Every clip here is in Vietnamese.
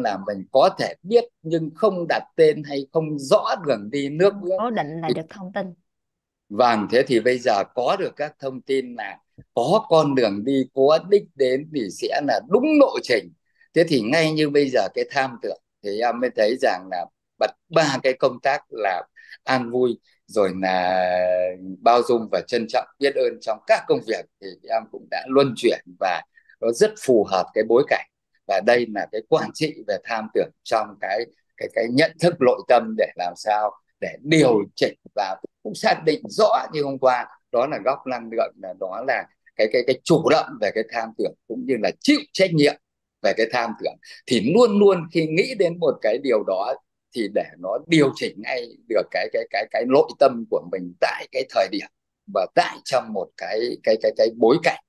là mình có thể biết nhưng không đặt tên hay không rõ đường đi nước bước cố định là được thông tin vâng thế thì bây giờ có được các thông tin là có con đường đi có đích đến thì sẽ là đúng lộ trình thế thì ngay như bây giờ cái tham tưởng thì em mới thấy rằng là bật ba cái công tác là an vui rồi là bao dung và trân trọng biết ơn trong các công việc thì em cũng đã luân chuyển và nó rất phù hợp cái bối cảnh và đây là cái quản trị về tham tưởng trong cái cái cái nhận thức nội tâm để làm sao để điều chỉnh và cũng xác định rõ như hôm qua đó là góc năng lượng là đó là cái cái cái chủ động về cái tham tưởng cũng như là chịu trách nhiệm về cái tham tưởng thì luôn luôn khi nghĩ đến một cái điều đó thì để nó điều chỉnh ngay được cái cái cái cái nội tâm của mình tại cái thời điểm và tại trong một cái cái cái cái bối cảnh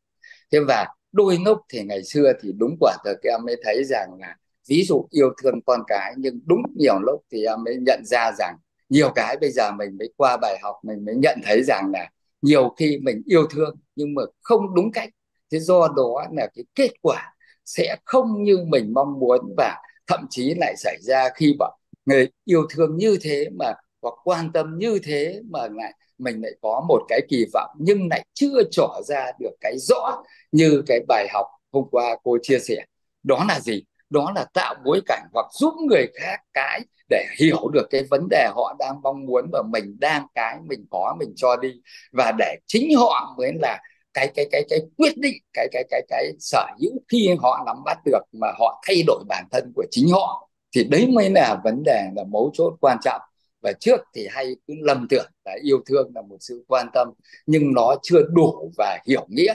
thế và đôi ngốc thì ngày xưa thì đúng quả thật em mới thấy rằng là ví dụ yêu thương con cái nhưng đúng nhiều lúc thì em mới nhận ra rằng nhiều cái bây giờ mình mới qua bài học mình mới nhận thấy rằng là nhiều khi mình yêu thương nhưng mà không đúng cách thế do đó là cái kết quả sẽ không như mình mong muốn và thậm chí lại xảy ra khi bọn người yêu thương như thế mà hoặc quan tâm như thế mà lại mình lại có một cái kỳ vọng nhưng lại chưa trỏ ra được cái rõ như cái bài học hôm qua cô chia sẻ đó là gì đó là tạo bối cảnh hoặc giúp người khác cái để hiểu được cái vấn đề họ đang mong muốn và mình đang cái mình có mình cho đi và để chính họ mới là cái cái cái cái quyết định cái cái cái cái sở hữu khi họ nắm bắt được mà họ thay đổi bản thân của chính họ thì đấy mới là vấn đề là mấu chốt quan trọng và trước thì hay cứ lầm tưởng là yêu thương là một sự quan tâm nhưng nó chưa đủ và hiểu nghĩa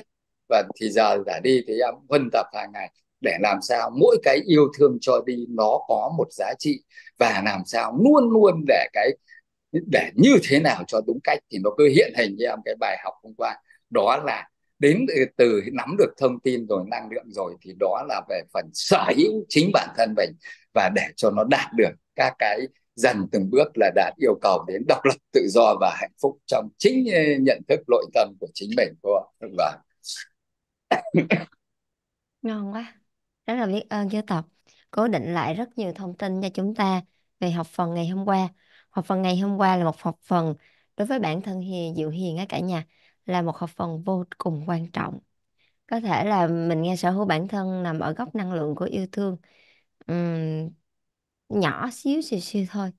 và vâng, thì giờ đã đi thì em huân tập hàng ngày để làm sao mỗi cái yêu thương cho đi nó có một giá trị và làm sao luôn luôn để cái để như thế nào cho đúng cách thì nó cứ hiện hình như em cái bài học hôm qua đó là đến từ nắm được thông tin rồi năng lượng rồi thì đó là về phần sở hữu chính bản thân mình và để cho nó đạt được các cái dần từng bước là đạt yêu cầu đến độc lập tự do và hạnh phúc trong chính ờ, nhận thức nội tâm của chính mình cô ạ vâng Ngon quá. Rất là biết ơn giáo tập. Cố định lại rất nhiều thông tin cho chúng ta về học phần ngày hôm qua. Học phần ngày hôm qua là một học phần đối với bản thân Hiền, Diệu Hiền á cả nhà là một học phần vô cùng quan trọng. Có thể là mình nghe sở hữu bản thân nằm ở góc năng lượng của yêu thương. Ừm, nhỏ xíu xìu xìu thôi.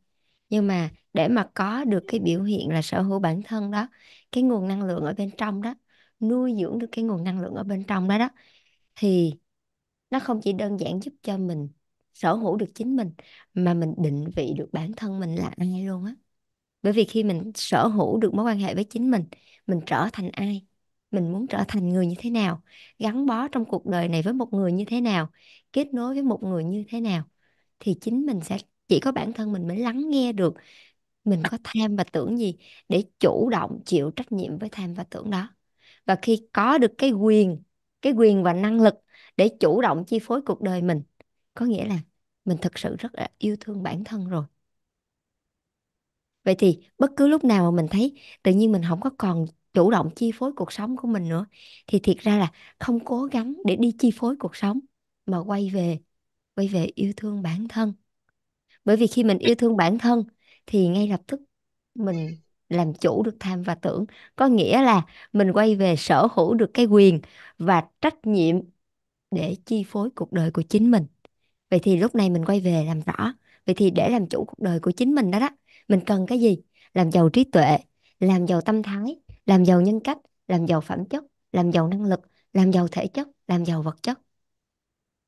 Nhưng mà để mà có được cái biểu hiện là sở hữu bản thân đó, cái nguồn năng lượng ở bên trong đó nuôi dưỡng được cái nguồn năng lượng ở bên trong đó đó thì nó không chỉ đơn giản giúp cho mình sở hữu được chính mình mà mình định vị được bản thân mình là ai luôn á bởi vì khi mình sở hữu được mối quan hệ với chính mình mình trở thành ai mình muốn trở thành người như thế nào gắn bó trong cuộc đời này với một người như thế nào kết nối với một người như thế nào thì chính mình sẽ chỉ có bản thân mình mới lắng nghe được mình có tham và tưởng gì để chủ động chịu trách nhiệm với tham và tưởng đó và khi có được cái quyền cái quyền và năng lực để chủ động chi phối cuộc đời mình có nghĩa là mình thực sự rất là yêu thương bản thân rồi vậy thì bất cứ lúc nào mà mình thấy tự nhiên mình không có còn chủ động chi phối cuộc sống của mình nữa thì thiệt ra là không cố gắng để đi chi phối cuộc sống mà quay về quay về yêu thương bản thân bởi vì khi mình yêu thương bản thân thì ngay lập tức mình làm chủ được tham và tưởng có nghĩa là mình quay về sở hữu được cái quyền và trách nhiệm để chi phối cuộc đời của chính mình vậy thì lúc này mình quay về làm rõ vậy thì để làm chủ cuộc đời của chính mình đó đó mình cần cái gì làm giàu trí tuệ làm giàu tâm thái làm giàu nhân cách làm giàu phẩm chất làm giàu năng lực làm giàu thể chất làm giàu vật chất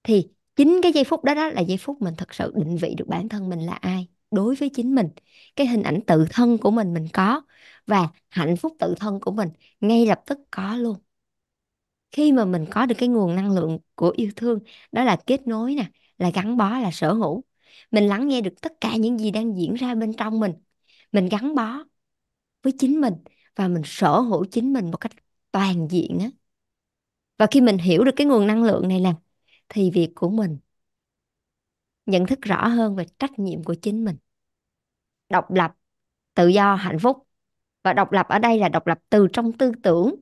thì chính cái giây phút đó đó là giây phút mình thật sự định vị được bản thân mình là ai đối với chính mình cái hình ảnh tự thân của mình mình có và hạnh phúc tự thân của mình ngay lập tức có luôn khi mà mình có được cái nguồn năng lượng của yêu thương đó là kết nối nè là gắn bó là sở hữu mình lắng nghe được tất cả những gì đang diễn ra bên trong mình mình gắn bó với chính mình và mình sở hữu chính mình một cách toàn diện á và khi mình hiểu được cái nguồn năng lượng này nè thì việc của mình nhận thức rõ hơn về trách nhiệm của chính mình độc lập tự do hạnh phúc và độc lập ở đây là độc lập từ trong tư tưởng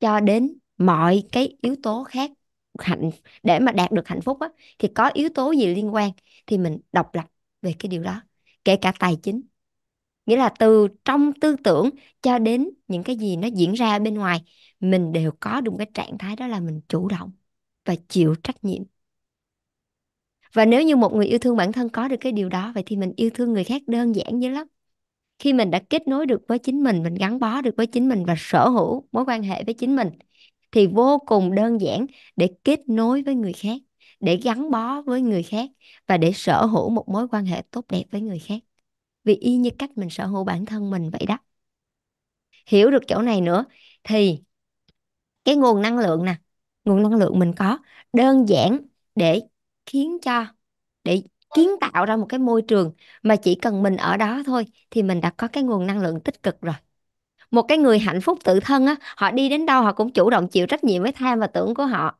cho đến mọi cái yếu tố khác hạnh để mà đạt được hạnh phúc á, thì có yếu tố gì liên quan thì mình độc lập về cái điều đó kể cả tài chính nghĩa là từ trong tư tưởng cho đến những cái gì nó diễn ra bên ngoài mình đều có được cái trạng thái đó là mình chủ động và chịu trách nhiệm và nếu như một người yêu thương bản thân có được cái điều đó vậy thì mình yêu thương người khác đơn giản dữ lắm khi mình đã kết nối được với chính mình mình gắn bó được với chính mình và sở hữu mối quan hệ với chính mình thì vô cùng đơn giản để kết nối với người khác để gắn bó với người khác và để sở hữu một mối quan hệ tốt đẹp với người khác vì y như cách mình sở hữu bản thân mình vậy đó hiểu được chỗ này nữa thì cái nguồn năng lượng nè nguồn năng lượng mình có đơn giản để khiến cho để kiến vâng. tạo ra một cái môi trường mà chỉ cần mình ở đó thôi thì mình đã có cái nguồn năng lượng tích cực rồi một cái người hạnh phúc tự thân á họ đi đến đâu họ cũng chủ động chịu trách nhiệm với tham và tưởng của họ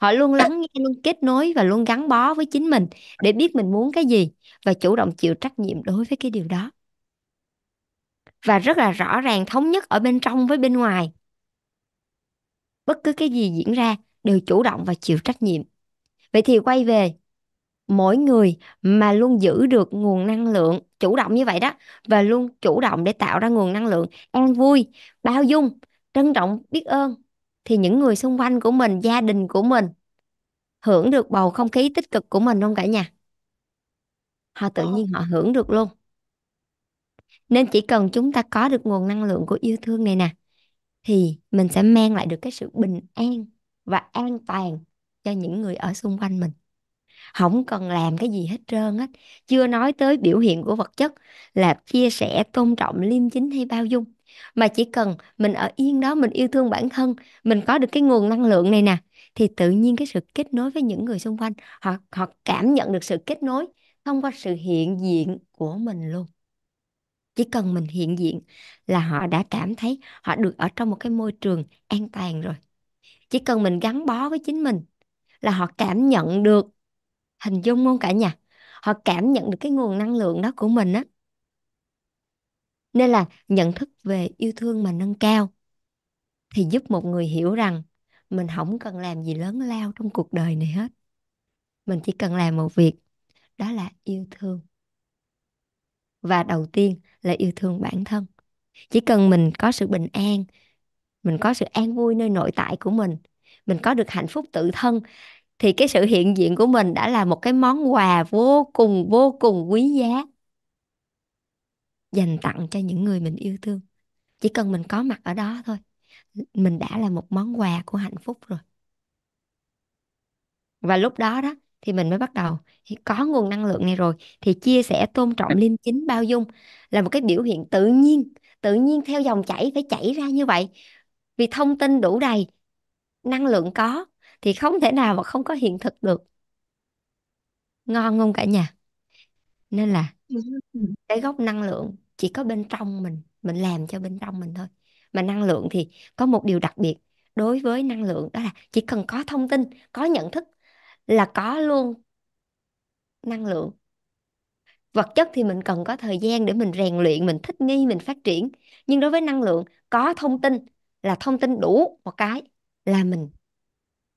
họ luôn dạ. lắng nghe luôn kết nối và luôn gắn bó với chính mình để biết mình muốn cái gì và chủ động chịu trách nhiệm đối với cái điều đó và rất là rõ ràng thống nhất ở bên trong với bên ngoài bất cứ cái gì diễn ra đều chủ động và chịu trách nhiệm vậy thì quay về mỗi người mà luôn giữ được nguồn năng lượng chủ động như vậy đó và luôn chủ động để tạo ra nguồn năng lượng an vui bao dung trân trọng biết ơn thì những người xung quanh của mình gia đình của mình hưởng được bầu không khí tích cực của mình không cả nhà họ tự ờ. nhiên họ hưởng được luôn nên chỉ cần chúng ta có được nguồn năng lượng của yêu thương này nè thì mình sẽ mang lại được cái sự bình an và an toàn cho những người ở xung quanh mình không cần làm cái gì hết trơn á, chưa nói tới biểu hiện của vật chất là chia sẻ tôn trọng liêm chính hay bao dung mà chỉ cần mình ở yên đó mình yêu thương bản thân mình có được cái nguồn năng lượng này nè thì tự nhiên cái sự kết nối với những người xung quanh họ họ cảm nhận được sự kết nối thông qua sự hiện diện của mình luôn chỉ cần mình hiện diện là họ đã cảm thấy họ được ở trong một cái môi trường an toàn rồi chỉ cần mình gắn bó với chính mình là họ cảm nhận được hình dung không cả nhà họ cảm nhận được cái nguồn năng lượng đó của mình á nên là nhận thức về yêu thương mà nâng cao thì giúp một người hiểu rằng mình không cần làm gì lớn lao trong cuộc đời này hết mình chỉ cần làm một việc đó là yêu thương và đầu tiên là yêu thương bản thân chỉ cần mình có sự bình an mình có sự an vui nơi nội tại của mình mình có được hạnh phúc tự thân thì cái sự hiện diện của mình đã là một cái món quà vô cùng vô cùng quý giá dành tặng cho những người mình yêu thương chỉ cần mình có mặt ở đó thôi mình đã là một món quà của hạnh phúc rồi và lúc đó đó thì mình mới bắt đầu có nguồn năng lượng này rồi thì chia sẻ tôn trọng liêm chính bao dung là một cái biểu hiện tự nhiên tự nhiên theo dòng chảy phải chảy ra như vậy vì thông tin đủ đầy năng lượng có thì không thể nào mà không có hiện thực được ngon không cả nhà nên là ừ. cái gốc năng lượng chỉ có bên trong mình mình làm cho bên trong mình thôi mà năng lượng thì có một điều đặc biệt đối với năng lượng đó là chỉ cần có thông tin có nhận thức là có luôn năng lượng vật chất thì mình cần có thời gian để mình rèn luyện mình thích nghi mình phát triển nhưng đối với năng lượng có thông tin là thông tin đủ một cái là mình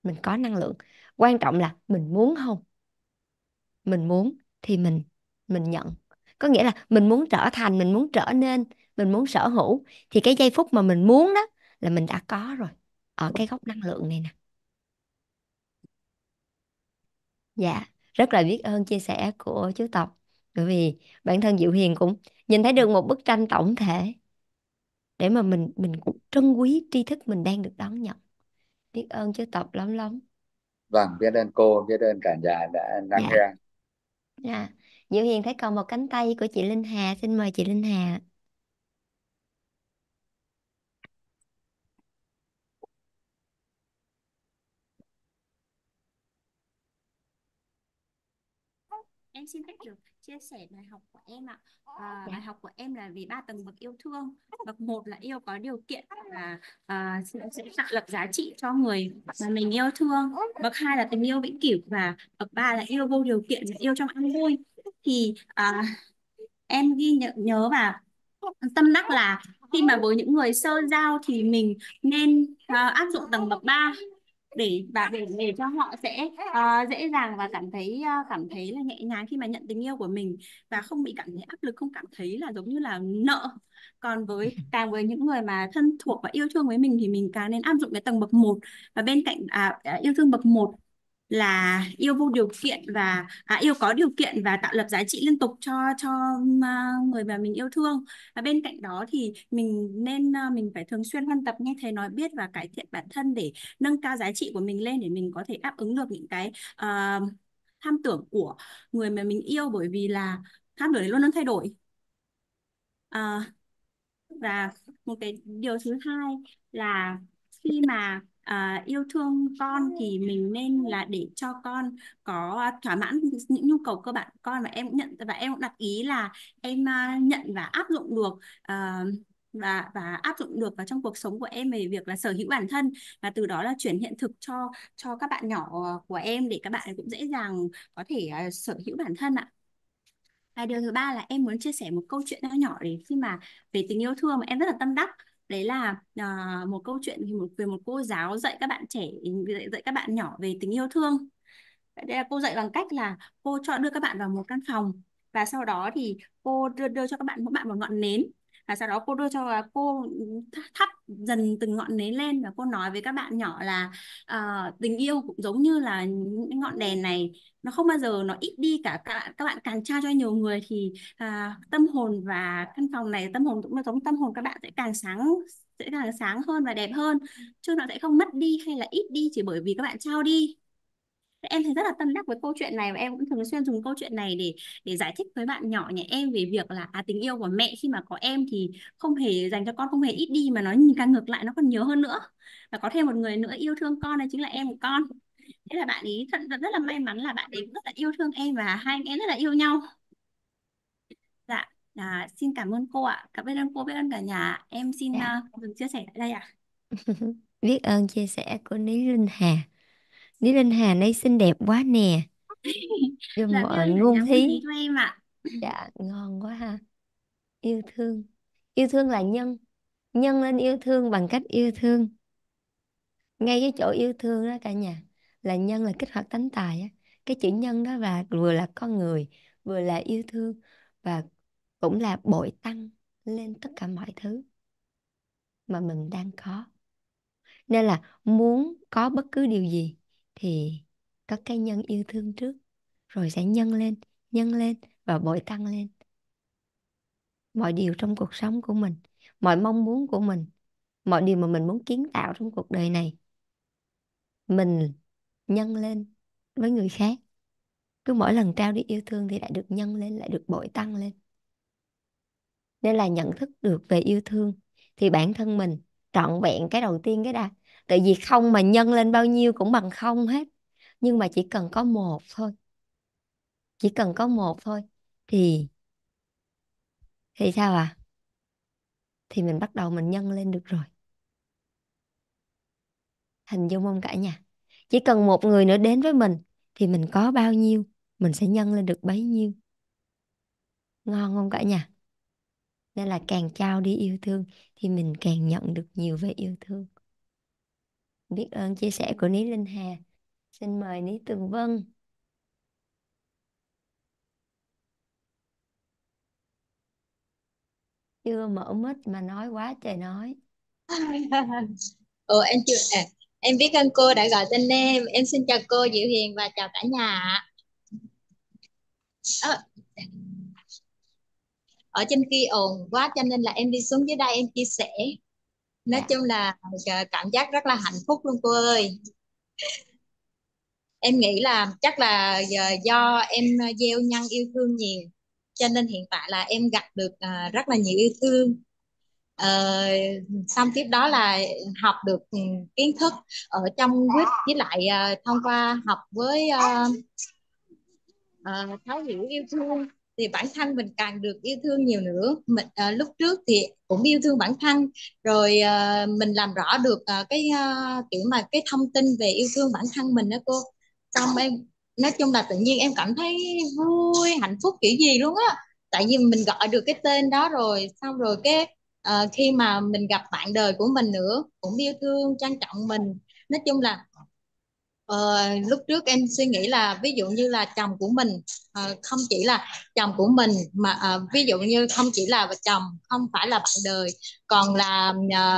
mình có năng lượng quan trọng là mình muốn không mình muốn thì mình mình nhận có nghĩa là mình muốn trở thành mình muốn trở nên mình muốn sở hữu thì cái giây phút mà mình muốn đó là mình đã có rồi ở cái góc năng lượng này nè dạ rất là biết ơn chia sẻ của chú tộc bởi vì bản thân diệu hiền cũng nhìn thấy được một bức tranh tổng thể để mà mình mình cũng trân quý tri thức mình đang được đón nhận biết ơn chứ tộc lắm lắm vâng biết ơn cô biết ơn cả nhà đã lắng dạ nghe dạ Diệu Hiền thấy còn một cánh tay của chị Linh Hà xin mời chị Linh Hà em xin phép được chia sẻ bài học của em ạ. À, dạ. bài học của em là vì ba tầng bậc yêu thương. Bậc một là yêu có điều kiện và à, sẽ, sẽ tạo lập giá trị cho người mà mình yêu thương. Bậc hai là tình yêu vĩnh cửu và bậc ba là yêu vô điều kiện, là yêu trong ăn vui. Thì à, em ghi nhớ, nhớ và tâm đắc là khi mà với những người sơ giao thì mình nên uh, áp dụng tầng bậc 3 để và để để cho họ sẽ uh, dễ dàng và cảm thấy uh, cảm thấy là nhẹ nhàng khi mà nhận tình yêu của mình và không bị cảm thấy áp lực không cảm thấy là giống như là nợ còn với càng với những người mà thân thuộc và yêu thương với mình thì mình càng nên áp dụng cái tầng bậc 1 và bên cạnh à, à yêu thương bậc 1 là yêu vô điều kiện và à, yêu có điều kiện và tạo lập giá trị liên tục cho cho à, người mà mình yêu thương. Và bên cạnh đó thì mình nên à, mình phải thường xuyên quan tập nghe thầy nói biết và cải thiện bản thân để nâng cao giá trị của mình lên để mình có thể đáp ứng được những cái uh, tham tưởng của người mà mình yêu bởi vì là tham tưởng luôn luôn thay đổi. Uh, và một cái điều thứ hai là khi mà à, yêu thương con thì mình nên là để cho con có thỏa mãn những nhu cầu cơ bản của con và em cũng nhận và em cũng đặt ý là em à, nhận và áp dụng được uh, và và áp dụng được vào trong cuộc sống của em về việc là sở hữu bản thân và từ đó là chuyển hiện thực cho cho các bạn nhỏ của em để các bạn cũng dễ dàng có thể uh, sở hữu bản thân ạ. Và điều thứ ba là em muốn chia sẻ một câu chuyện nhỏ nhỏ để khi mà về tình yêu thương mà em rất là tâm đắc đấy là à, một câu chuyện về một, về một cô giáo dạy các bạn trẻ dạy, dạy các bạn nhỏ về tình yêu thương đây là cô dạy bằng cách là cô cho đưa các bạn vào một căn phòng và sau đó thì cô đưa, đưa cho các bạn mỗi bạn một ngọn nến và sau đó cô đưa cho cô thắp dần từng ngọn nến lên và cô nói với các bạn nhỏ là uh, tình yêu cũng giống như là những ngọn đèn này nó không bao giờ nó ít đi cả các, bạn các bạn càng trao cho nhiều người thì uh, tâm hồn và căn phòng này tâm hồn cũng giống tâm hồn các bạn sẽ càng sáng sẽ càng sáng hơn và đẹp hơn chứ nó sẽ không mất đi hay là ít đi chỉ bởi vì các bạn trao đi em thấy rất là tâm đắc với câu chuyện này và em cũng thường xuyên dùng câu chuyện này để để giải thích với bạn nhỏ nhà em về việc là à, tình yêu của mẹ khi mà có em thì không hề dành cho con không hề ít đi mà nó nhìn càng ngược lại nó còn nhiều hơn nữa và có thêm một người nữa yêu thương con đấy chính là em của con thế là bạn ấy thật, thật rất là may mắn là bạn ấy rất là yêu thương em và hai anh em rất là yêu nhau dạ à, xin cảm ơn cô ạ cảm ơn cô biết ơn cả nhà em xin dạ. uh, chia sẻ tại đây ạ à. biết ơn chia sẻ của Lý Linh Hà Lý Linh Hà nay xinh đẹp quá nè Giờ Dạ, mọi em là ngung giám thí của em ạ. Dạ ngon quá ha Yêu thương Yêu thương là nhân Nhân lên yêu thương bằng cách yêu thương Ngay cái chỗ yêu thương đó cả nhà Là nhân là kích hoạt tánh tài á Cái chữ nhân đó là vừa là con người Vừa là yêu thương Và cũng là bội tăng lên tất cả mọi thứ mà mình đang có nên là muốn có bất cứ điều gì thì có cái nhân yêu thương trước rồi sẽ nhân lên nhân lên và bội tăng lên mọi điều trong cuộc sống của mình mọi mong muốn của mình mọi điều mà mình muốn kiến tạo trong cuộc đời này mình nhân lên với người khác cứ mỗi lần trao đi yêu thương thì lại được nhân lên lại được bội tăng lên nên là nhận thức được về yêu thương thì bản thân mình trọn vẹn cái đầu tiên cái đã tại vì không mà nhân lên bao nhiêu cũng bằng không hết nhưng mà chỉ cần có một thôi chỉ cần có một thôi thì thì sao à thì mình bắt đầu mình nhân lên được rồi hình dung không cả nhà chỉ cần một người nữa đến với mình thì mình có bao nhiêu mình sẽ nhân lên được bấy nhiêu ngon không cả nhà nên là càng trao đi yêu thương thì mình càng nhận được nhiều về yêu thương biết ơn chia sẻ của Ní Linh Hà xin mời Ní Tường Vân chưa mở mic mà nói quá trời nói Ồ em chưa à, em biết ơn cô đã gọi tên em em xin chào cô Diệu Hiền và chào cả nhà à, ở trên kia ồn quá cho nên là em đi xuống dưới đây em chia sẻ nói dạ. chung là cảm giác rất là hạnh phúc luôn cô ơi em nghĩ là chắc là giờ do em gieo nhân yêu thương nhiều cho nên hiện tại là em gặp được à, rất là nhiều yêu thương uh, xong tiếp đó là học được ừ, kiến thức ở trong quýt với lại à, thông qua học với uh, uh, thấu hiểu yêu thương thì bản thân mình càng được yêu thương nhiều nữa mình à, lúc trước thì cũng yêu thương bản thân rồi à, mình làm rõ được à, cái à, kiểu mà cái thông tin về yêu thương bản thân mình đó cô xong em nói chung là tự nhiên em cảm thấy vui hạnh phúc kiểu gì luôn á tại vì mình gọi được cái tên đó rồi xong rồi cái uh, khi mà mình gặp bạn đời của mình nữa cũng yêu thương trân trọng mình nói chung là uh, lúc trước em suy nghĩ là ví dụ như là chồng của mình uh, không chỉ là chồng của mình mà uh, ví dụ như không chỉ là chồng không phải là bạn đời còn là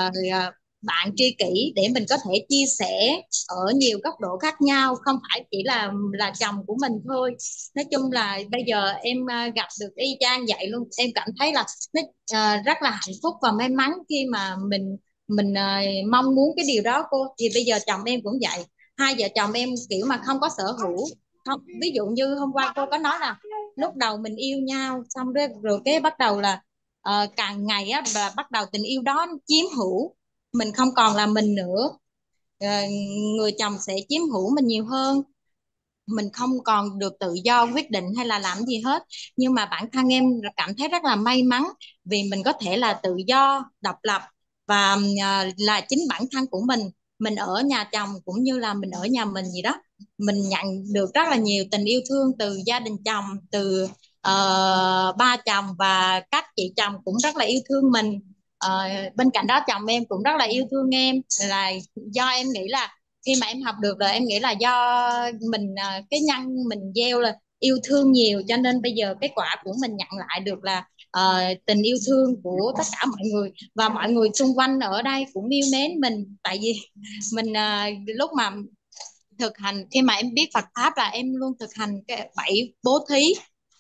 uh, bạn tri kỷ để mình có thể chia sẻ ở nhiều góc độ khác nhau không phải chỉ là là chồng của mình thôi nói chung là bây giờ em gặp được y chang vậy luôn em cảm thấy là uh, rất là hạnh phúc và may mắn khi mà mình mình uh, mong muốn cái điều đó cô thì bây giờ chồng em cũng vậy hai vợ chồng em kiểu mà không có sở hữu không ví dụ như hôm qua cô có nói là lúc đầu mình yêu nhau xong rồi, rồi cái bắt đầu là uh, càng ngày á là bắt đầu tình yêu đó chiếm hữu mình không còn là mình nữa uh, người chồng sẽ chiếm hữu mình nhiều hơn mình không còn được tự do quyết định hay là làm gì hết nhưng mà bản thân em cảm thấy rất là may mắn vì mình có thể là tự do độc lập và uh, là chính bản thân của mình mình ở nhà chồng cũng như là mình ở nhà mình gì đó mình nhận được rất là nhiều tình yêu thương từ gia đình chồng từ uh, ba chồng và các chị chồng cũng rất là yêu thương mình uh, bên cạnh đó chồng em cũng rất là yêu thương em là do em nghĩ là khi mà em học được rồi em nghĩ là do mình ờ, cái nhân mình gieo là yêu thương nhiều cho nên bây giờ cái quả của mình nhận lại được là uh, tình yêu thương của tất cả mọi người và mọi người xung quanh ở đây cũng yêu mến mình tại vì mình uh, lúc mà thực hành khi mà em biết Phật pháp là em luôn thực hành cái bảy bố thí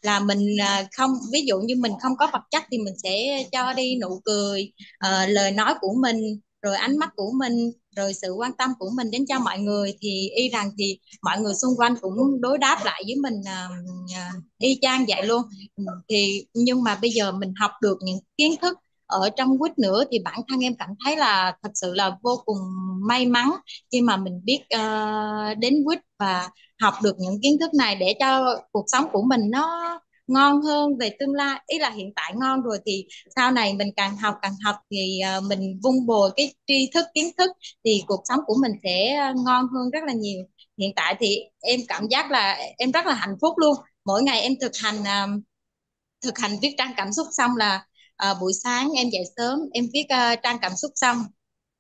là mình ờ, không ví dụ như mình không có vật chất thì mình sẽ cho đi nụ cười uh, lời nói của mình rồi ánh mắt của mình rồi sự quan tâm của mình đến cho mọi người thì y rằng thì mọi người xung quanh cũng đối đáp lại với mình à, à, y chang vậy luôn ừ, thì nhưng mà bây giờ mình học được những kiến thức ở trong quýt nữa thì bản thân em cảm thấy là thật sự là vô cùng may mắn khi mà mình biết uh, đến quýt và học được những kiến thức này để cho cuộc sống của mình nó ngon hơn về tương lai ý là hiện tại ngon rồi thì sau này mình càng học càng học thì ờ, mình vung bồi cái tri thức kiến thức thì cuộc sống của mình sẽ ờ, ngon hơn rất là nhiều hiện tại thì em cảm giác là em rất là hạnh phúc luôn mỗi ngày em thực hành ờ, thực hành viết trang cảm xúc xong là buổi sáng em dậy sớm em viết trang cảm xúc xong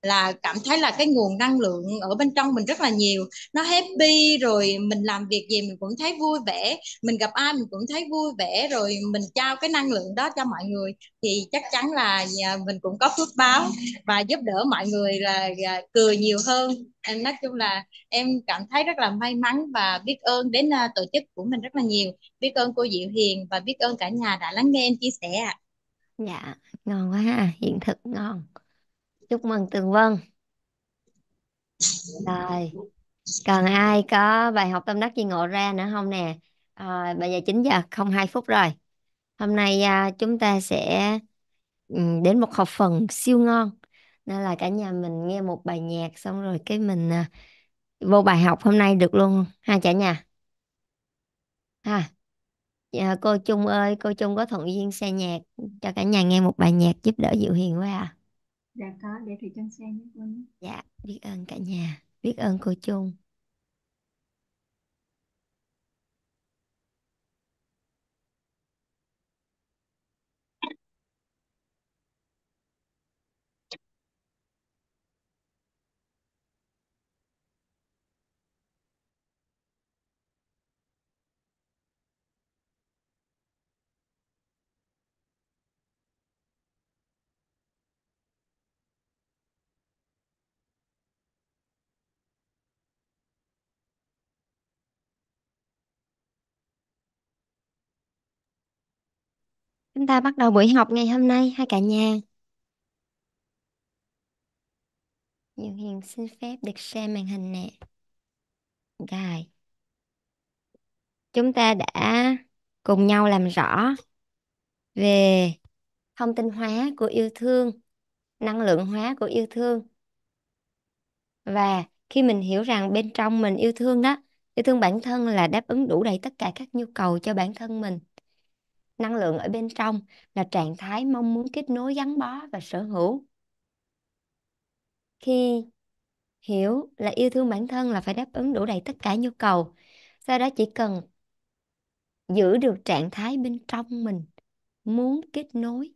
là cảm thấy là cái nguồn năng lượng ở bên trong mình rất là nhiều nó happy rồi mình làm việc gì mình cũng thấy vui vẻ mình gặp ai mình cũng thấy vui vẻ rồi mình trao cái năng lượng đó cho mọi người thì chắc chắn là à, mình cũng có phước báo và giúp đỡ mọi người là à, cười nhiều hơn em nói chung là em cảm thấy rất là may mắn và biết ơn đến à, tổ chức của mình rất là nhiều biết ơn cô Diệu Hiền và biết ơn cả nhà đã lắng nghe em chia sẻ ạ dạ ngon quá ha hiện thực ngon chúc mừng Tường Vân rồi còn ai có bài học tâm đắc chi ngộ ra nữa không nè à, bây giờ 9 giờ không hai phút rồi hôm nay à, chúng ta sẽ ừ, đến một học phần siêu ngon nên là cả nhà mình nghe một bài nhạc xong rồi cái mình à, vô bài học hôm nay được luôn ha cả nhà ha à, cô Trung ơi cô Trung có thuận duyên xe nhạc cho cả nhà nghe một bài nhạc giúp đỡ Diệu Hiền quá à dạ có để thầy trong xe nhé cô nhé dạ biết ơn cả nhà biết ơn cô chung ta bắt đầu buổi học ngày hôm nay hai cả nhà. Nhiều Hiền xin phép được share màn hình nè. Rồi. Chúng ta đã cùng nhau làm rõ về thông tin hóa của yêu thương, năng lượng hóa của yêu thương. Và khi mình hiểu rằng bên trong mình yêu thương đó, yêu thương bản thân là đáp ứng đủ đầy tất cả các nhu cầu cho bản thân mình năng lượng ở bên trong là trạng thái mong muốn kết nối gắn bó và sở hữu khi hiểu là yêu thương bản thân là phải đáp ứng đủ đầy tất cả nhu cầu sau đó chỉ cần giữ được trạng thái bên trong mình muốn kết nối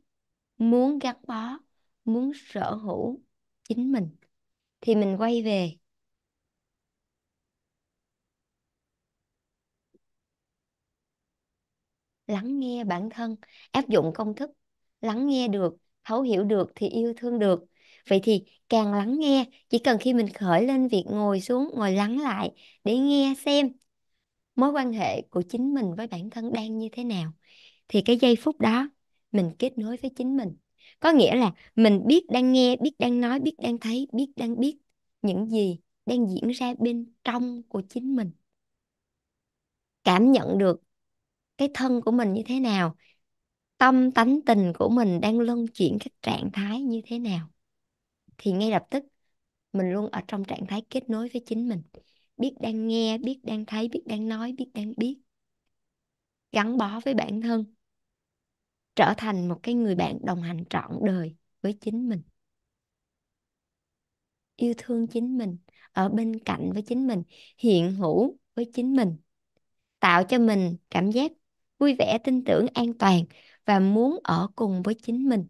muốn gắn bó muốn sở hữu chính mình thì mình quay về lắng nghe bản thân áp dụng công thức lắng nghe được thấu hiểu được thì yêu thương được vậy thì càng lắng nghe chỉ cần khi mình khởi lên việc ngồi xuống ngồi lắng lại để nghe xem mối quan hệ của chính mình với bản thân đang như thế nào thì cái giây phút đó mình kết nối với chính mình có nghĩa là mình biết đang nghe biết đang nói biết đang thấy biết đang biết những gì đang diễn ra bên trong của chính mình cảm nhận được cái thân của mình như thế nào tâm tánh tình của mình đang luân chuyển các trạng thái như thế nào thì ngay lập tức mình luôn ở trong trạng thái kết nối với chính mình biết đang nghe biết đang thấy biết đang nói biết đang biết gắn bó với bản thân trở thành một cái người bạn đồng hành trọn đời với chính mình yêu thương chính mình ở bên cạnh với chính mình hiện hữu với chính mình tạo cho mình cảm giác vui vẻ tin tưởng an toàn và muốn ở cùng với chính mình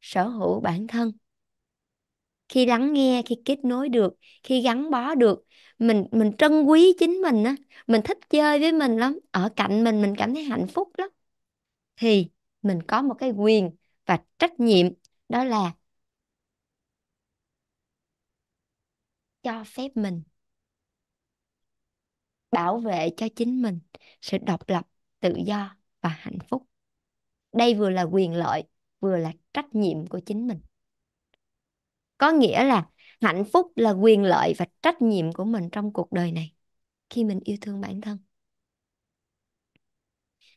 sở hữu bản thân khi lắng nghe khi kết nối được khi gắn bó được mình mình trân quý chính mình á mình thích chơi với mình lắm ở cạnh mình mình cảm thấy hạnh phúc lắm thì mình có một cái quyền và trách nhiệm đó là cho phép mình bảo vệ cho chính mình sự độc lập, tự do và hạnh phúc. Đây vừa là quyền lợi, vừa là trách nhiệm của chính mình. Có nghĩa là hạnh phúc là quyền lợi và trách nhiệm của mình trong cuộc đời này khi mình yêu thương bản thân.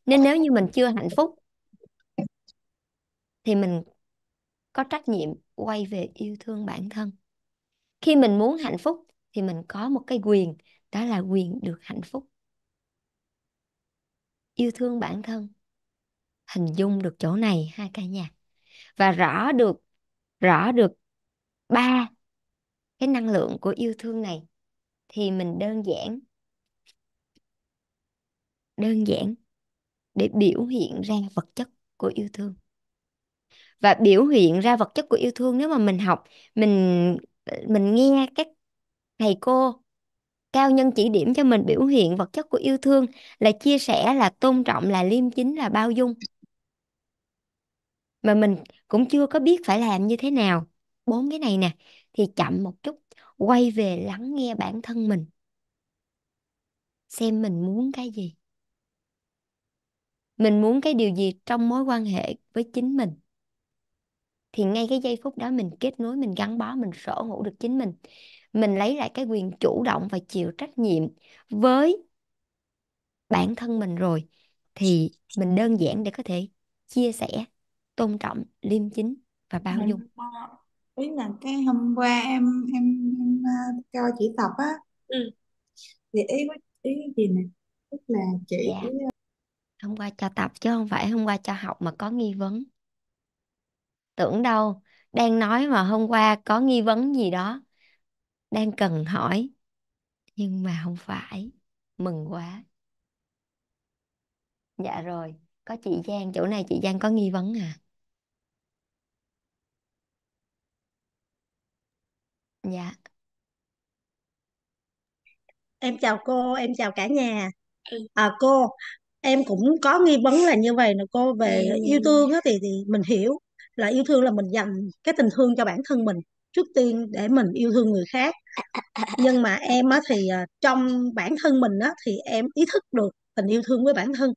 Nên nếu như mình chưa hạnh phúc thì mình có trách nhiệm quay về yêu thương bản thân. Khi mình muốn hạnh phúc thì mình có một cái quyền đó là quyền được hạnh phúc yêu thương bản thân hình dung được chỗ này ha cả nhà và rõ được rõ được ba cái năng lượng của yêu thương này thì mình đơn giản đơn giản để biểu hiện ra vật chất của yêu thương và biểu hiện ra vật chất của yêu thương nếu mà mình học mình mình nghe các thầy cô cao nhân chỉ điểm cho mình biểu hiện vật chất của yêu thương là chia sẻ là tôn trọng là liêm chính là bao dung mà mình cũng chưa có biết phải làm như thế nào bốn cái này nè thì chậm một chút quay về lắng nghe bản thân mình xem mình muốn cái gì mình muốn cái điều gì trong mối quan hệ với chính mình thì ngay cái giây phút đó mình kết nối mình gắn bó mình sở hữu được chính mình mình lấy lại cái quyền chủ động và chịu trách nhiệm với bản thân mình rồi thì mình đơn giản để có thể chia sẻ tôn trọng liêm chính và bao dung ý là cái hôm qua em em, em ờ, cho chị tập á ừ. thì ý ý gì nè tức là chị dạ. Ờ, hôm qua cho tập chứ không phải hôm qua cho học mà có nghi vấn tưởng đâu đang nói mà hôm qua có nghi vấn gì đó đang cần hỏi nhưng mà không phải mừng quá dạ rồi có chị Giang chỗ này chị Giang có nghi vấn à dạ em chào cô em chào cả nhà ừ. à, cô em cũng có nghi vấn là như vậy nè cô về dạ, dạ, dạ. yêu thương á thì, thì mình hiểu là yêu thương là mình dành cái tình thương cho bản thân mình trước tiên để mình yêu thương người khác nhưng mà em á thì à, trong bản thân mình á thì em ý thức được tình yêu thương với bản thân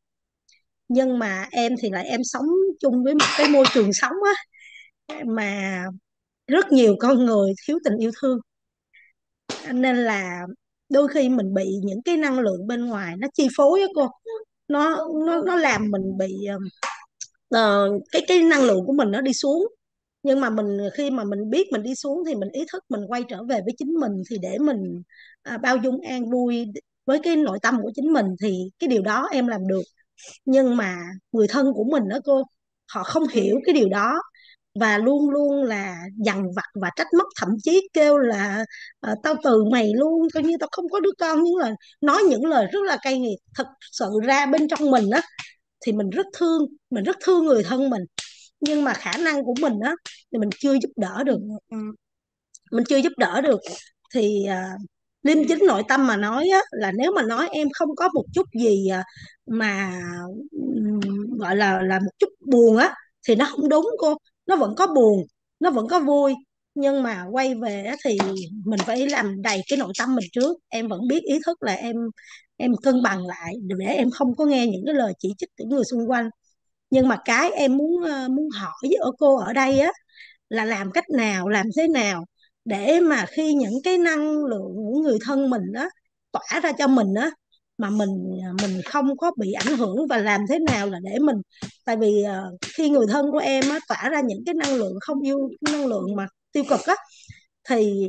nhưng mà em thì lại em sống chung với một cái môi trường sống á mà rất nhiều con người thiếu tình yêu thương nên là đôi khi mình bị những cái năng lượng bên ngoài nó chi phối á cô nó nó nó làm mình bị uh, cái cái năng lượng của mình nó đi xuống nhưng mà mình khi mà mình biết mình đi xuống thì mình ý thức mình quay trở về với chính mình thì để mình à, bao dung an vui với cái nội tâm của chính mình thì cái điều đó em làm được nhưng mà người thân của mình đó cô họ không hiểu cái điều đó và luôn luôn là dằn vặt và trách móc thậm chí kêu là à, tao từ mày luôn coi như tao không có đứa con những lời nói những lời rất là cay nghiệt thật sự ra bên trong mình á thì mình rất thương mình rất thương người thân mình nhưng mà khả năng của mình á thì mình chưa giúp đỡ được ừ. mình chưa giúp đỡ được thì uh, liêm chính nội tâm mà nói á, là nếu mà nói em không có một chút gì à, mà gọi là là một chút buồn á thì nó không đúng cô nó vẫn có buồn nó vẫn có vui nhưng mà quay về thì mình phải làm đầy cái nội tâm mình trước em vẫn biết ý thức là em em cân bằng lại để em không có nghe những cái lời chỉ trích của người xung quanh nhưng mà cái em muốn ờ, muốn hỏi với cô ở đây á là làm cách nào làm thế nào để mà khi những cái năng lượng của người thân mình á tỏa ra cho mình á mà mình ờ, mình không có bị ảnh hưởng và làm thế nào là để mình tại vì ờ, khi người thân của em á, tỏa ra những cái năng lượng không yêu năng lượng mà tiêu cực á thì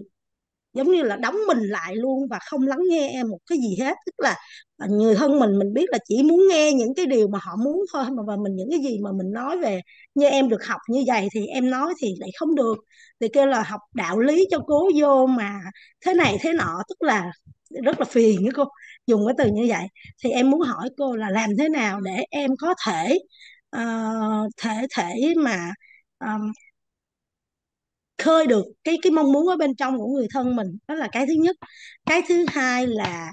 giống như là đóng mình lại luôn và không lắng nghe em một cái gì hết tức là à, người thân mình mình biết là chỉ muốn nghe những cái điều mà họ muốn thôi mà và mình những cái gì mà mình nói về như em được học như vậy thì em nói thì lại không được thì kêu là học đạo lý cho cố vô mà thế này thế nọ tức là rất là phiền với cô dùng cái từ như vậy thì em muốn hỏi cô là làm thế nào để em có thể uh, thể thể mà um, khơi được cái cái mong muốn ở bên trong của người thân mình đó là cái thứ nhất cái thứ hai là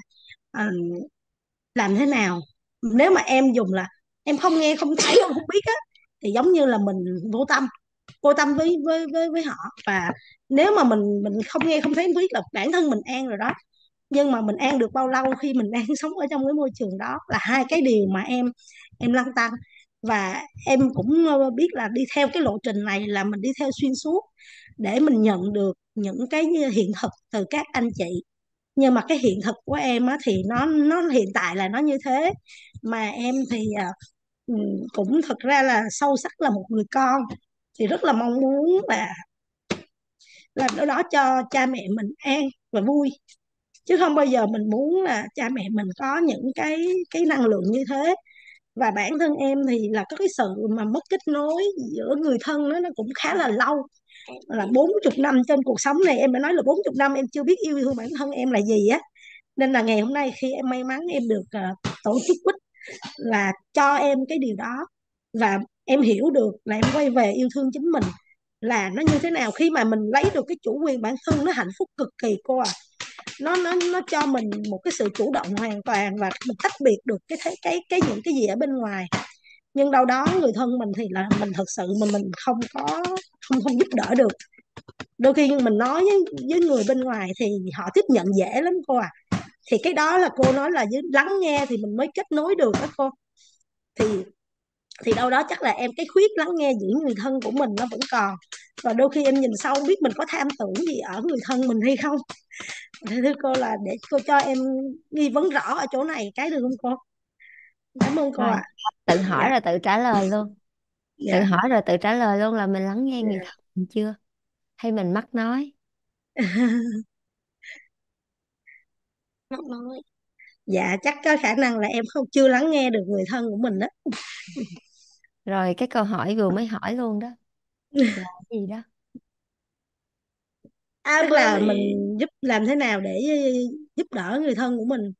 uh, làm thế nào nếu mà em dùng là em không nghe không thấy không biết á thì giống như là mình vô tâm vô tâm với với với với họ và nếu mà mình mình không nghe không thấy không biết là bản thân mình an rồi đó nhưng mà mình an được bao lâu khi mình đang sống ở trong cái môi trường đó là hai cái điều mà em em lăn tăn và em cũng ờ, biết là đi theo cái lộ trình này là mình đi theo xuyên suốt để mình nhận được những cái hiện thực từ các anh chị nhưng mà cái hiện thực của em á, thì nó nó hiện tại là nó như thế mà em thì uh, cũng thật ra là sâu sắc là một người con thì rất là mong muốn là làm điều đó cho cha mẹ mình an và vui chứ không bao giờ mình muốn là cha mẹ mình có những cái cái năng lượng như thế và bản thân em thì là có cái sự mà mất kết nối giữa người thân đó nó cũng khá là lâu là 40 năm trên cuộc sống này em đã nói là 40 năm em chưa biết yêu thương bản thân em là gì á nên là ngày hôm nay khi em may mắn em được uh, tổ chức quýt là cho em cái điều đó và em hiểu được là em quay về yêu thương chính mình là nó như thế nào khi mà mình lấy được cái chủ quyền bản thân nó hạnh phúc cực kỳ cô à nó nó nó cho mình một cái sự chủ động hoàn toàn và mình tách biệt được cái cái cái, cái những cái gì ở bên ngoài nhưng đâu đó người thân mình thì là mình thật sự mình mình không có không không giúp đỡ được đôi khi mình nói với, với người bên ngoài thì họ tiếp nhận dễ lắm cô à thì cái đó là cô nói là với lắng nghe thì mình mới kết nối được đó cô thì thì đâu đó chắc là em cái khuyết lắng nghe những người thân của mình nó vẫn còn và đôi khi em nhìn sâu biết mình có tham tưởng gì ở người thân mình hay không thưa cô là để cô cho em nghi vấn rõ ở chỗ này cái được không cô cảm ơn cô ạ à. tự hỏi dạ. là tự trả lời luôn tự dạ. hỏi rồi tự trả lời luôn là mình lắng nghe dạ. người thân mình chưa hay mình mắc nói Mắc nói dạ chắc có khả năng là em không chưa lắng nghe được người thân của mình đó rồi cái câu hỏi vừa mới hỏi luôn đó là cái gì đó à, tức là mình giúp làm thế nào để giúp đỡ người thân của mình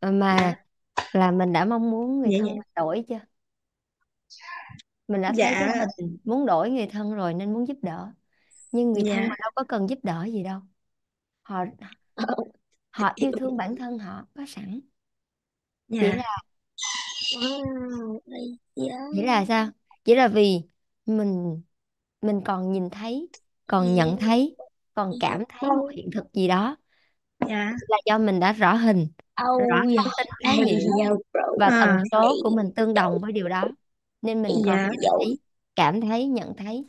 à, mà dạ. là mình đã mong muốn người dạ thân dạ đổi chưa mình đã thấy cái dạ mình muốn đổi người thân rồi nên muốn giúp đỡ nhưng người thân dạ họ đâu có cần giúp đỡ gì đâu họ họ yêu thương bản thân họ có sẵn chỉ dạ. là chỉ là sao chỉ là vì mình mình còn nhìn thấy còn nhận dạ. thấy còn dạ. cảm thấy một hiện thực gì đó dạ là do mình đã rõ hình rõ thông tin và ờ, tần số của mình tương đồng với điều đó nên mình còn dạ thấy cảm thấy nhận thấy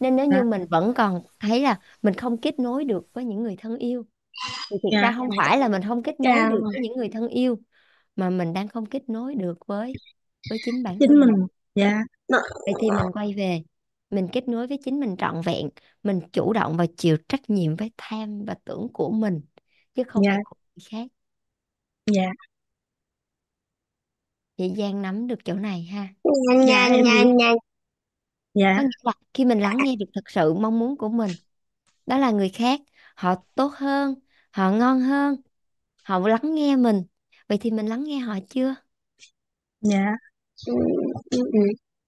nên nếu như mình vẫn còn thấy là mình không kết nối được với những người thân yêu thì thực dạ. ra không phải là mình không kết dạ, nối được với những người thân yêu mà mình đang không kết nối được với với chính bản chính thân mình dạ vậy thì mình quay về mình kết nối với chính mình trọn vẹn mình chủ động và chịu trách nhiệm với tham và tưởng của mình chứ không dạ. phải của người khác dạ chị Giang nắm được chỗ này ha nhanh Dạ nhanh em hiểu. nhanh nhanh Có dạ. nghĩa là khi mình lắng nghe được thật sự mong muốn của mình đó là người khác họ tốt hơn họ ngon hơn họ lắng nghe mình vậy thì mình lắng nghe họ chưa dạ, ừ, ừ, ừ.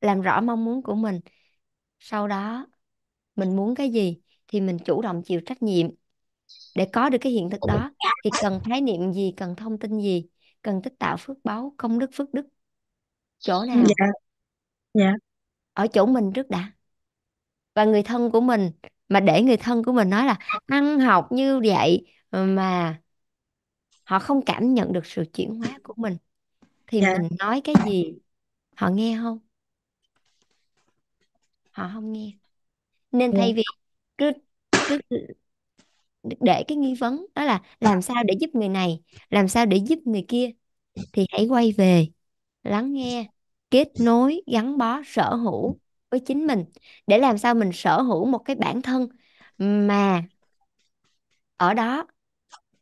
làm rõ mong muốn của mình sau đó mình muốn cái gì thì mình chủ động chịu trách nhiệm để có được cái hiện thực đó thì cần khái niệm gì cần thông tin gì cần tích tạo phước báu công đức phước đức chỗ nào dạ dạ ở chỗ mình trước đã và người thân của mình mà để người thân của mình nói là ăn học như vậy ờ, mà họ không cảm nhận được sự chuyển hóa của mình thì dạ. mình nói cái gì họ nghe không họ không nghe nên dạ. thay vì cứ cứ để cái nghi vấn đó là làm à. sao để giúp người này làm sao để giúp người kia thì hãy quay về lắng nghe kết nối gắn bó sở hữu với chính mình để làm sao mình sở hữu một cái bản thân mà ở đó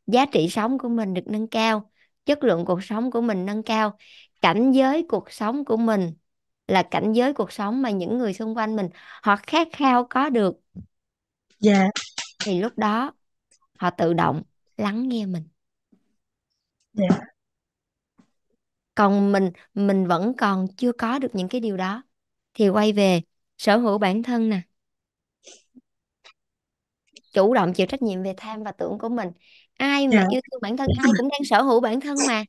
giá trị sống của mình được nâng cao chất lượng cuộc sống của mình nâng cao cảnh giới cuộc sống của mình là cảnh giới cuộc sống mà những người xung quanh mình họ khát khao có được yeah. Dạ. thì lúc đó họ tự động lắng nghe mình dạ. còn mình mình vẫn còn chưa có được những cái điều đó thì quay về sở hữu bản thân nè chủ động chịu trách nhiệm về tham và tưởng của mình ai mà yeah. Dạ. yêu thương bản thân ai cũng đang sở hữu bản thân mà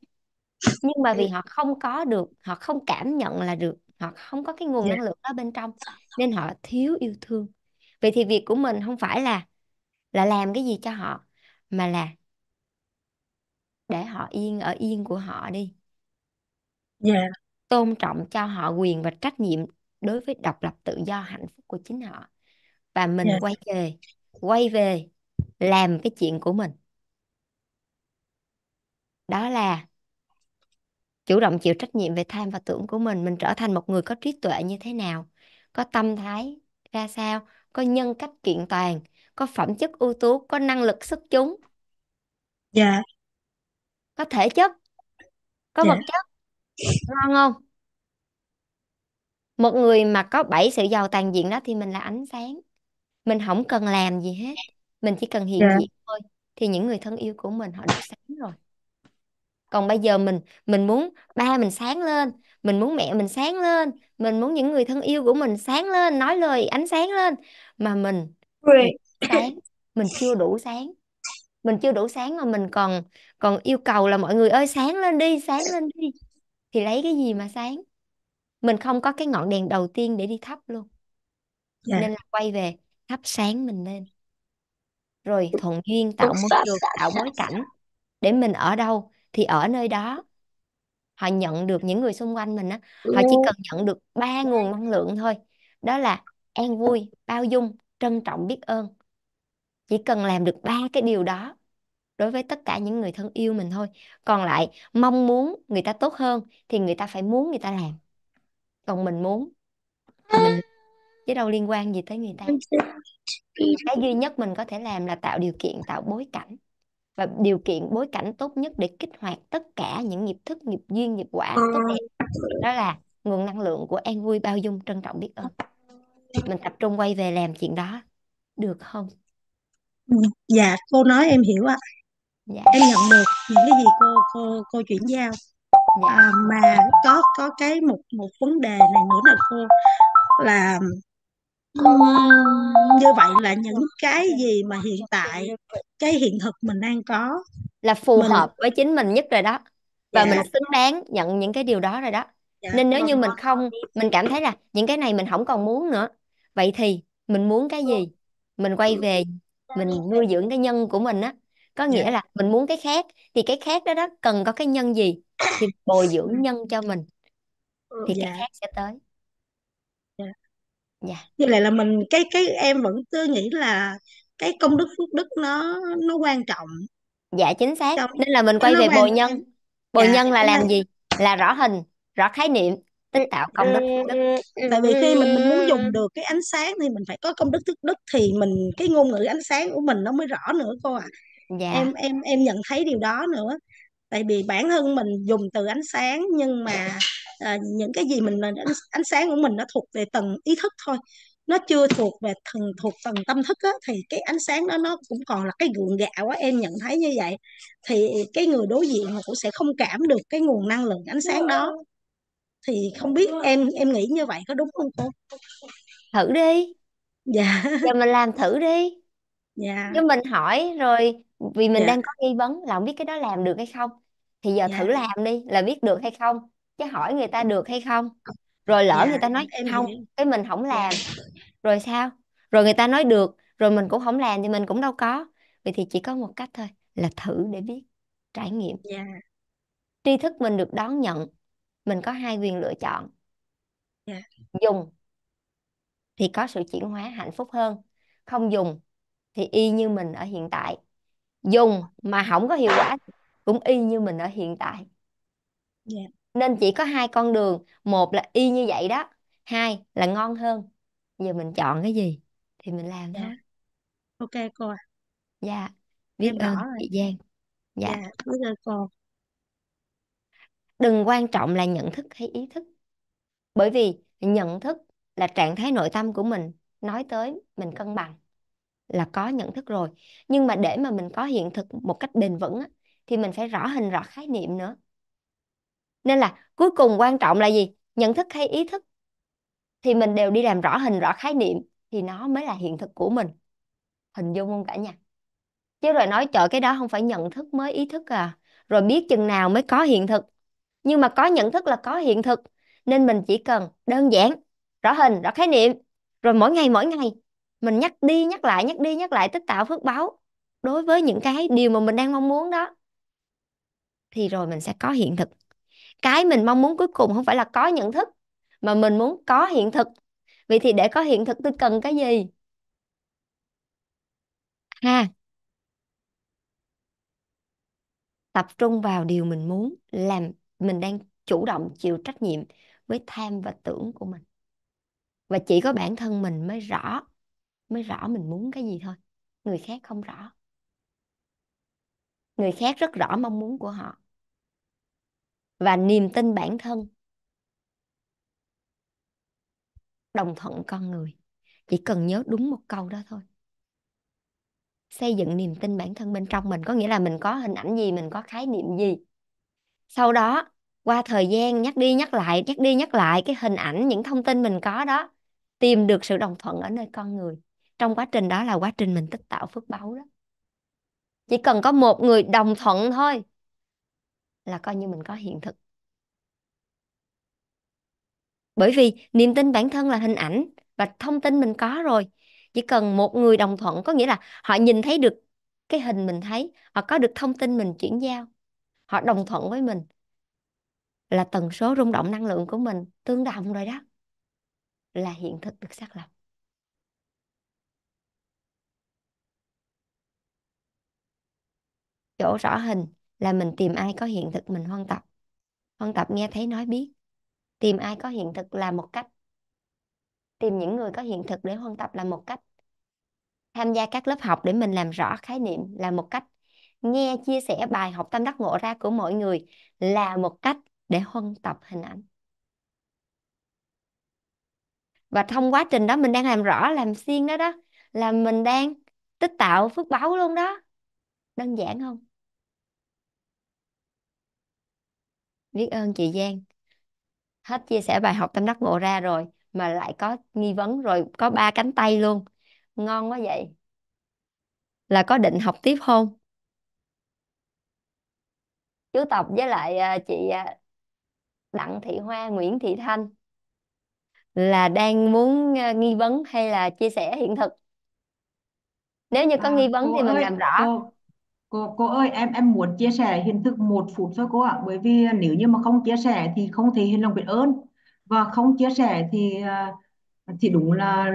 nhưng mà vì họ không có được họ không cảm nhận là được họ không có cái nguồn dạ. năng lượng đó bên trong nên họ thiếu yêu thương vậy thì việc của mình không phải là là làm cái gì cho họ mà là để họ yên ở yên của họ đi yeah. Dạ. tôn trọng cho họ quyền và trách nhiệm đối với độc lập tự do hạnh phúc của chính họ và mình yeah. Dạ. quay về quay về làm cái chuyện của mình đó là chủ động chịu trách nhiệm về tham và tưởng của mình mình trở thành một người có trí tuệ như thế nào có tâm thái ra sao có nhân cách kiện toàn có phẩm chất ưu tú có năng lực xuất chúng dạ có thể chất có yeah. vật dạ. chất ngon không một người mà có bảy sự giàu toàn diện đó thì mình là ánh sáng mình không cần làm gì hết mình chỉ cần hiện yeah. Dạ. diện thôi thì những người thân yêu của mình họ đã sáng rồi còn bây giờ mình mình muốn ba mình sáng lên mình muốn mẹ mình sáng lên mình muốn những người thân yêu của mình sáng lên nói lời ánh sáng lên mà mình sáng mình chưa đủ sáng mình chưa đủ sáng mà mình còn còn yêu cầu là mọi người ơi sáng lên đi sáng lên đi thì lấy cái gì mà sáng mình không có cái ngọn đèn đầu tiên để đi thắp luôn yeah. Dạ. nên là quay về thắp sáng mình lên rồi thuận duyên tạo môi trường tạo bối cảnh để mình ở đâu thì ở nơi đó họ nhận được những người xung quanh mình á họ chỉ ừ. cần nhận được ba nguồn năng lượng thôi đó là an vui bao dung trân trọng biết ơn chỉ cần làm được ba cái điều đó đối với tất cả những người thân yêu mình thôi còn lại mong muốn người ta tốt hơn thì người ta phải muốn người ta làm còn mình muốn mình chứ đâu liên quan gì tới người ta cái duy nhất mình có thể làm là tạo điều kiện tạo bối cảnh và điều kiện bối cảnh tốt nhất để kích hoạt tất cả những nghiệp thức nghiệp duyên nghiệp quả tốt đẹp à. đó là nguồn năng lượng của an vui bao dung trân trọng biết ơn mình tập trung quay về làm chuyện đó được không dạ cô nói em hiểu ạ dạ em nhận được những cái gì cô cô cô chuyển giao dạ à, mà có có cái một một vấn đề này nữa là cô là ừ, như vậy là những cái gì mà hiện tại cái hiện thực mình đang có là phù mình... hợp với chính mình nhất rồi đó và dạ. mình xứng đáng nhận những cái điều đó rồi đó dạ, nên nếu vâng như mình không mình cảm thấy là những cái này mình không còn muốn nữa vậy thì mình muốn cái gì mình quay về mình nuôi dưỡng cái nhân của mình á có dạ. nghĩa yeah. là mình muốn cái khác thì cái khác đó đó cần có cái nhân gì thì bồi dưỡng nhân cho mình ừ, thì cái dạ. khác sẽ tới Dạ. Như dạ. vậy là mình cái cái em vẫn cứ nghĩ là cái công đức phước đức nó nó quan trọng dạ chính xác trong, nên là mình quay về bồi nhân bồi dạ, nhân là làm gì là rõ hình rõ khái niệm tính tạo công đức phước đức tại vì khi mình mình muốn dùng được cái ánh sáng thì mình phải có công đức thức đức thì mình cái ngôn ngữ ánh sáng của mình nó mới rõ nữa cô ạ à. dạ. em em em nhận thấy điều đó nữa tại vì bản thân mình dùng từ ánh sáng nhưng mà à, những cái gì mình ánh, ánh sáng của mình nó thuộc về tầng ý thức thôi nó chưa thuộc về thần thuộc tầng tâm thức á, thì cái ánh sáng đó nó cũng còn là cái gượng gạo á, em nhận thấy như vậy thì cái người đối diện họ cũng sẽ không cảm được cái nguồn năng lượng ánh sáng đó thì không biết em em nghĩ như vậy có đúng không cô thử đi dạ rồi mình làm thử đi dạ chứ mình hỏi rồi vì mình dạ đang có nghi vấn là không biết cái đó làm được hay không thì giờ dạ. thử làm đi là biết được hay không chứ hỏi người ta được hay không rồi lỡ dạ, người ta nói em không hiểu cái mình không làm rồi sao rồi người ta nói được rồi mình cũng không làm thì mình cũng đâu có vậy thì chỉ có một cách thôi là thử để biết trải nghiệm dạ tri thức mình được đón nhận mình có hai quyền lựa chọn yeah. Dạ. dùng thì có sự chuyển hóa hạnh phúc hơn không dùng thì y như mình ở hiện tại dùng mà không có hiệu quả cũng y như mình ở hiện tại yeah. Dạ. nên chỉ có hai con đường một là y như vậy đó hai là ngon hơn giờ mình chọn cái gì thì mình làm yeah. thôi dạ. ok cô dạ biết ơn chị Giang dạ yeah. biết ơn cô đừng quan trọng là nhận thức hay ý thức bởi vì nhận thức là trạng thái nội tâm của mình nói tới mình cân bằng là có nhận thức rồi nhưng mà để mà mình có hiện thực một cách bền vững thì mình phải rõ hình rõ khái niệm nữa nên là cuối cùng quan trọng là gì nhận thức hay ý thức thì mình đều đi làm rõ hình rõ khái niệm thì nó mới là hiện thực của mình hình dung không cả nhà chứ rồi nói chợ cái đó không phải nhận thức mới ý thức à rồi biết chừng nào mới có hiện thực nhưng mà có nhận thức là có hiện thực nên mình chỉ cần đơn giản rõ hình rõ khái niệm rồi mỗi ngày mỗi ngày mình nhắc đi nhắc lại nhắc đi nhắc lại tích tạo phước báo đối với những cái điều mà mình đang mong muốn đó thì rồi mình sẽ có hiện thực cái mình mong muốn cuối cùng không phải là có nhận thức mà mình muốn có hiện thực vậy thì để có hiện thực tôi cần cái gì ha tập trung vào điều mình muốn làm mình đang chủ động chịu trách nhiệm với tham và tưởng của mình và chỉ có bản thân mình mới rõ mới rõ mình muốn cái gì thôi người khác không rõ người khác rất rõ mong muốn của họ và niềm tin bản thân đồng thuận con người chỉ cần nhớ đúng một câu đó thôi xây dựng niềm tin bản thân bên trong mình có nghĩa là mình có hình ảnh gì mình có khái niệm gì sau đó qua thời gian nhắc đi nhắc lại nhắc đi nhắc lại cái hình ảnh những thông tin mình có đó tìm được sự đồng thuận ở nơi con người trong quá trình đó là quá trình mình tích tạo phước báu đó chỉ cần có một người đồng thuận thôi là coi như mình có hiện thực bởi vì niềm tin bản thân là hình ảnh và thông tin mình có rồi chỉ cần một người đồng thuận có nghĩa là họ nhìn thấy được cái hình mình thấy họ có được thông tin mình chuyển giao họ đồng thuận với mình là tần số rung động năng lượng của mình tương đồng rồi đó là hiện thực được xác lập chỗ rõ hình là mình tìm ai có hiện thực mình hoan tập hoan tập nghe thấy nói biết tìm ai có hiện thực là một cách tìm những người có hiện thực để hoan tập là một cách tham gia các lớp học để mình làm rõ khái niệm là một cách nghe chia sẻ bài học tâm đắc ngộ ra của mọi người là một cách để huân tập hình ảnh và trong quá trình đó mình đang làm rõ làm xuyên đó đó là mình đang tích tạo phước báo luôn đó đơn giản không biết ơn chị Giang hết chia sẻ bài học tâm đắc ngộ ra rồi mà lại có nghi vấn rồi có ba cánh tay luôn ngon quá vậy là có định học tiếp không chú Tập với lại à, chị à, Đặng Thị Hoa Nguyễn Thị Thanh là đang muốn à, nghi vấn hay là chia sẻ hiện thực nếu như có à, nghi vấn thì mình ơi làm rõ cô cô cô ơi em em muốn chia sẻ hiện thực một phút thôi cô ạ bởi vì nếu như mà không chia sẻ thì không thể hiện lòng biết ơn và không chia sẻ thì thì đúng là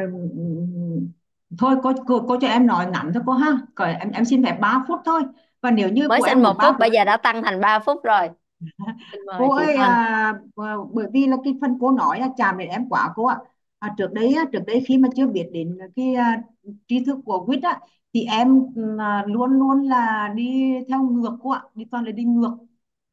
thôi cô cô, cô cho em nói ngắn thôi cô ha Cởi, em em xin phép 3 phút thôi còn nếu như mới của sinh một phút bây giờ đã tăng thành 3 phút rồi Xin cô ơi à, à, bởi vì là cái phần cô nói là chạm đến em quá cô ạ à, trước đấy trước đấy khi mà chưa biết đến cái à, tri thức của quýt á thì em à, luôn luôn là đi theo ngược cô ạ đi toàn là đi ngược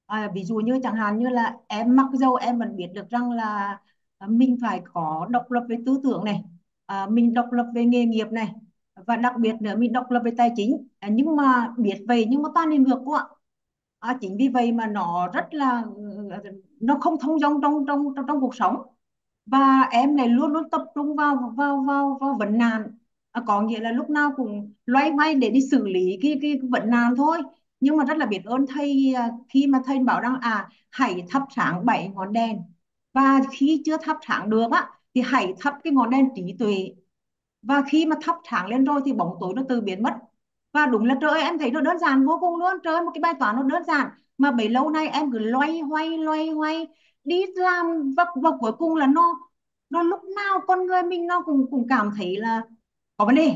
à, ví dụ như chẳng hạn như là em mắc dâu em vẫn biết được rằng là à, mình phải có độc lập về tư tưởng này à, mình độc lập về nghề nghiệp này và đặc biệt nữa mình độc lập về tài chính à, nhưng mà biết về nhưng mà toàn đi ngược cô ạ à, chính vì vậy mà nó rất là nó không thông dong trong trong trong trong cuộc sống và em này luôn luôn tập trung vào vào vào vào vấn nạn à, có nghĩa là lúc nào cũng loay hoay để đi xử lý cái cái vấn nạn thôi nhưng mà rất là biết ơn thầy à, khi mà thầy bảo rằng à hãy thắp sáng bảy ngón đèn và khi chưa thắp sáng được á thì hãy thắp cái ngón đèn trí tuệ và khi mà thắp sáng lên rồi thì bóng tối nó từ biến mất và đúng là trời ơi, em thấy nó đơn giản vô cùng luôn trời ơi, một cái bài toán nó đơn giản mà bấy lâu nay em cứ loay hoay loay hoay đi làm và, và cuối cùng là nó nó lúc nào con người mình nó cũng cũng cảm thấy là có vấn đề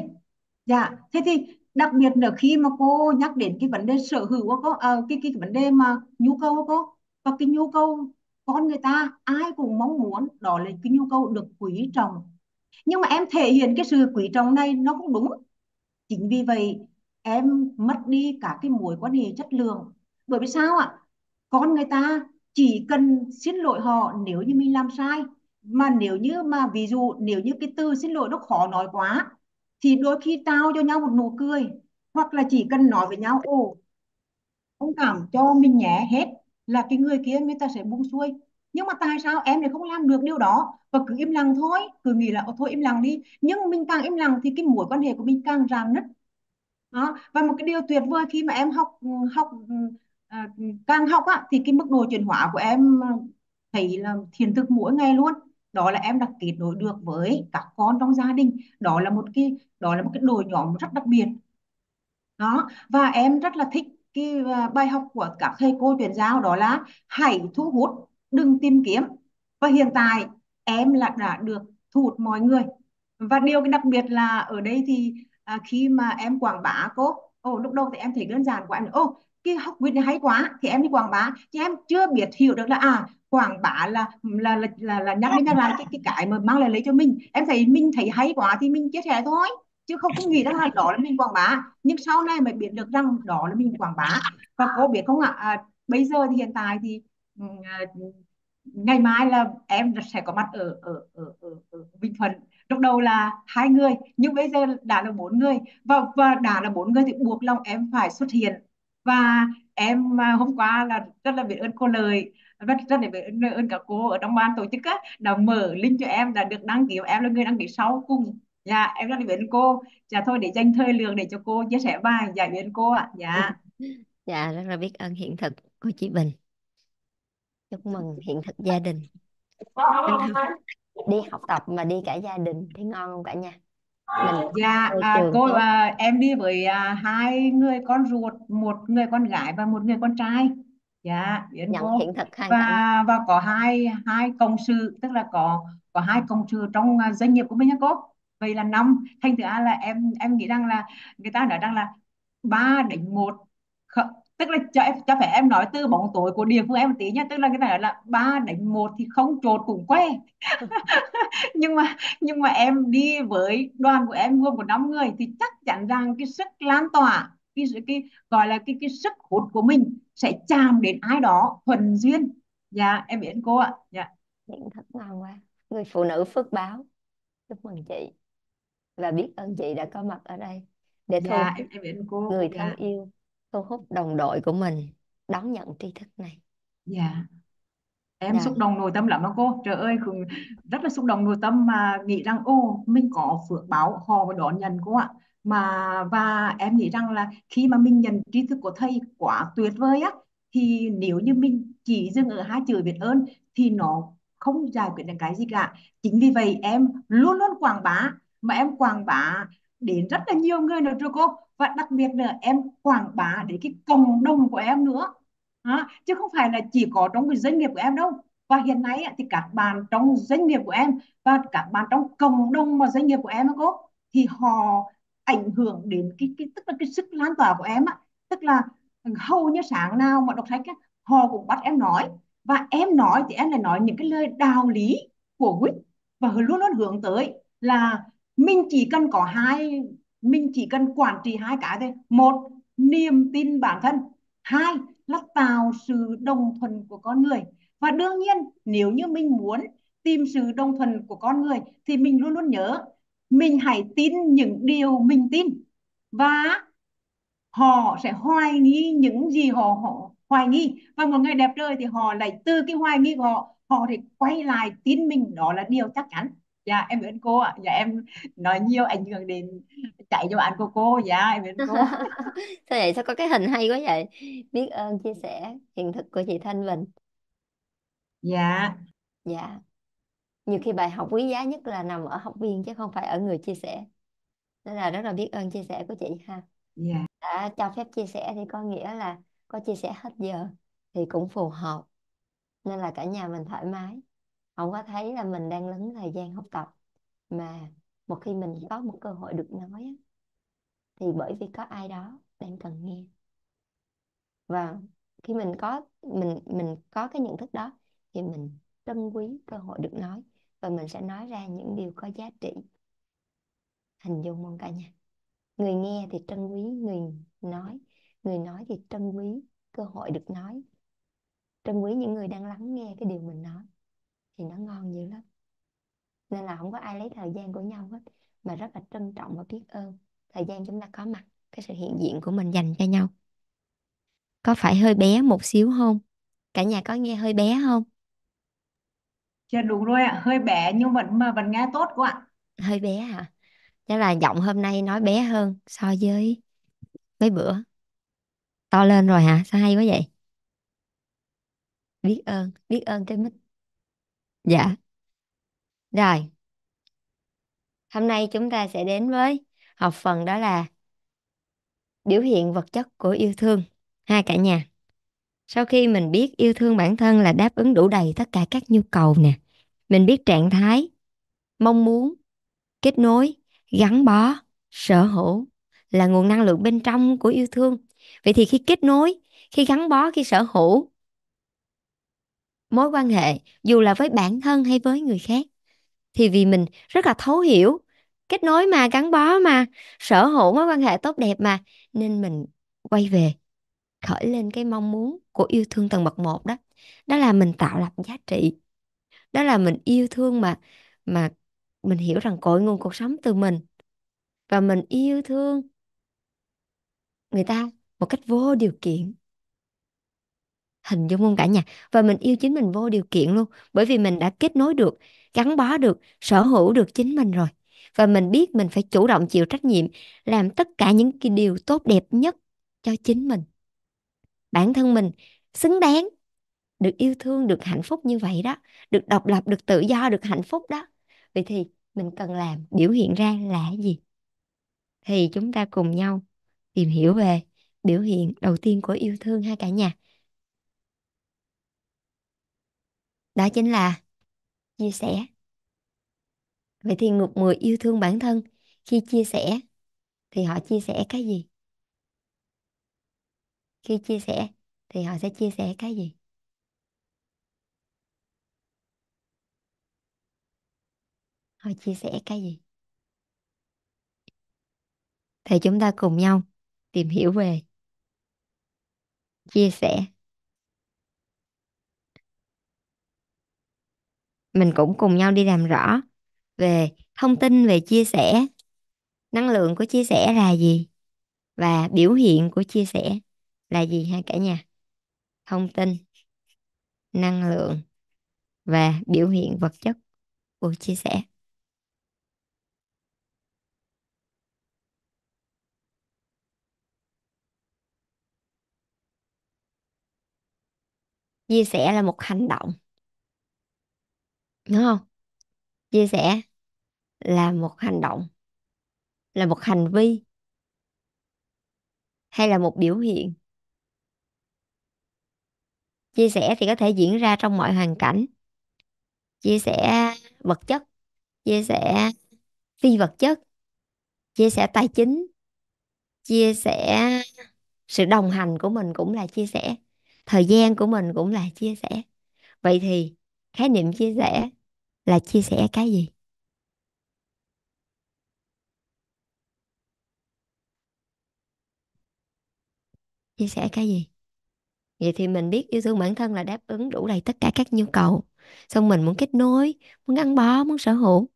dạ thế thì đặc biệt là khi mà cô nhắc đến cái vấn đề sở hữu của cô à, cái, cái vấn đề mà nhu cầu của cô và cái nhu cầu con người ta ai cũng mong muốn đó là cái nhu cầu được quý trọng nhưng mà em thể hiện cái sự quý trọng này nó không đúng chính vì vậy em mất đi cả cái mối quan hệ chất lượng bởi vì sao ạ con người ta chỉ cần xin lỗi họ nếu như mình làm sai mà nếu như mà ví dụ nếu như cái từ xin lỗi nó khó nói quá thì đôi khi trao cho nhau một nụ cười hoặc là chỉ cần nói với nhau ồ thông cảm cho mình nhẹ hết là cái người kia người ta sẽ buông xuôi nhưng mà tại sao em lại không làm được điều đó và cứ im lặng thôi cứ nghĩ là thôi im lặng đi nhưng mình càng im lặng thì cái mối quan hệ của mình càng rạn nứt đó. và một cái điều tuyệt vời khi mà em học ừ, học ừ, à, ừ, càng học á, thì cái mức độ chuyển hóa của em ờ, thấy là thiền thực mỗi ngày luôn đó là em đã kết nối được với các con trong gia đình đó là một cái đó là một cái đồ nhóm rất đặc biệt đó và em rất là thích cái ờ, bài học của các thầy cô truyền giáo đó là hãy thu hút đừng tìm kiếm và hiện tại em là đã được thu hút mọi người và điều đặc biệt là ở đây thì à, khi mà em quảng bá cô ồ lúc đầu thì em thấy đơn giản của em ô cái học viên này hay quá thì em đi quảng bá chứ em chưa biết hiểu được là à quảng bá là là là là, là nhắc đến nhắc lại cái, cái cái mà mang lại lấy cho mình em thấy mình thấy hay quá thì mình chia sẻ thôi chứ không có nghĩ đó là đó là mình quảng bá nhưng sau này mới biết được rằng đó là mình quảng bá và cô biết không ạ à, bây giờ thì hiện tại thì Ờ, ngày mai là em sẽ có mặt ở ở ở ở, ở Bình Thuận lúc đầu là hai người nhưng bây giờ đã là bốn người và và đã là bốn người thì buộc lòng em phải xuất hiện và em à, hôm qua là rất là biết ơn cô lời rất rất là biết ơn cả cô ở trong ban tổ chức á, đã mở link cho em đã được đăng ký em là người đăng ký sau cùng dạ em rất là biết ơn cô dạ thôi để dành thời lượng để cho cô chia sẻ bài giải dạ, biết cô ạ dạ dạ rất là biết ơn hiện thực của chị Bình chúc mừng hiện thực gia đình ờ. đi học tập mà đi cả gia đình thấy ngon không cả nhà mình dạ môi à, trường cô tốt. à, em đi với à, hai người con ruột một người con gái và một người con trai dạ Yến nhận cô hiện thực hai cảnh và và có hai hai cộng sự tức là có có hai cộng sự trong à, doanh nghiệp của mình nha cô vậy là năm thành thử ra là em em nghĩ rằng là người ta nói rằng là ba đánh một kh- tức là cho em cho phép em nói từ bóng tối của địa phương em một tí nha tức là cái này là ba đánh một thì không trột cũng quay nhưng mà nhưng mà em đi với đoàn của em gồm có năm người thì chắc chắn rằng cái sức lan tỏa cái, cái gọi là cái cái sức hút của mình sẽ chạm đến ai đó thuần duyên dạ yeah, em biết cô ạ dạ yeah. thật ngon quá người phụ nữ phước báo chúc mừng chị và biết ơn chị đã có mặt ở đây để dạ, yeah, em, em cô người thân dạ. yêu thu hút đồng đội của mình đón nhận tri thức này dạ em Đó. Dạ. xúc động nội tâm lắm đó cô trời ơi rất là xúc động nội tâm mà nghĩ rằng ô mình có phước báo họ và đón nhận cô ạ mà và em nghĩ rằng là khi mà mình nhận tri thức của thầy quá tuyệt vời á thì nếu như mình chỉ dừng ở hai chữ biết ơn thì nó không giải quyết được cái gì cả chính vì vậy em luôn luôn quảng bá mà em quảng bá đến rất là nhiều người nữa rồi cô và đặc biệt là em quảng bá đến cái cộng đồng của em nữa à, chứ không phải là chỉ có trong cái doanh nghiệp của em đâu và hiện nay thì các bạn trong doanh nghiệp của em và các bạn trong cộng đồng mà doanh nghiệp của em cô thì họ ảnh hưởng đến cái, cái tức là cái sức lan tỏa của em á tức là hầu như sáng nào mà đọc sách á, họ cũng bắt em nói và em nói thì em lại nói những cái lời đạo lý của quýt và luôn luôn hướng tới là mình chỉ cần có hai mình chỉ cần quản trị hai cái thôi một niềm tin bản thân hai là tạo sự đồng thuận của con người và đương nhiên nếu như mình muốn tìm sự đồng thuận của con người thì mình luôn luôn nhớ mình hãy tin những điều mình tin và họ sẽ hoài nghi những gì họ, họ hoài nghi và một ngày đẹp trời thì họ lại từ cái hoài nghi của họ họ thì quay lại tin mình đó là điều chắc chắn dạ em biết cô ạ dạ em nói nhiều ảnh hưởng đến chạy cho ăn của cô dạ em biết cô sao vậy sao có cái hình hay quá vậy biết ơn chia sẻ hiện thực của chị Thanh Bình dạ dạ nhiều khi bài học quý giá nhất là nằm ở học viên chứ không phải ở người chia sẻ nên là rất là biết ơn chia sẻ của chị ha dạ đã cho phép chia sẻ thì có nghĩa là có chia sẻ hết giờ thì cũng phù hợp nên là cả nhà mình thoải mái không có thấy là mình đang lấn thời gian học tập mà một khi mình có một cơ hội được nói thì bởi vì có ai đó đang cần nghe và khi mình có mình mình có cái nhận thức đó thì mình trân quý cơ hội được nói và mình sẽ nói ra những điều có giá trị hình dung không cả nhà người nghe thì trân quý người nói người nói thì trân quý cơ hội được nói trân quý những người đang lắng nghe cái điều mình nói thì nó ngon dữ lắm nên là không có ai lấy thời gian của nhau hết mà rất là trân trọng và biết ơn thời gian chúng ta có mặt cái sự hiện diện của mình dành cho nhau có phải hơi bé một xíu không cả nhà có nghe hơi bé không dạ đúng rồi ạ hơi bé nhưng vẫn mà vẫn nghe tốt quá hơi bé hả chắc là giọng hôm nay nói bé hơn so với mấy bữa to lên rồi hả sao hay quá vậy biết ơn biết ơn cái mít Dạ, rồi, hôm nay chúng ta sẽ đến với học phần đó là biểu hiện vật chất của yêu thương ha cả nhà. Sau khi mình biết yêu thương bản thân là đáp ứng đủ đầy tất cả các nhu cầu nè, mình biết trạng thái, mong muốn, kết nối, gắn bó, sở hữu là nguồn năng lượng bên trong của yêu thương. Vậy thì khi kết nối, khi gắn bó, khi sở hữu mối quan hệ dù là với bản thân hay với người khác thì vì mình rất là thấu hiểu kết nối mà gắn bó mà sở hữu mối quan hệ tốt đẹp mà nên mình quay về khởi lên cái mong muốn của yêu thương tầng bậc một đó đó là mình tạo lập giá trị đó là mình yêu thương mà mà mình hiểu rằng cội nguồn cuộc sống từ mình và mình yêu thương người ta một cách vô điều kiện hình dung không cả nhà và mình yêu chính mình vô điều kiện luôn bởi vì mình đã kết nối được gắn bó được sở hữu được chính mình rồi và mình biết mình phải chủ động chịu trách nhiệm làm tất cả những cái điều tốt đẹp nhất cho chính mình bản thân mình xứng đáng được yêu thương được hạnh phúc như vậy đó được độc lập được tự do được hạnh phúc đó vậy thì mình cần làm biểu hiện ra là gì thì chúng ta cùng nhau tìm hiểu về biểu hiện đầu tiên của yêu thương ha cả nhà đó chính là chia sẻ vậy thì ngục mười yêu thương bản thân khi chia sẻ thì họ chia sẻ cái gì khi chia sẻ thì họ sẽ chia sẻ cái gì họ chia sẻ cái gì thì chúng ta cùng nhau tìm hiểu về chia sẻ mình cũng cùng nhau đi làm rõ về thông tin về chia sẻ năng lượng của chia sẻ là gì và biểu hiện của chia sẻ là gì ha cả nhà thông tin năng lượng và biểu hiện vật chất của chia sẻ chia sẻ là một hành động đúng không chia sẻ là một hành động là một hành vi hay là một biểu hiện chia sẻ thì có thể diễn ra trong mọi hoàn cảnh chia sẻ vật chất chia sẻ phi vật chất chia sẻ tài chính chia sẻ sự đồng hành của mình cũng là chia sẻ thời gian của mình cũng là chia sẻ vậy thì khái niệm chia sẻ là chia sẻ cái gì chia sẻ cái gì vậy thì mình biết yêu thương bản thân là đáp ứng đủ đầy tất cả các nhu cầu xong mình muốn kết nối muốn gắn bó muốn sở hữu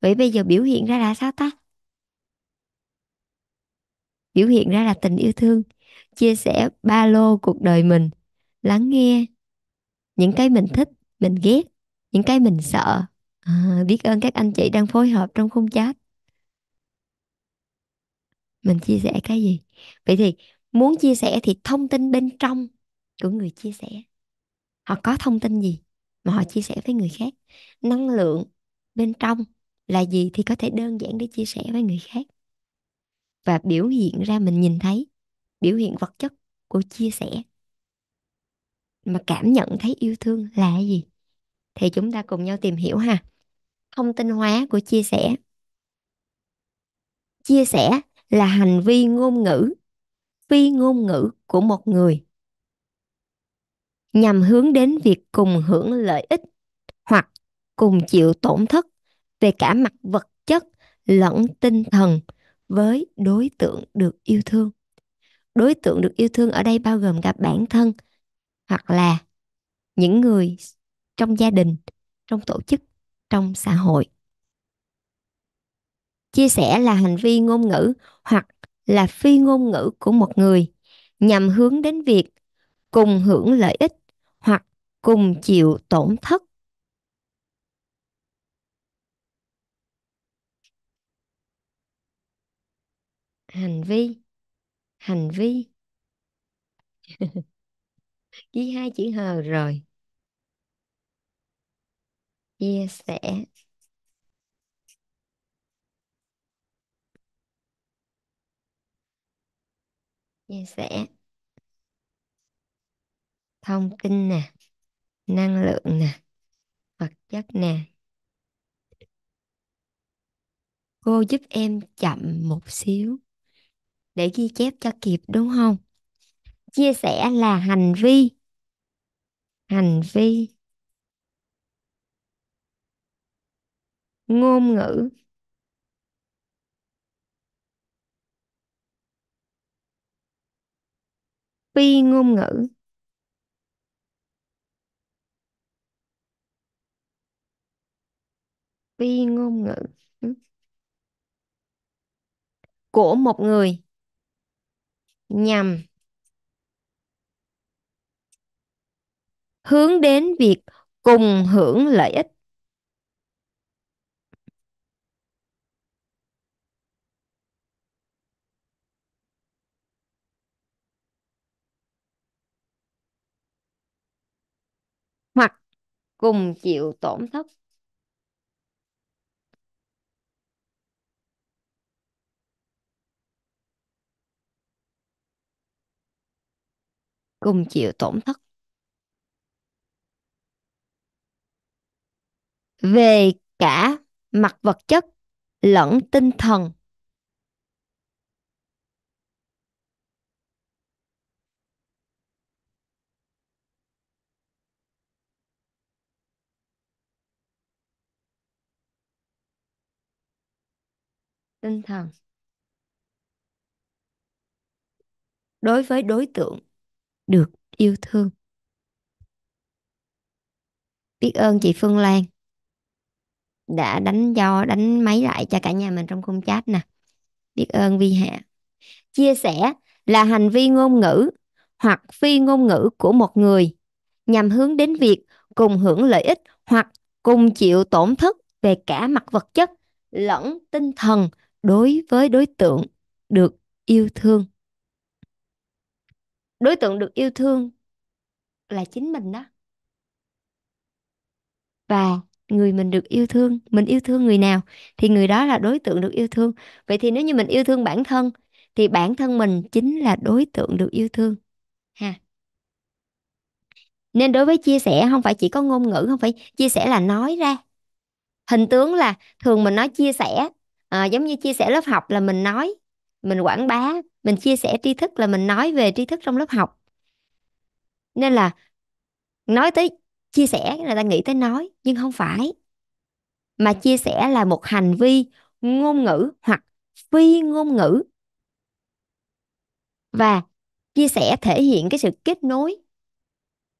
vậy bây giờ biểu hiện ra là sao ta biểu hiện ra là tình yêu thương chia sẻ ba lô cuộc đời mình lắng nghe những cái mình thích mình ghét những cái mình sợ à, biết ơn các anh chị đang phối hợp trong khung chat mình chia sẻ cái gì vậy thì muốn chia sẻ thì thông tin bên trong của người chia sẻ họ có thông tin gì mà họ chia sẻ với người khác năng lượng bên trong là gì thì có thể đơn giản để chia sẻ với người khác và biểu hiện ra mình nhìn thấy biểu hiện vật chất của chia sẻ mà cảm nhận thấy yêu thương là gì thì chúng ta cùng nhau tìm hiểu ha thông tin hóa của chia sẻ chia sẻ là hành vi ngôn ngữ phi ngôn ngữ của một người nhằm hướng đến việc cùng hưởng lợi ích hoặc cùng chịu tổn thất về cả mặt vật chất lẫn tinh thần với đối tượng được yêu thương đối tượng được yêu thương ở đây bao gồm cả bản thân hoặc là những người trong gia đình trong tổ chức trong xã hội chia sẻ là hành vi ngôn ngữ hoặc là phi ngôn ngữ của một người nhằm hướng đến việc cùng hưởng lợi ích hoặc cùng chịu tổn thất hành vi hành vi ghi hai chữ hờ rồi chia sẻ chia sẻ thông tin nè năng lượng nè vật chất nè cô giúp em chậm một xíu để ghi chép cho kịp đúng không chia sẻ là hành vi hành vi ngôn ngữ phi ngôn ngữ phi ngôn ngữ của một người nhằm hướng đến việc cùng hưởng lợi ích cùng chịu tổn thất cùng chịu tổn thất về cả mặt vật chất lẫn tinh thần tinh thần đối với đối tượng được yêu thương biết ơn chị Phương Lan đã đánh do đánh máy lại cho cả nhà mình trong khung chat nè biết ơn Vi Hạ chia sẻ là hành vi ngôn ngữ hoặc phi ngôn ngữ của một người nhằm hướng đến việc cùng hưởng lợi ích hoặc cùng chịu tổn thất về cả mặt vật chất lẫn tinh thần đối với đối tượng được yêu thương đối tượng được yêu thương là chính mình đó và người mình được yêu thương mình yêu thương người nào thì người đó là đối tượng được yêu thương vậy thì nếu như mình yêu thương bản thân thì bản thân mình chính là đối tượng được yêu thương ha nên đối với chia sẻ không phải chỉ có ngôn ngữ không phải chia sẻ là nói ra hình tướng là thường mình nói chia sẻ à, giống như chia sẻ lớp học là mình nói mình quảng bá mình chia sẻ tri thức là mình nói về tri thức trong lớp học nên là nói tới chia sẻ là ta nghĩ tới nói nhưng không phải mà chia sẻ là một hành vi ngôn ngữ hoặc phi ngôn ngữ và chia sẻ thể hiện cái sự kết nối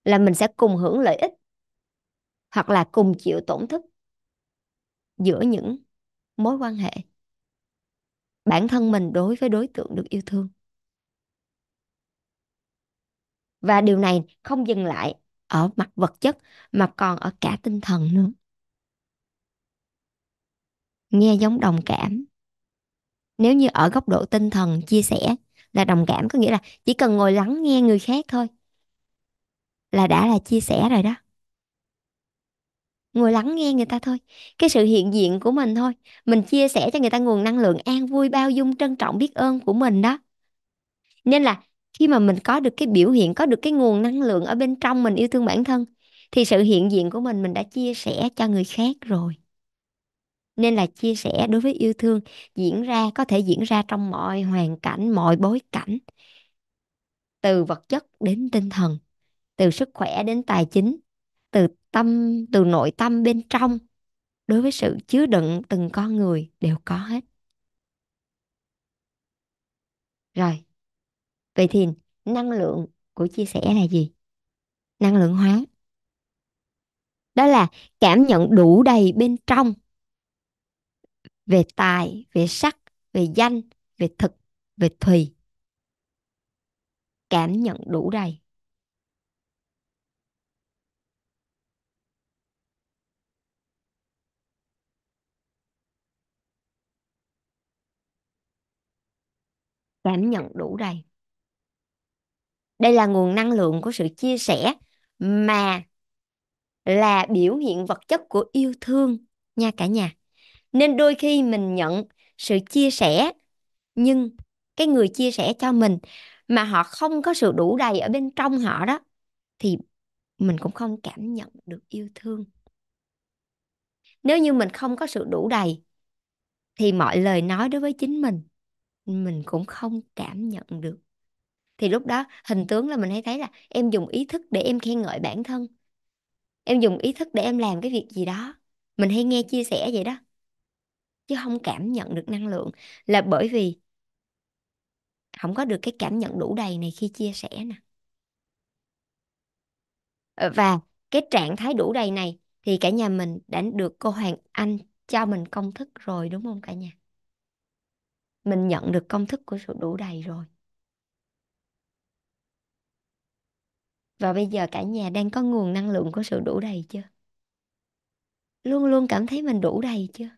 là mình sẽ cùng hưởng lợi ích hoặc là cùng chịu tổn thất giữa những mối quan hệ bản thân mình đối với đối tượng được yêu thương và điều này không dừng lại ở mặt vật chất mà còn ở cả tinh thần nữa nghe giống đồng cảm nếu như ở góc độ tinh thần chia sẻ là đồng cảm có nghĩa là chỉ cần ngồi lắng nghe người khác thôi là đã là chia sẻ rồi đó ngồi lắng nghe người ta thôi cái sự hiện diện của mình thôi mình chia sẻ cho người ta nguồn năng lượng an vui bao dung trân trọng biết ơn của mình đó nên là khi mà mình có được cái biểu hiện có được cái nguồn năng lượng ở bên trong mình yêu thương bản thân thì sự hiện diện của mình mình đã chia sẻ cho người khác rồi nên là chia sẻ đối với yêu thương diễn ra có thể diễn ra trong mọi hoàn cảnh mọi bối cảnh từ vật chất đến tinh thần từ sức khỏe đến tài chính từ tâm từ nội tâm bên trong đối với sự chứa đựng từng con người đều có hết rồi vậy thì năng lượng của chia sẻ là gì năng lượng hóa đó là cảm nhận đủ đầy bên trong về tài về sắc về danh về thực về thùy cảm nhận đủ đầy cảm nhận đủ đầy đây là nguồn năng lượng của sự chia sẻ mà là biểu hiện vật chất của yêu thương nha cả nhà nên đôi khi mình nhận sự chia sẻ nhưng cái người chia sẻ cho mình mà họ không có sự đủ đầy ở bên trong họ đó thì mình cũng không cảm nhận được yêu thương nếu như mình không có sự đủ đầy thì mọi lời nói đối với chính mình mình cũng không cảm nhận được thì lúc đó hình tướng là mình hay thấy là em dùng ý thức để em khen ngợi bản thân em dùng ý thức để em làm cái việc gì đó mình hay nghe chia sẻ vậy đó chứ không cảm nhận được năng lượng là bởi vì không có được cái cảm nhận đủ đầy này khi chia sẻ nè ờ, và cái trạng thái đủ đầy này thì cả nhà mình đã được cô Hoàng Anh cho mình công thức rồi đúng không cả nhà mình nhận được công thức của sự đủ đầy rồi và bây giờ cả nhà đang có nguồn năng lượng của sự đủ đầy chưa luôn luôn cảm thấy mình đủ đầy chưa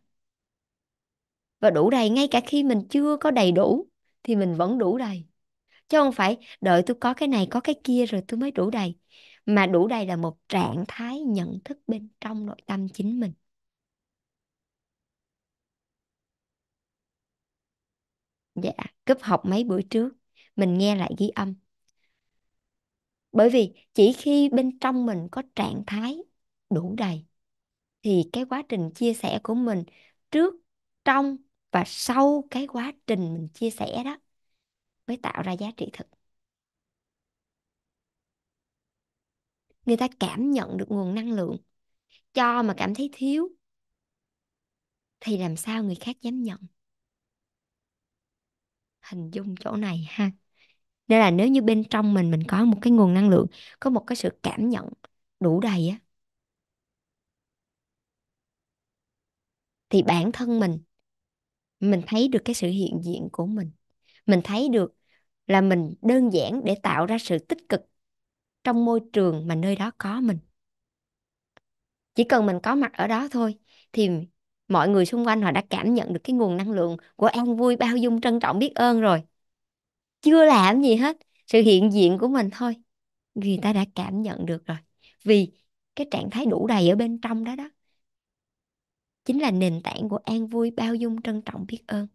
và đủ đầy ngay cả khi mình chưa có đầy đủ thì mình vẫn đủ đầy chứ không phải đợi tôi có cái này có cái kia rồi tôi mới đủ đầy mà đủ đầy là một trạng thái nhận thức bên trong nội tâm chính mình dạ cúp học mấy bữa trước mình nghe lại ghi âm bởi vì chỉ khi bên trong mình có trạng thái đủ đầy thì cái quá trình chia sẻ của mình trước trong và sau cái quá trình mình chia sẻ đó mới tạo ra giá trị thực người ta cảm nhận được nguồn năng lượng cho mà cảm thấy thiếu thì làm sao người khác dám nhận hình dung chỗ này ha nên là nếu như bên trong mình mình có một cái nguồn năng lượng có một cái sự cảm nhận đủ đầy á thì bản thân mình mình thấy được cái sự hiện diện của mình mình thấy được là mình đơn giản để tạo ra sự tích cực trong môi trường mà nơi đó có mình chỉ cần mình có mặt ở đó thôi thì mọi người xung quanh họ đã cảm nhận được cái nguồn năng lượng của an vui bao dung trân trọng biết ơn rồi chưa làm gì hết sự hiện diện của mình thôi người ta đã cảm nhận được rồi vì cái trạng thái đủ đầy ở bên trong đó đó chính là nền tảng của an vui bao dung trân trọng biết ơn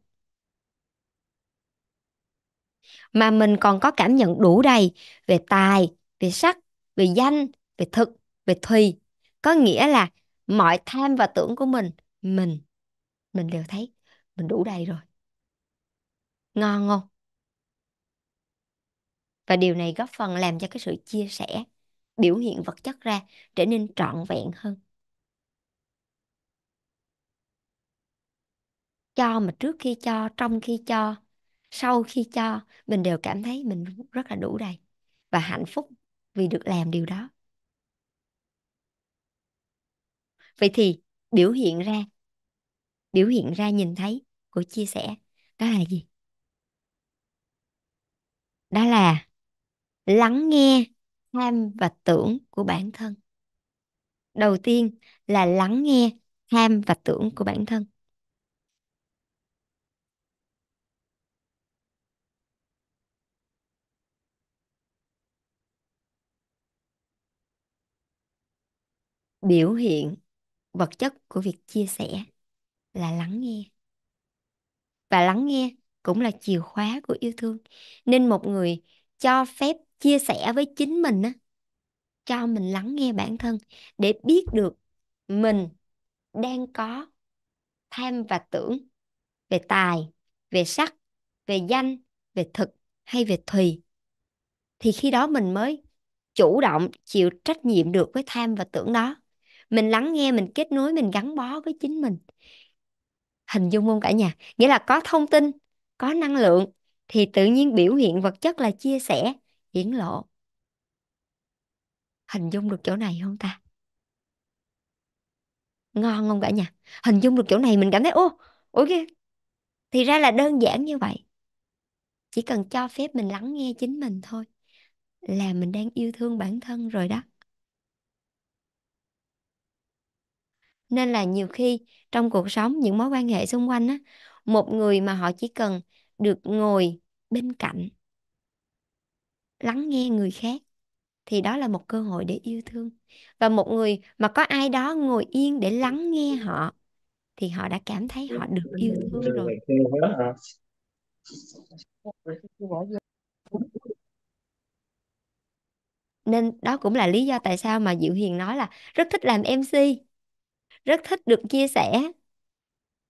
mà mình còn có cảm nhận đủ đầy về tài về sắc về danh về thực về thùy có nghĩa là mọi tham và tưởng của mình mình mình đều thấy mình đủ đầy rồi ngon không và điều này góp phần làm cho cái sự chia sẻ biểu hiện vật chất ra trở nên trọn vẹn hơn cho mà trước khi cho trong khi cho sau khi cho mình đều cảm thấy mình rất là đủ đầy và hạnh phúc vì được làm điều đó vậy thì biểu hiện ra biểu hiện ra nhìn thấy của chia sẻ đó là gì đó là lắng nghe tham và tưởng của bản thân đầu tiên là lắng nghe tham và tưởng của bản thân biểu hiện vật chất của việc chia sẻ là lắng nghe và lắng nghe cũng là chìa khóa của yêu thương nên một người cho phép chia sẻ với chính mình á cho mình lắng nghe bản thân để biết được mình đang có tham và tưởng về tài về sắc về danh về thực hay về thùy thì khi đó mình mới chủ động chịu trách nhiệm được với tham và tưởng đó mình lắng nghe mình kết nối mình gắn bó với chính mình hình dung không cả nhà nghĩa là có thông tin có năng lượng thì tự nhiên biểu hiện vật chất là chia sẻ hiển lộ hình dung được chỗ này không ta ngon không cả nhà hình dung được chỗ này mình cảm thấy ô ôi kia thì ra là đơn giản như vậy chỉ cần cho phép mình lắng nghe chính mình thôi là mình đang yêu thương bản thân rồi đó nên là nhiều khi trong cuộc sống những mối quan hệ xung quanh á một người mà họ chỉ cần được ngồi bên cạnh lắng nghe người khác thì đó là một cơ hội để yêu thương và một người mà có ai đó ngồi yên để lắng nghe họ thì họ đã cảm thấy họ được yêu thương rồi nên đó cũng là lý do tại sao mà Diệu Hiền nói là rất thích làm MC rất thích được chia sẻ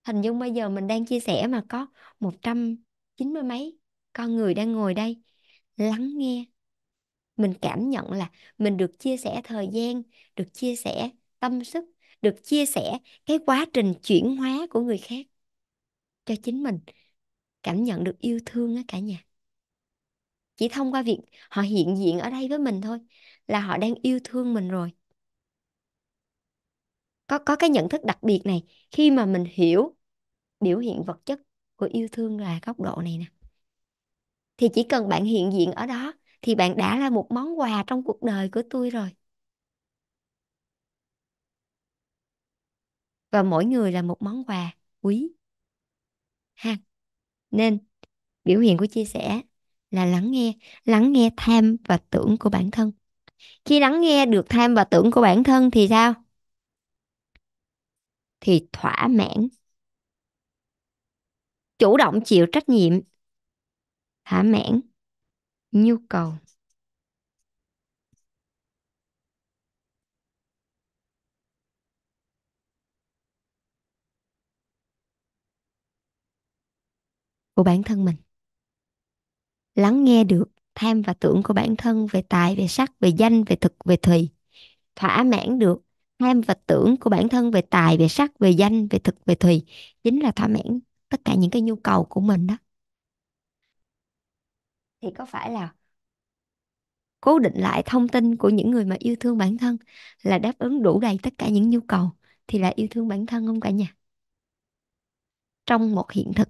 hình dung bây giờ mình đang chia sẻ mà có một trăm chín mươi mấy con người đang ngồi đây lắng nghe mình cảm nhận là mình được chia sẻ thời gian được chia sẻ tâm sức được chia sẻ cái quá trình chuyển hóa của người khác cho chính mình cảm nhận được yêu thương á cả nhà chỉ thông qua việc họ hiện diện ở đây với mình thôi là họ đang yêu thương mình rồi có có cái nhận thức đặc biệt này khi mà mình hiểu biểu hiện vật chất của yêu thương là góc độ này nè thì chỉ cần bạn hiện diện ở đó thì bạn đã là một món quà trong cuộc đời của tôi rồi và mỗi người là một món quà quý ha nên biểu hiện của chia sẻ là lắng nghe lắng nghe tham và tưởng của bản thân khi lắng nghe được tham và tưởng của bản thân thì sao thì thỏa mãn chủ động chịu trách nhiệm thỏa mãn nhu cầu của bản thân mình lắng nghe được tham và tưởng của bản thân về tài về sắc về danh về thực về thùy thỏa mãn được ham vật tưởng của bản thân về tài về sắc về danh về thực về thùy chính là thỏa mãn tất cả những cái nhu cầu của mình đó thì có phải là cố định lại thông tin của những người mà yêu thương bản thân là đáp ứng đủ đầy tất cả những nhu cầu thì là yêu thương bản thân không cả nhà trong một hiện thực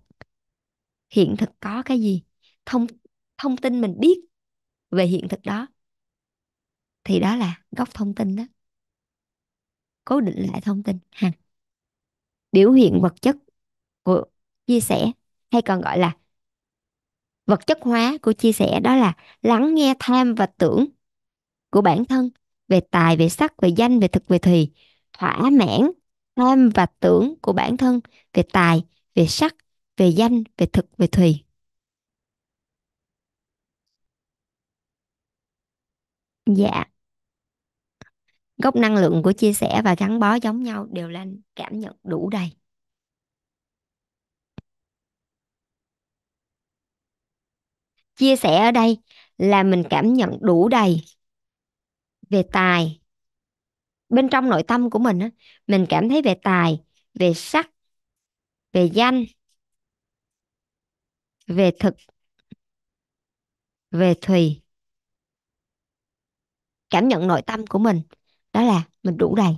hiện thực có cái gì thông thông tin mình biết về hiện thực đó thì đó là gốc thông tin đó cố định lại thông tin ha biểu hiện vật chất của chia sẻ hay còn gọi là vật chất hóa của chia sẻ đó là lắng nghe tham và tưởng của bản thân về tài về sắc về danh về thực về thùy thỏa mãn tham và tưởng của bản thân về tài về sắc về danh về thực về thùy dạ gốc năng lượng của chia sẻ và gắn bó giống nhau đều là cảm nhận đủ đầy chia sẻ ở đây là mình cảm nhận đủ đầy về tài bên trong nội tâm của mình mình cảm thấy về tài về sắc về danh về thực về thùy cảm nhận nội tâm của mình đó là mình đủ đầy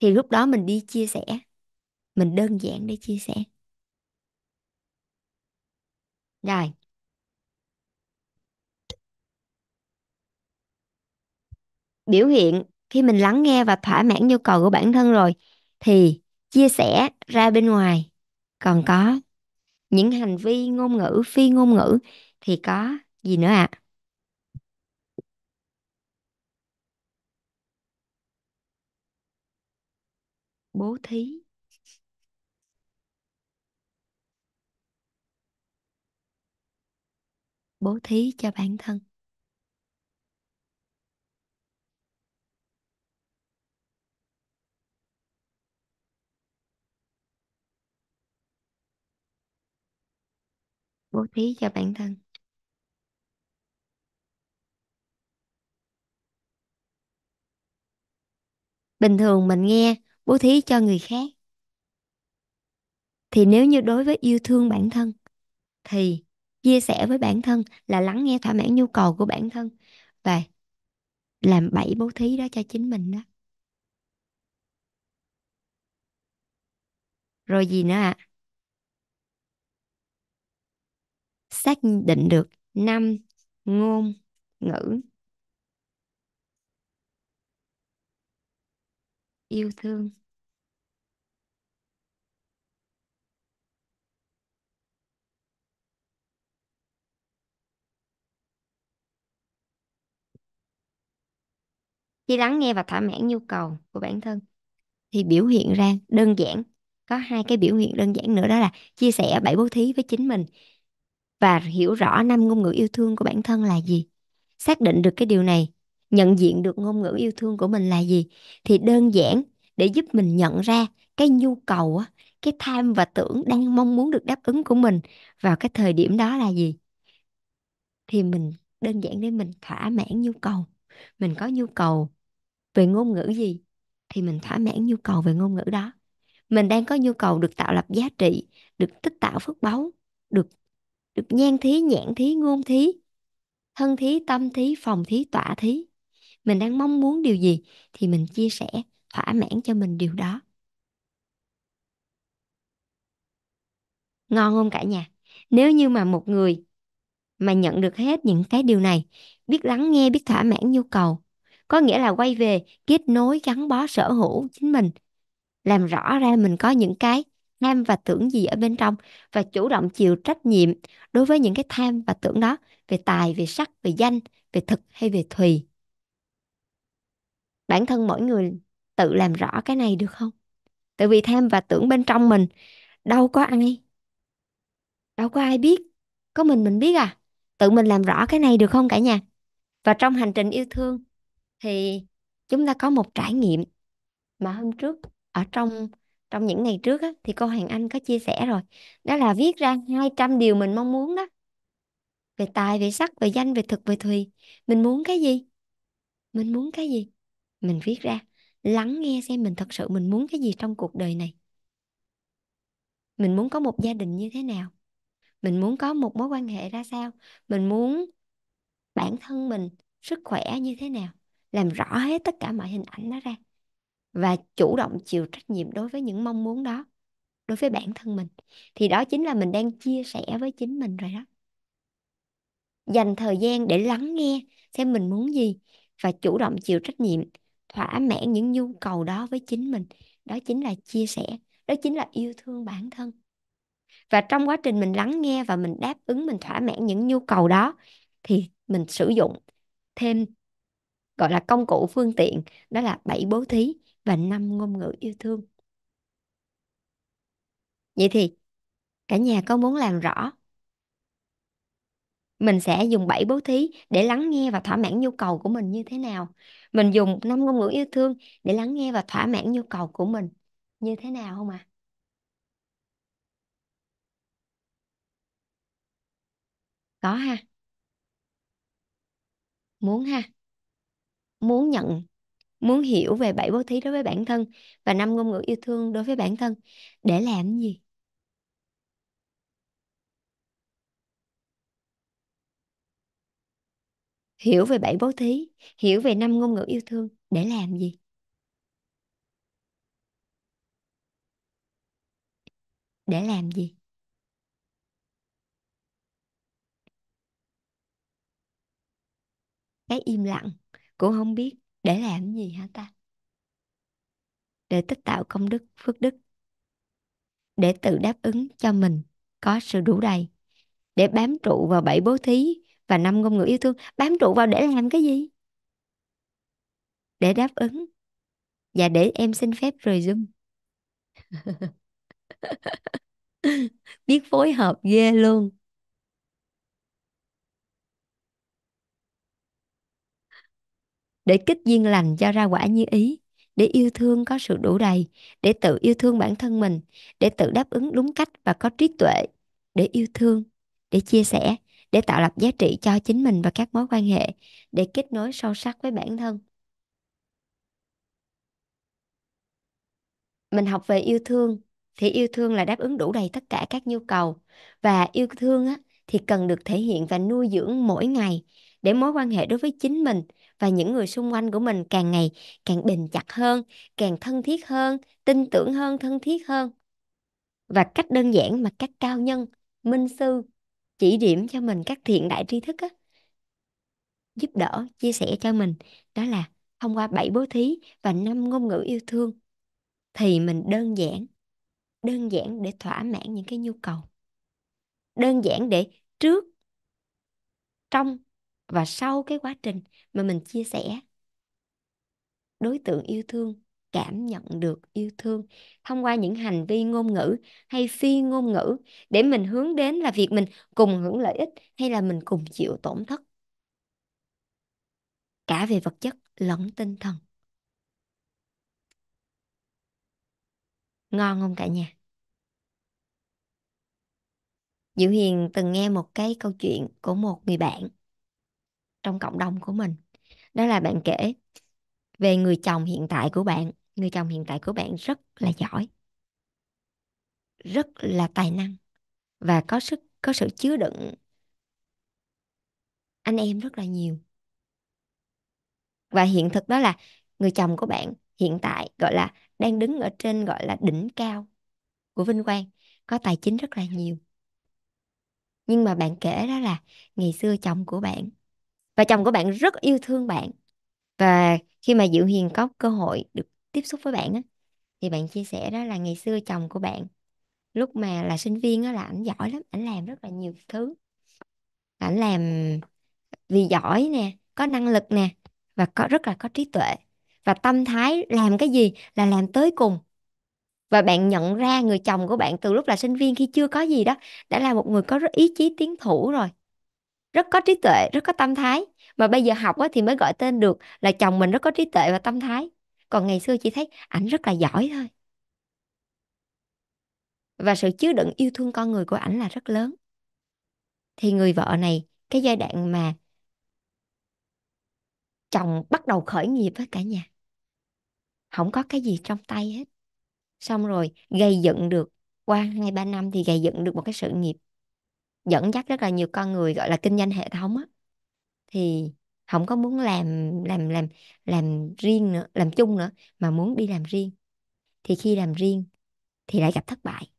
thì lúc đó mình đi chia sẻ mình đơn giản để chia sẻ rồi biểu hiện khi mình lắng nghe và thỏa mãn nhu cầu của bản thân rồi thì chia sẻ ra bên ngoài còn có những hành vi ngôn ngữ phi ngôn ngữ thì có gì nữa ạ à? bố thí bố thí cho bản thân bố thí cho bản thân bình thường mình nghe bố thí cho người khác thì nếu như đối với yêu thương bản thân thì chia sẻ với bản thân là lắng nghe thỏa mãn nhu cầu của bản thân và làm bảy bố thí đó cho chính mình đó rồi gì nữa ạ à? xác định được năm ngôn ngữ yêu thương khi lắng nghe và thỏa mãn nhu cầu của bản thân thì biểu hiện ra đơn giản có hai cái biểu hiện đơn giản nữa đó là chia sẻ bảy bố thí với chính mình và hiểu rõ năm ngôn ngữ yêu thương của bản thân là gì xác định được cái điều này nhận diện được ngôn ngữ yêu thương của mình là gì thì đơn giản để giúp mình nhận ra cái nhu cầu cái tham và tưởng đang mong muốn được đáp ứng của mình vào cái thời điểm đó là gì thì mình đơn giản để mình thỏa mãn nhu cầu mình có nhu cầu về ngôn ngữ gì thì mình thỏa mãn nhu cầu về ngôn ngữ đó mình đang có nhu cầu được tạo lập giá trị được tích tạo phước báu được được nhan thí nhãn thí ngôn thí thân thí tâm thí phòng thí tỏa thí mình đang mong muốn điều gì thì mình chia sẻ thỏa mãn cho mình điều đó ngon không cả nhà nếu như mà một người mà nhận được hết những cái điều này biết lắng nghe biết thỏa mãn nhu cầu có nghĩa là quay về kết nối gắn bó sở hữu chính mình làm rõ ra mình có những cái tham và tưởng gì ở bên trong và chủ động chịu trách nhiệm đối với những cái tham và tưởng đó về tài về sắc về danh về thực hay về thùy bản thân mỗi người tự làm rõ cái này được không tại vì tham và tưởng bên trong mình đâu có ai đâu có ai biết có mình mình biết à tự mình làm rõ cái này được không cả nhà và trong hành trình yêu thương thì chúng ta có một trải nghiệm mà hôm trước ở trong trong những ngày trước á, thì cô Hoàng Anh có chia sẻ rồi đó là viết ra 200 điều mình mong muốn đó về tài về sắc về danh về thực về thùy mình muốn cái gì mình muốn cái gì mình viết ra lắng nghe xem mình thật sự mình muốn cái gì trong cuộc đời này mình muốn có một gia đình như thế nào mình muốn có một mối quan hệ ra sao mình muốn bản thân mình sức khỏe như thế nào làm rõ hết tất cả mọi hình ảnh đó ra và chủ động chịu trách nhiệm đối với những mong muốn đó đối với bản thân mình thì đó chính là mình đang chia sẻ với chính mình rồi đó dành thời gian để lắng nghe xem mình muốn gì và chủ động chịu trách nhiệm thỏa mãn những nhu cầu đó với chính mình đó chính là chia sẻ đó chính là yêu thương bản thân và trong quá trình mình lắng nghe và mình đáp ứng mình thỏa mãn những nhu cầu đó thì mình sử dụng thêm gọi là công cụ phương tiện đó là bảy bố thí và năm ngôn ngữ yêu thương vậy thì cả nhà có muốn làm rõ mình sẽ dùng bảy bố thí để lắng nghe và thỏa mãn nhu cầu của mình như thế nào mình dùng năm ngôn ngữ yêu thương để lắng nghe và thỏa mãn nhu cầu của mình như thế nào không ạ à? có ha muốn ha muốn nhận muốn hiểu về bảy bố thí đối với bản thân và năm ngôn ngữ yêu thương đối với bản thân để làm gì hiểu về bảy bố thí hiểu về năm ngôn ngữ yêu thương để làm gì để làm gì cái im lặng cũng không biết để làm gì hả ta để tích tạo công đức phước đức để tự đáp ứng cho mình có sự đủ đầy để bám trụ vào bảy bố thí và năm ngôn ngữ yêu thương bám trụ vào để làm cái gì để đáp ứng và để em xin phép rồi zoom biết phối hợp ghê luôn để kích duyên lành cho ra quả như ý để yêu thương có sự đủ đầy để tự yêu thương bản thân mình để tự đáp ứng đúng cách và có trí tuệ để yêu thương để chia sẻ để tạo lập giá trị cho chính mình và các mối quan hệ để kết nối sâu sắc với bản thân mình học về yêu thương thì yêu thương là đáp ứng đủ đầy tất cả các nhu cầu và yêu thương á, thì cần được thể hiện và nuôi dưỡng mỗi ngày để mối quan hệ đối với chính mình và những người xung quanh của mình càng ngày càng bền chặt hơn càng thân thiết hơn tin tưởng hơn thân thiết hơn và cách đơn giản mà các cao nhân minh sư chỉ điểm cho mình các thiện đại tri thức á, giúp đỡ chia sẻ cho mình đó là thông qua bảy bố thí và năm ngôn ngữ yêu thương thì mình đơn giản đơn giản để thỏa mãn những cái nhu cầu đơn giản để trước trong và sau cái quá trình mà mình chia sẻ đối tượng yêu thương cảm nhận được yêu thương thông qua những hành vi ngôn ngữ hay phi ngôn ngữ để mình hướng đến là việc mình cùng hưởng lợi ích hay là mình cùng chịu tổn thất cả về vật chất lẫn tinh thần ngon không cả nhà diệu hiền từng nghe một cái câu chuyện của một người bạn trong cộng đồng của mình đó là bạn kể về người chồng hiện tại của bạn người chồng hiện tại của bạn rất là giỏi rất là tài năng và có sức có sự chứa đựng anh em rất là nhiều và hiện thực đó là người chồng của bạn hiện tại gọi là đang đứng ở trên gọi là đỉnh cao của vinh quang có tài chính rất là nhiều nhưng mà bạn kể đó là ngày xưa chồng của bạn và chồng của bạn rất yêu thương bạn và khi mà Diệu Hiền có cơ hội được tiếp xúc với bạn á, thì bạn chia sẻ đó là ngày xưa chồng của bạn lúc mà là sinh viên á, là ảnh giỏi lắm ảnh làm rất là nhiều thứ ảnh làm vì giỏi nè có năng lực nè và có rất là có trí tuệ và tâm thái làm cái gì là làm tới cùng và bạn nhận ra người chồng của bạn từ lúc là sinh viên khi chưa có gì đó đã là một người có rất ý chí tiến thủ rồi rất có trí tuệ rất có tâm thái mà bây giờ học thì mới gọi tên được là chồng mình rất có trí tuệ và tâm thái còn ngày xưa chỉ thấy ảnh rất là giỏi thôi và sự chứa đựng yêu thương con người của ảnh là rất lớn thì người vợ này cái giai đoạn mà chồng bắt đầu khởi nghiệp với cả nhà không có cái gì trong tay hết xong rồi gây dựng được qua hai ba năm thì gây dựng được một cái sự nghiệp dẫn dắt rất là nhiều con người gọi là kinh doanh hệ thống á thì không có muốn làm làm làm làm riêng nữa làm chung nữa mà muốn đi làm riêng thì khi làm riêng thì lại gặp thất bại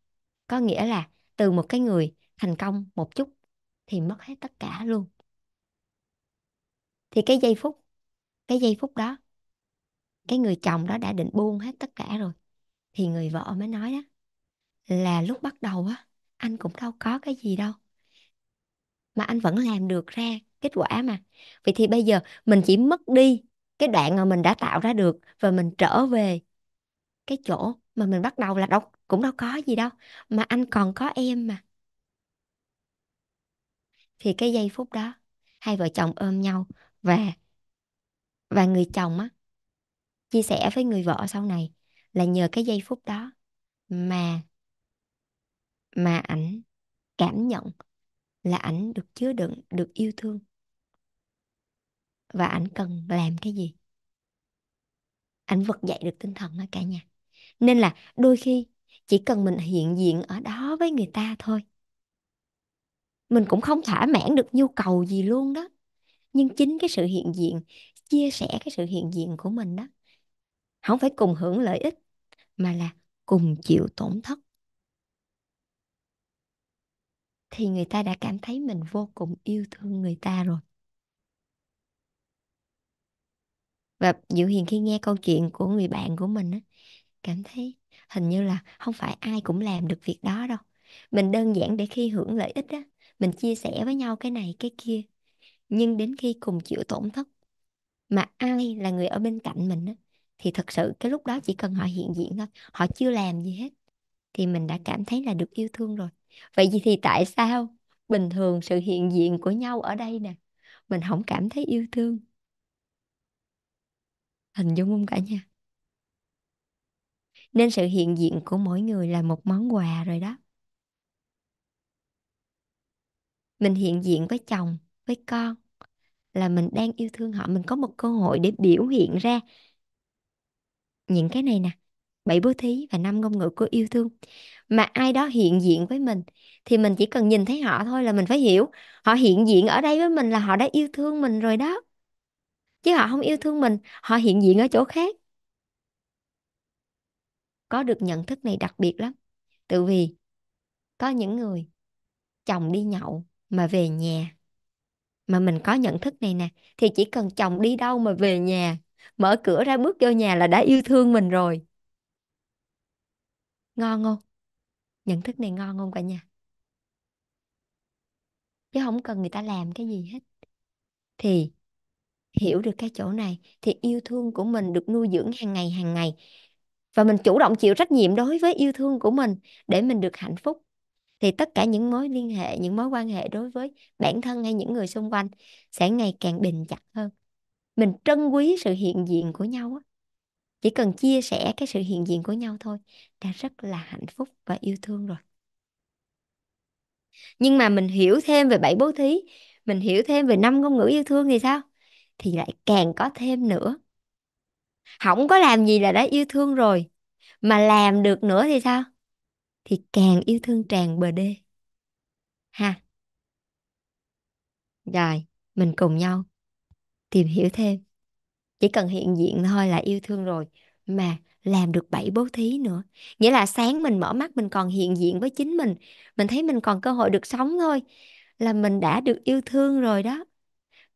có nghĩa là từ một cái người thành công một chút thì mất hết tất cả luôn thì cái giây phút cái giây phút đó cái người chồng đó đã định buông hết tất cả rồi thì người vợ mới nói đó là lúc bắt đầu á anh cũng đâu có cái gì đâu mà anh vẫn làm được ra kết quả mà vậy thì bây giờ mình chỉ mất đi cái đoạn mà mình đã tạo ra được và mình trở về cái chỗ mà mình bắt đầu là đâu cũng đâu có gì đâu mà anh còn có em mà thì cái giây phút đó hai vợ chồng ôm nhau và và người chồng á chia sẻ với người vợ sau này là nhờ cái giây phút đó mà mà ảnh cảm nhận là ảnh được chứa đựng được yêu thương và ảnh cần làm cái gì ảnh vực dậy được tinh thần đó cả nhà nên là đôi khi chỉ cần mình hiện diện ở đó với người ta thôi mình cũng không thỏa mãn được nhu cầu gì luôn đó nhưng chính cái sự hiện diện chia sẻ cái sự hiện diện của mình đó không phải cùng hưởng lợi ích mà là cùng chịu tổn thất thì người ta đã cảm thấy mình vô cùng yêu thương người ta rồi và Diệu Hiền khi nghe câu chuyện của người bạn của mình á, cảm thấy hình như là không phải ai cũng làm được việc đó đâu mình đơn giản để khi hưởng lợi ích á, mình chia sẻ với nhau cái này cái kia nhưng đến khi cùng chịu tổn thất mà ai là người ở bên cạnh mình á, thì thật sự cái lúc đó chỉ cần họ hiện diện thôi họ chưa làm gì hết thì mình đã cảm thấy là được yêu thương rồi vậy thì tại sao bình thường sự hiện diện của nhau ở đây nè mình không cảm thấy yêu thương hình dung không cả nhà nên sự hiện diện của mỗi người là một món quà rồi đó mình hiện diện với chồng với con là mình đang yêu thương họ mình có một cơ hội để biểu hiện ra những cái này nè bảy bước thí và năm ngôn ngữ của yêu thương mà ai đó hiện diện với mình thì mình chỉ cần nhìn thấy họ thôi là mình phải hiểu họ hiện diện ở đây với mình là họ đã yêu thương mình rồi đó chứ họ không yêu thương mình họ hiện diện ở chỗ khác có được nhận thức này đặc biệt lắm tự vì có những người chồng đi nhậu mà về nhà mà mình có nhận thức này nè thì chỉ cần chồng đi đâu mà về nhà mở cửa ra bước vô nhà là đã yêu thương mình rồi ngon không nhận thức này ngon không cả nhà chứ không cần người ta làm cái gì hết thì hiểu được cái chỗ này thì yêu thương của mình được nuôi dưỡng hàng ngày hàng ngày và mình chủ động chịu trách nhiệm đối với yêu thương của mình để mình được hạnh phúc thì tất cả những mối liên hệ những mối quan hệ đối với bản thân hay những người xung quanh sẽ ngày càng bền chặt hơn mình trân quý sự hiện diện của nhau chỉ cần chia sẻ cái sự hiện diện của nhau thôi đã rất là hạnh phúc và yêu thương rồi nhưng mà mình hiểu thêm về bảy bố thí mình hiểu thêm về năm ngôn ngữ yêu thương thì sao thì lại càng có thêm nữa không có làm gì là đã yêu thương rồi mà làm được nữa thì sao thì càng yêu thương tràn bờ đê ha rồi mình cùng nhau tìm hiểu thêm chỉ cần hiện diện thôi là yêu thương rồi mà làm được bảy bố thí nữa nghĩa là sáng mình mở mắt mình còn hiện diện với chính mình mình thấy mình còn cơ hội được sống thôi là mình đã được yêu thương rồi đó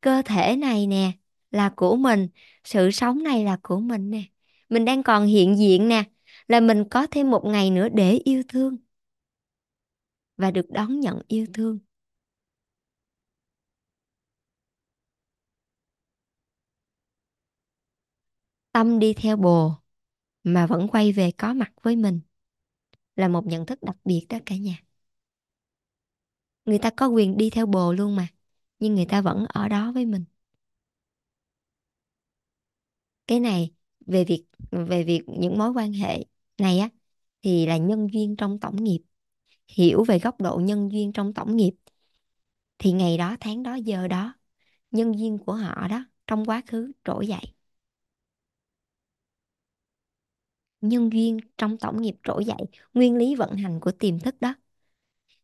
cơ thể này nè là của mình sự sống này là của mình nè mình đang còn hiện diện nè là mình có thêm một ngày nữa để yêu thương và được đón nhận yêu thương tâm đi theo bồ mà vẫn quay về có mặt với mình là một nhận thức đặc biệt đó cả nhà người ta có quyền đi theo bồ luôn mà nhưng người ta vẫn ở đó với mình cái này về việc về việc những mối quan hệ này á thì là nhân duyên trong tổng nghiệp hiểu về góc độ nhân duyên trong tổng nghiệp thì ngày đó tháng đó giờ đó nhân duyên của họ đó trong quá khứ trỗi dậy nhân duyên trong tổng nghiệp trỗi dậy nguyên lý vận hành của tiềm thức đó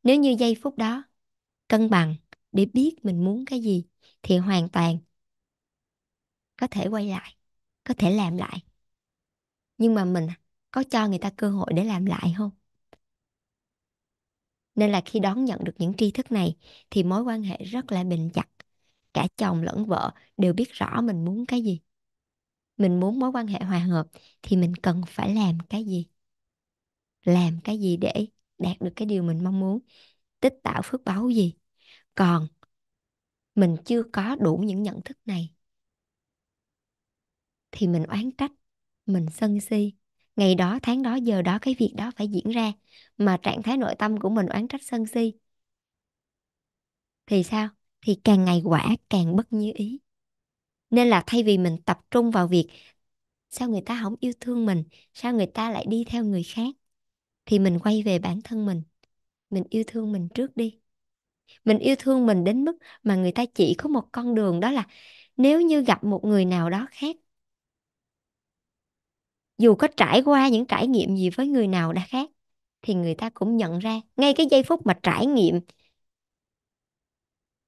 nếu như giây phút đó cân bằng để biết mình muốn cái gì thì hoàn toàn có thể quay lại có thể làm lại nhưng mà mình có cho người ta cơ hội để làm lại không nên là khi đón nhận được những tri thức này thì mối quan hệ rất là bền chặt cả chồng lẫn vợ đều biết rõ mình muốn cái gì mình muốn mối quan hệ hòa hợp thì mình cần phải làm cái gì làm cái gì để đạt được cái điều mình mong muốn tích tạo phước báu gì còn mình chưa có đủ những nhận thức này thì mình oán trách mình sân si ngày đó tháng đó giờ đó cái việc đó phải diễn ra mà trạng thái nội tâm của mình oán trách sân si thì sao thì càng ngày quả càng bất như ý nên là thay vì mình tập trung vào việc sao người ta không yêu thương mình sao người ta lại đi theo người khác thì mình quay về bản thân mình mình yêu thương mình trước đi mình yêu thương mình đến mức mà người ta chỉ có một con đường đó là nếu như gặp một người nào đó khác dù có trải qua những trải nghiệm gì với người nào đã khác thì người ta cũng nhận ra ngay cái giây phút mà trải nghiệm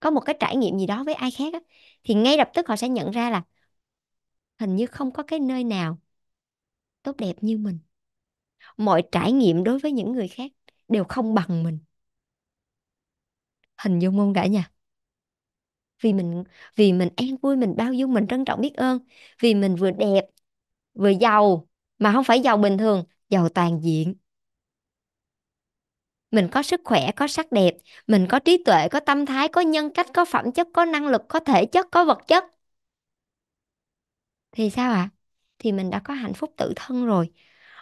có một cái trải nghiệm gì đó với ai khác thì ngay lập tức họ sẽ nhận ra là hình như không có cái nơi nào tốt đẹp như mình mọi trải nghiệm đối với những người khác đều không bằng mình hình dung không cả nhà vì mình vì mình an vui mình bao dung mình trân trọng biết ơn vì mình vừa đẹp vừa giàu mà không phải giàu bình thường giàu toàn diện mình có sức khỏe có sắc đẹp mình có trí tuệ có tâm thái có nhân cách có phẩm chất có năng lực có thể chất có vật chất thì sao ạ à? thì mình đã có hạnh phúc tự thân rồi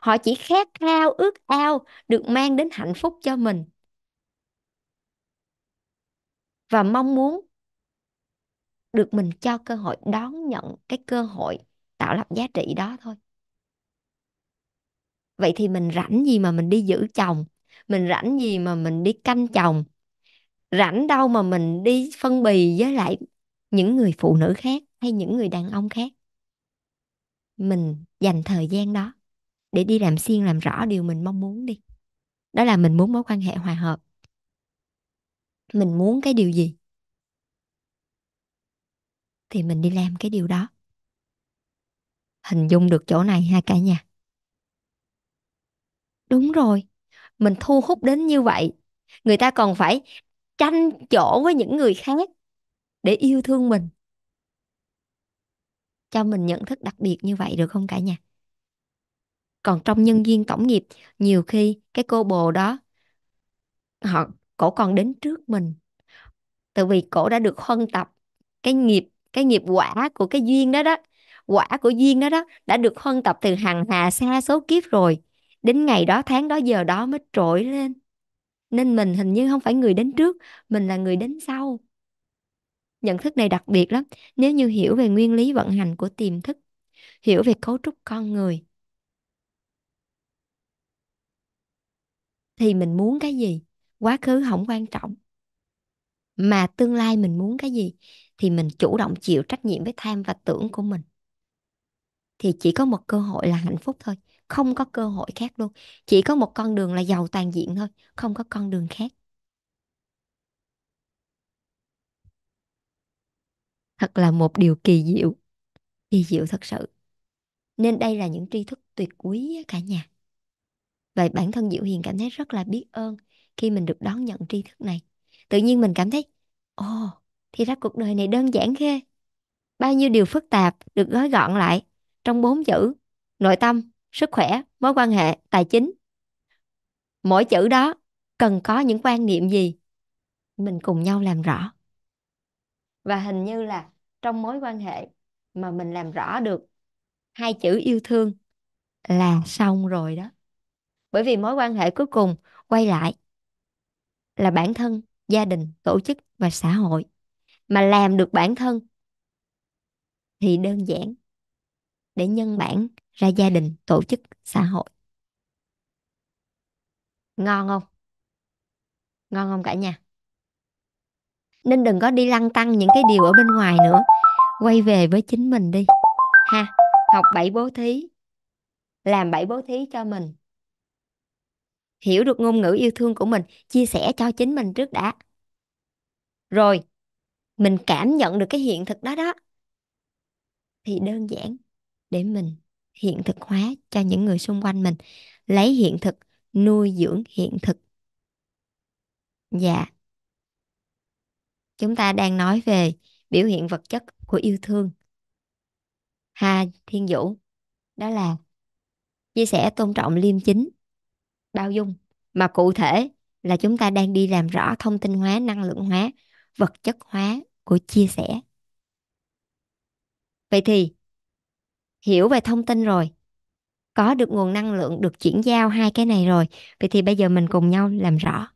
họ chỉ khát khao ước ao được mang đến hạnh phúc cho mình và mong muốn được mình cho cơ hội đón nhận cái cơ hội tạo lập giá trị đó thôi vậy thì mình rảnh gì mà mình đi giữ chồng mình rảnh gì mà mình đi canh chồng rảnh đâu mà mình đi phân bì với lại những người phụ nữ khác hay những người đàn ông khác mình dành thời gian đó để đi làm xiên làm rõ điều mình mong muốn đi đó là mình muốn mối quan hệ hòa hợp mình muốn cái điều gì thì mình đi làm cái điều đó hình dung được chỗ này ha cả nhà đúng rồi mình thu hút đến như vậy người ta còn phải tranh chỗ với những người khác để yêu thương mình cho mình nhận thức đặc biệt như vậy được không cả nhà còn trong nhân viên tổng nghiệp nhiều khi cái cô bồ đó họ cổ còn đến trước mình tại vì cổ đã được huân tập cái nghiệp cái nghiệp quả của cái duyên đó đó quả của duyên đó đó đã được huân tập từ hàng hà xa số kiếp rồi đến ngày đó tháng đó giờ đó mới trỗi lên nên mình hình như không phải người đến trước mình là người đến sau nhận thức này đặc biệt lắm nếu như hiểu về nguyên lý vận hành của tiềm thức hiểu về cấu trúc con người thì mình muốn cái gì quá khứ không quan trọng mà tương lai mình muốn cái gì thì mình chủ động chịu trách nhiệm với tham và tưởng của mình thì chỉ có một cơ hội là hạnh phúc thôi không có cơ hội khác luôn chỉ có một con đường là giàu toàn diện thôi không có con đường khác thật là một điều kỳ diệu kỳ diệu thật sự nên đây là những tri thức tuyệt quý cả nhà vậy bản thân diệu hiền cảm thấy rất là biết ơn khi mình được đón nhận tri thức này tự nhiên mình cảm thấy ồ oh, thì ra cuộc đời này đơn giản ghê bao nhiêu điều phức tạp được gói gọn lại trong bốn chữ nội tâm sức khỏe mối quan hệ tài chính mỗi chữ đó cần có những quan niệm gì mình cùng nhau làm rõ và hình như là trong mối quan hệ mà mình làm rõ được hai chữ yêu thương là xong rồi đó bởi vì mối quan hệ cuối cùng quay lại là bản thân gia đình tổ chức và xã hội mà làm được bản thân thì đơn giản để nhân bản ra gia đình tổ chức xã hội ngon không ngon không cả nhà nên đừng có đi lăng tăng những cái điều ở bên ngoài nữa quay về với chính mình đi ha học bảy bố thí làm bảy bố thí cho mình hiểu được ngôn ngữ yêu thương của mình chia sẻ cho chính mình trước đã rồi mình cảm nhận được cái hiện thực đó đó thì đơn giản để mình hiện thực hóa cho những người xung quanh mình lấy hiện thực nuôi dưỡng hiện thực dạ chúng ta đang nói về biểu hiện vật chất của yêu thương hà thiên vũ đó là chia sẻ tôn trọng liêm chính bao dung mà cụ thể là chúng ta đang đi làm rõ thông tin hóa năng lượng hóa vật chất hóa của chia sẻ vậy thì hiểu về thông tin rồi có được nguồn năng lượng được chuyển giao hai cái này rồi vậy thì bây giờ mình cùng nhau làm rõ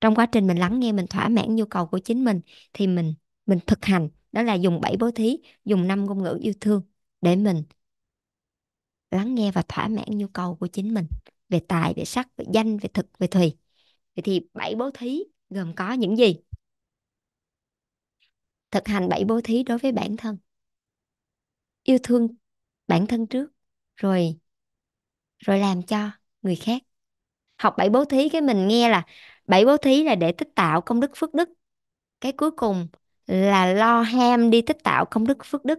trong quá trình mình lắng nghe mình thỏa mãn nhu cầu của chính mình thì mình mình thực hành đó là dùng bảy bố thí dùng năm ngôn ngữ yêu thương để mình lắng nghe và thỏa mãn nhu cầu của chính mình về tài về sắc về danh về thực về thùy vậy thì bảy bố thí gồm có những gì thực hành bảy bố thí đối với bản thân yêu thương bản thân trước rồi rồi làm cho người khác học bảy bố thí cái mình nghe là bảy bố thí là để tích tạo công đức phước đức cái cuối cùng là lo ham đi tích tạo công đức phước đức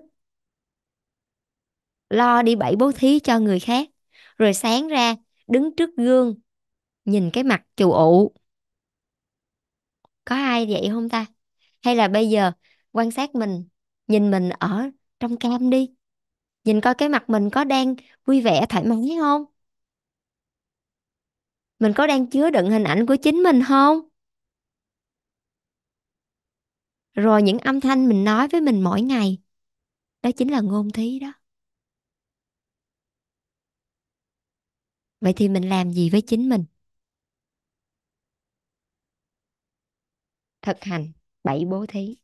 lo đi bảy bố thí cho người khác rồi sáng ra đứng trước gương nhìn cái mặt chủ ụ có ai vậy không ta hay là bây giờ quan sát mình nhìn mình ở trong cam đi nhìn coi cái mặt mình có đang vui vẻ thoải mái không mình có đang chứa đựng hình ảnh của chính mình không rồi những âm thanh mình nói với mình mỗi ngày đó chính là ngôn thí đó vậy thì mình làm gì với chính mình thực hành bảy bố thí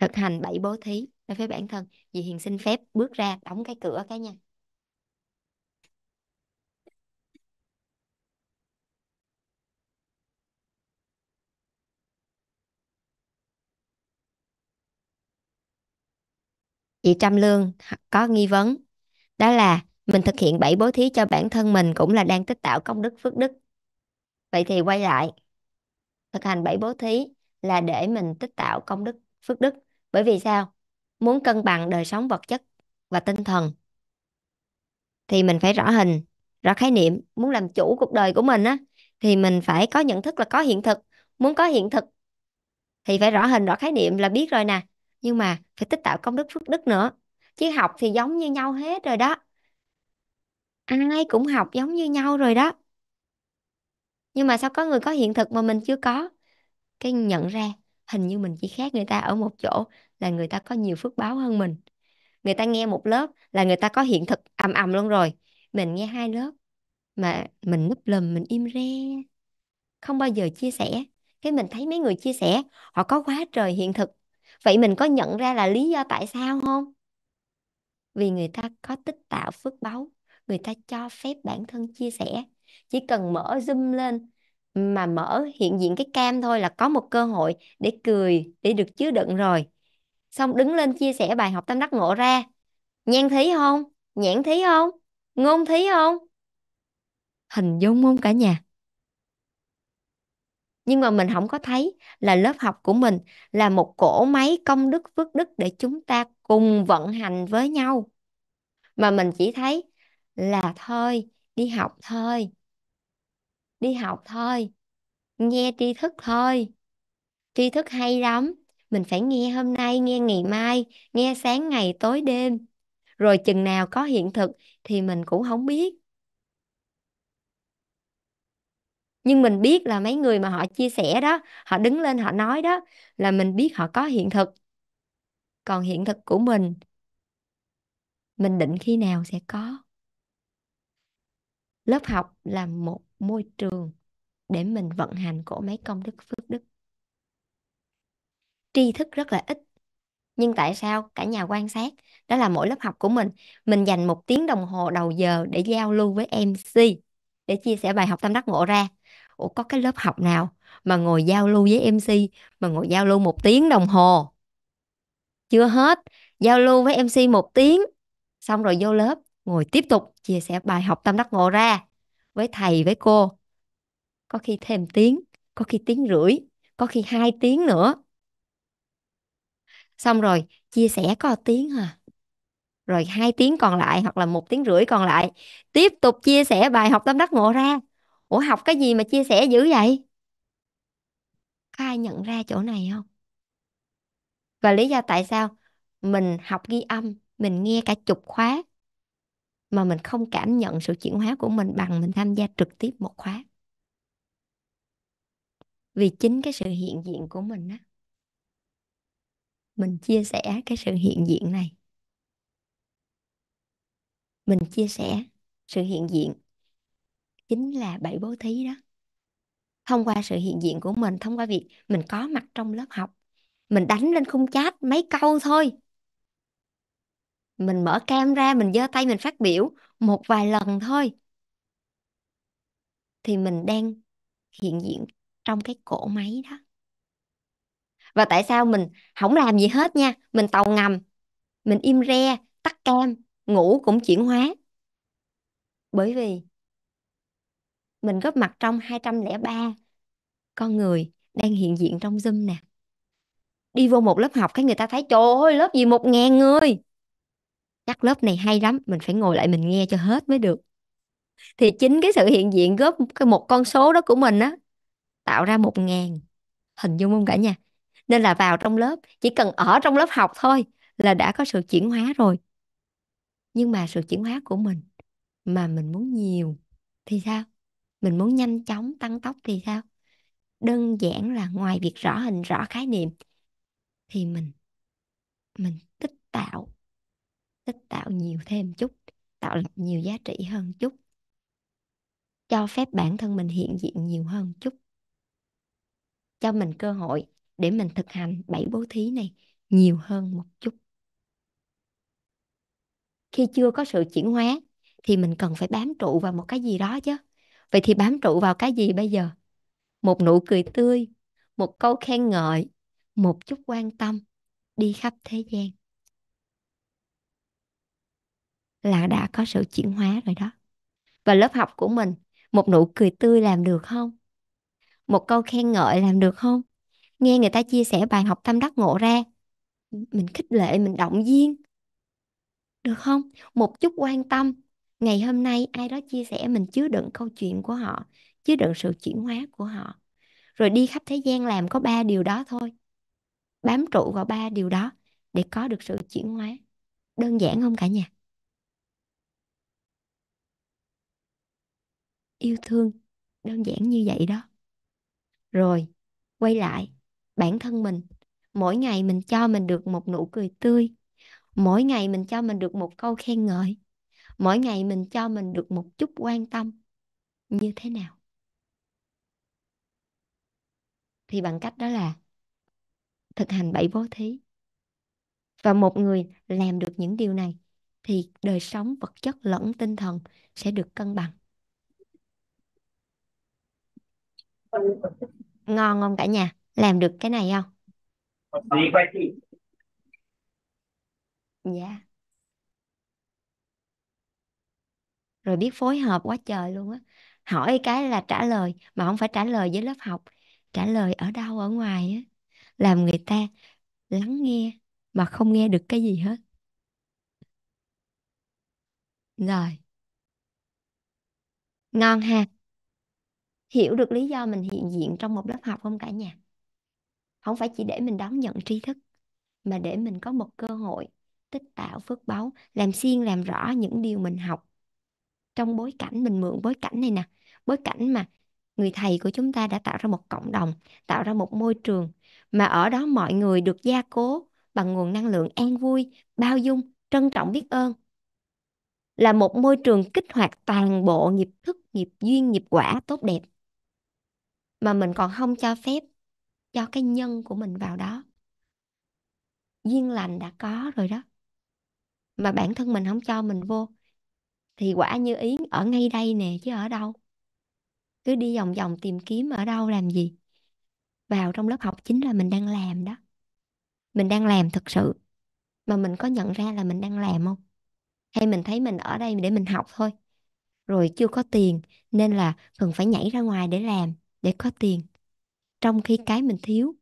thực hành bảy bố thí đối với bản thân vì hiền xin phép bước ra đóng cái cửa cái nha chị Trâm Lương có nghi vấn đó là mình thực hiện bảy bố thí cho bản thân mình cũng là đang tích tạo công đức phước đức vậy thì quay lại thực hành bảy bố thí là để mình tích tạo công đức phước đức bởi vì sao? Muốn cân bằng đời sống vật chất và tinh thần thì mình phải rõ hình, rõ khái niệm, muốn làm chủ cuộc đời của mình á thì mình phải có nhận thức là có hiện thực, muốn có hiện thực thì phải rõ hình rõ khái niệm là biết rồi nè, nhưng mà phải tích tạo công đức phước đức nữa. Chứ học thì giống như nhau hết rồi đó. Ai cũng học giống như nhau rồi đó. Nhưng mà sao có người có hiện thực mà mình chưa có? Cái nhận ra hình như mình chỉ khác người ta ở một chỗ là người ta có nhiều phước báo hơn mình người ta nghe một lớp là người ta có hiện thực ầm ầm luôn rồi mình nghe hai lớp mà mình núp lùm mình im re không bao giờ chia sẻ cái mình thấy mấy người chia sẻ họ có quá trời hiện thực vậy mình có nhận ra là lý do tại sao không vì người ta có tích tạo phước báu người ta cho phép bản thân chia sẻ chỉ cần mở zoom lên mà mở hiện diện cái cam thôi là có một cơ hội để cười để được chứa đựng rồi xong đứng lên chia sẻ bài học tâm đắc ngộ ra nhan thấy không nhãn thấy không ngôn thấy không hình dung không cả nhà nhưng mà mình không có thấy là lớp học của mình là một cỗ máy công đức phước đức để chúng ta cùng vận hành với nhau mà mình chỉ thấy là thôi đi học thôi đi học thôi nghe tri thức thôi tri thức hay lắm mình phải nghe hôm nay nghe ngày mai nghe sáng ngày tối đêm rồi chừng nào có hiện thực thì mình cũng không biết nhưng mình biết là mấy người mà họ chia sẻ đó họ đứng lên họ nói đó là mình biết họ có hiện thực còn hiện thực của mình mình định khi nào sẽ có lớp học là một môi trường để mình vận hành của máy công đức phước đức tri thức rất là ít nhưng tại sao cả nhà quan sát đó là mỗi lớp học của mình mình dành một tiếng đồng hồ đầu giờ để giao lưu với mc để chia sẻ bài học tâm đắc ngộ ra ủa có cái lớp học nào mà ngồi giao lưu với mc mà ngồi giao lưu một tiếng đồng hồ chưa hết giao lưu với mc một tiếng xong rồi vô lớp ngồi tiếp tục chia sẻ bài học tâm đắc ngộ ra với thầy với cô có khi thêm tiếng có khi tiếng rưỡi có khi hai tiếng nữa xong rồi chia sẻ có tiếng à rồi hai tiếng còn lại hoặc là một tiếng rưỡi còn lại tiếp tục chia sẻ bài học tâm đắc ngộ ra ủa học cái gì mà chia sẻ dữ vậy có ai nhận ra chỗ này không và lý do tại sao mình học ghi âm mình nghe cả chục khóa mà mình không cảm nhận sự chuyển hóa của mình bằng mình tham gia trực tiếp một khóa vì chính cái sự hiện diện của mình á mình chia sẻ cái sự hiện diện này mình chia sẻ sự hiện diện chính là bảy bố thí đó thông qua sự hiện diện của mình thông qua việc mình có mặt trong lớp học mình đánh lên khung chat mấy câu thôi mình mở cam ra mình giơ tay mình phát biểu một vài lần thôi thì mình đang hiện diện trong cái cỗ máy đó và tại sao mình không làm gì hết nha mình tàu ngầm mình im re tắt cam ngủ cũng chuyển hóa bởi vì mình góp mặt trong 203 con người đang hiện diện trong Zoom nè đi vô một lớp học cái người ta thấy trời ơi lớp gì một ngàn người chắc lớp này hay lắm mình phải ngồi lại mình nghe cho hết mới được thì chính cái sự hiện diện góp cái một con số đó của mình á tạo ra một ngàn hình dung không cả nhà nên là vào trong lớp chỉ cần ở trong lớp học thôi là đã có sự chuyển hóa rồi nhưng mà sự chuyển hóa của mình mà mình muốn nhiều thì sao mình muốn nhanh chóng tăng tốc thì sao đơn giản là ngoài việc rõ hình rõ khái niệm thì mình mình tích tạo thích tạo nhiều thêm chút tạo lập nhiều giá trị hơn chút cho phép bản thân mình hiện diện nhiều hơn chút cho mình cơ hội để mình thực hành bảy bố thí này nhiều hơn một chút khi chưa có sự chuyển hóa thì mình cần phải bám trụ vào một cái gì đó chứ vậy thì bám trụ vào cái gì bây giờ một nụ cười tươi một câu khen ngợi một chút quan tâm đi khắp thế gian là đã có sự chuyển hóa rồi đó và lớp học của mình một nụ cười tươi làm được không một câu khen ngợi làm được không nghe người ta chia sẻ bài học tâm đắc ngộ ra mình khích lệ mình động viên được không một chút quan tâm ngày hôm nay ai đó chia sẻ mình chứa đựng câu chuyện của họ chứa đựng sự chuyển hóa của họ rồi đi khắp thế gian làm có ba điều đó thôi bám trụ vào ba điều đó để có được sự chuyển hóa đơn giản không cả nhà yêu thương đơn giản như vậy đó rồi quay lại bản thân mình mỗi ngày mình cho mình được một nụ cười tươi mỗi ngày mình cho mình được một câu khen ngợi mỗi ngày mình cho mình được một chút quan tâm như thế nào thì bằng cách đó là thực hành bảy bố thí và một người làm được những điều này thì đời sống vật chất lẫn tinh thần sẽ được cân bằng ngon không cả nhà làm được cái này không dạ yeah. rồi biết phối hợp quá trời luôn á hỏi cái là trả lời mà không phải trả lời với lớp học trả lời ở đâu ở ngoài á làm người ta lắng nghe mà không nghe được cái gì hết rồi ngon ha hiểu được lý do mình hiện diện trong một lớp học không cả nhà không phải chỉ để mình đón nhận tri thức mà để mình có một cơ hội tích tạo phước báu làm xiên làm rõ những điều mình học trong bối cảnh mình mượn bối cảnh này nè bối cảnh mà người thầy của chúng ta đã tạo ra một cộng đồng tạo ra một môi trường mà ở đó mọi người được gia cố bằng nguồn năng lượng an vui bao dung trân trọng biết ơn là một môi trường kích hoạt toàn bộ nghiệp thức nghiệp duyên nghiệp quả tốt đẹp mà mình còn không cho phép cho cái nhân của mình vào đó duyên lành đã có rồi đó mà bản thân mình không cho mình vô thì quả như ý ở ngay đây nè chứ ở đâu cứ đi vòng vòng tìm kiếm ở đâu làm gì vào trong lớp học chính là mình đang làm đó mình đang làm thực sự mà mình có nhận ra là mình đang làm không hay mình thấy mình ở đây để mình học thôi rồi chưa có tiền nên là cần phải nhảy ra ngoài để làm để có tiền trong khi ừ. cái mình thiếu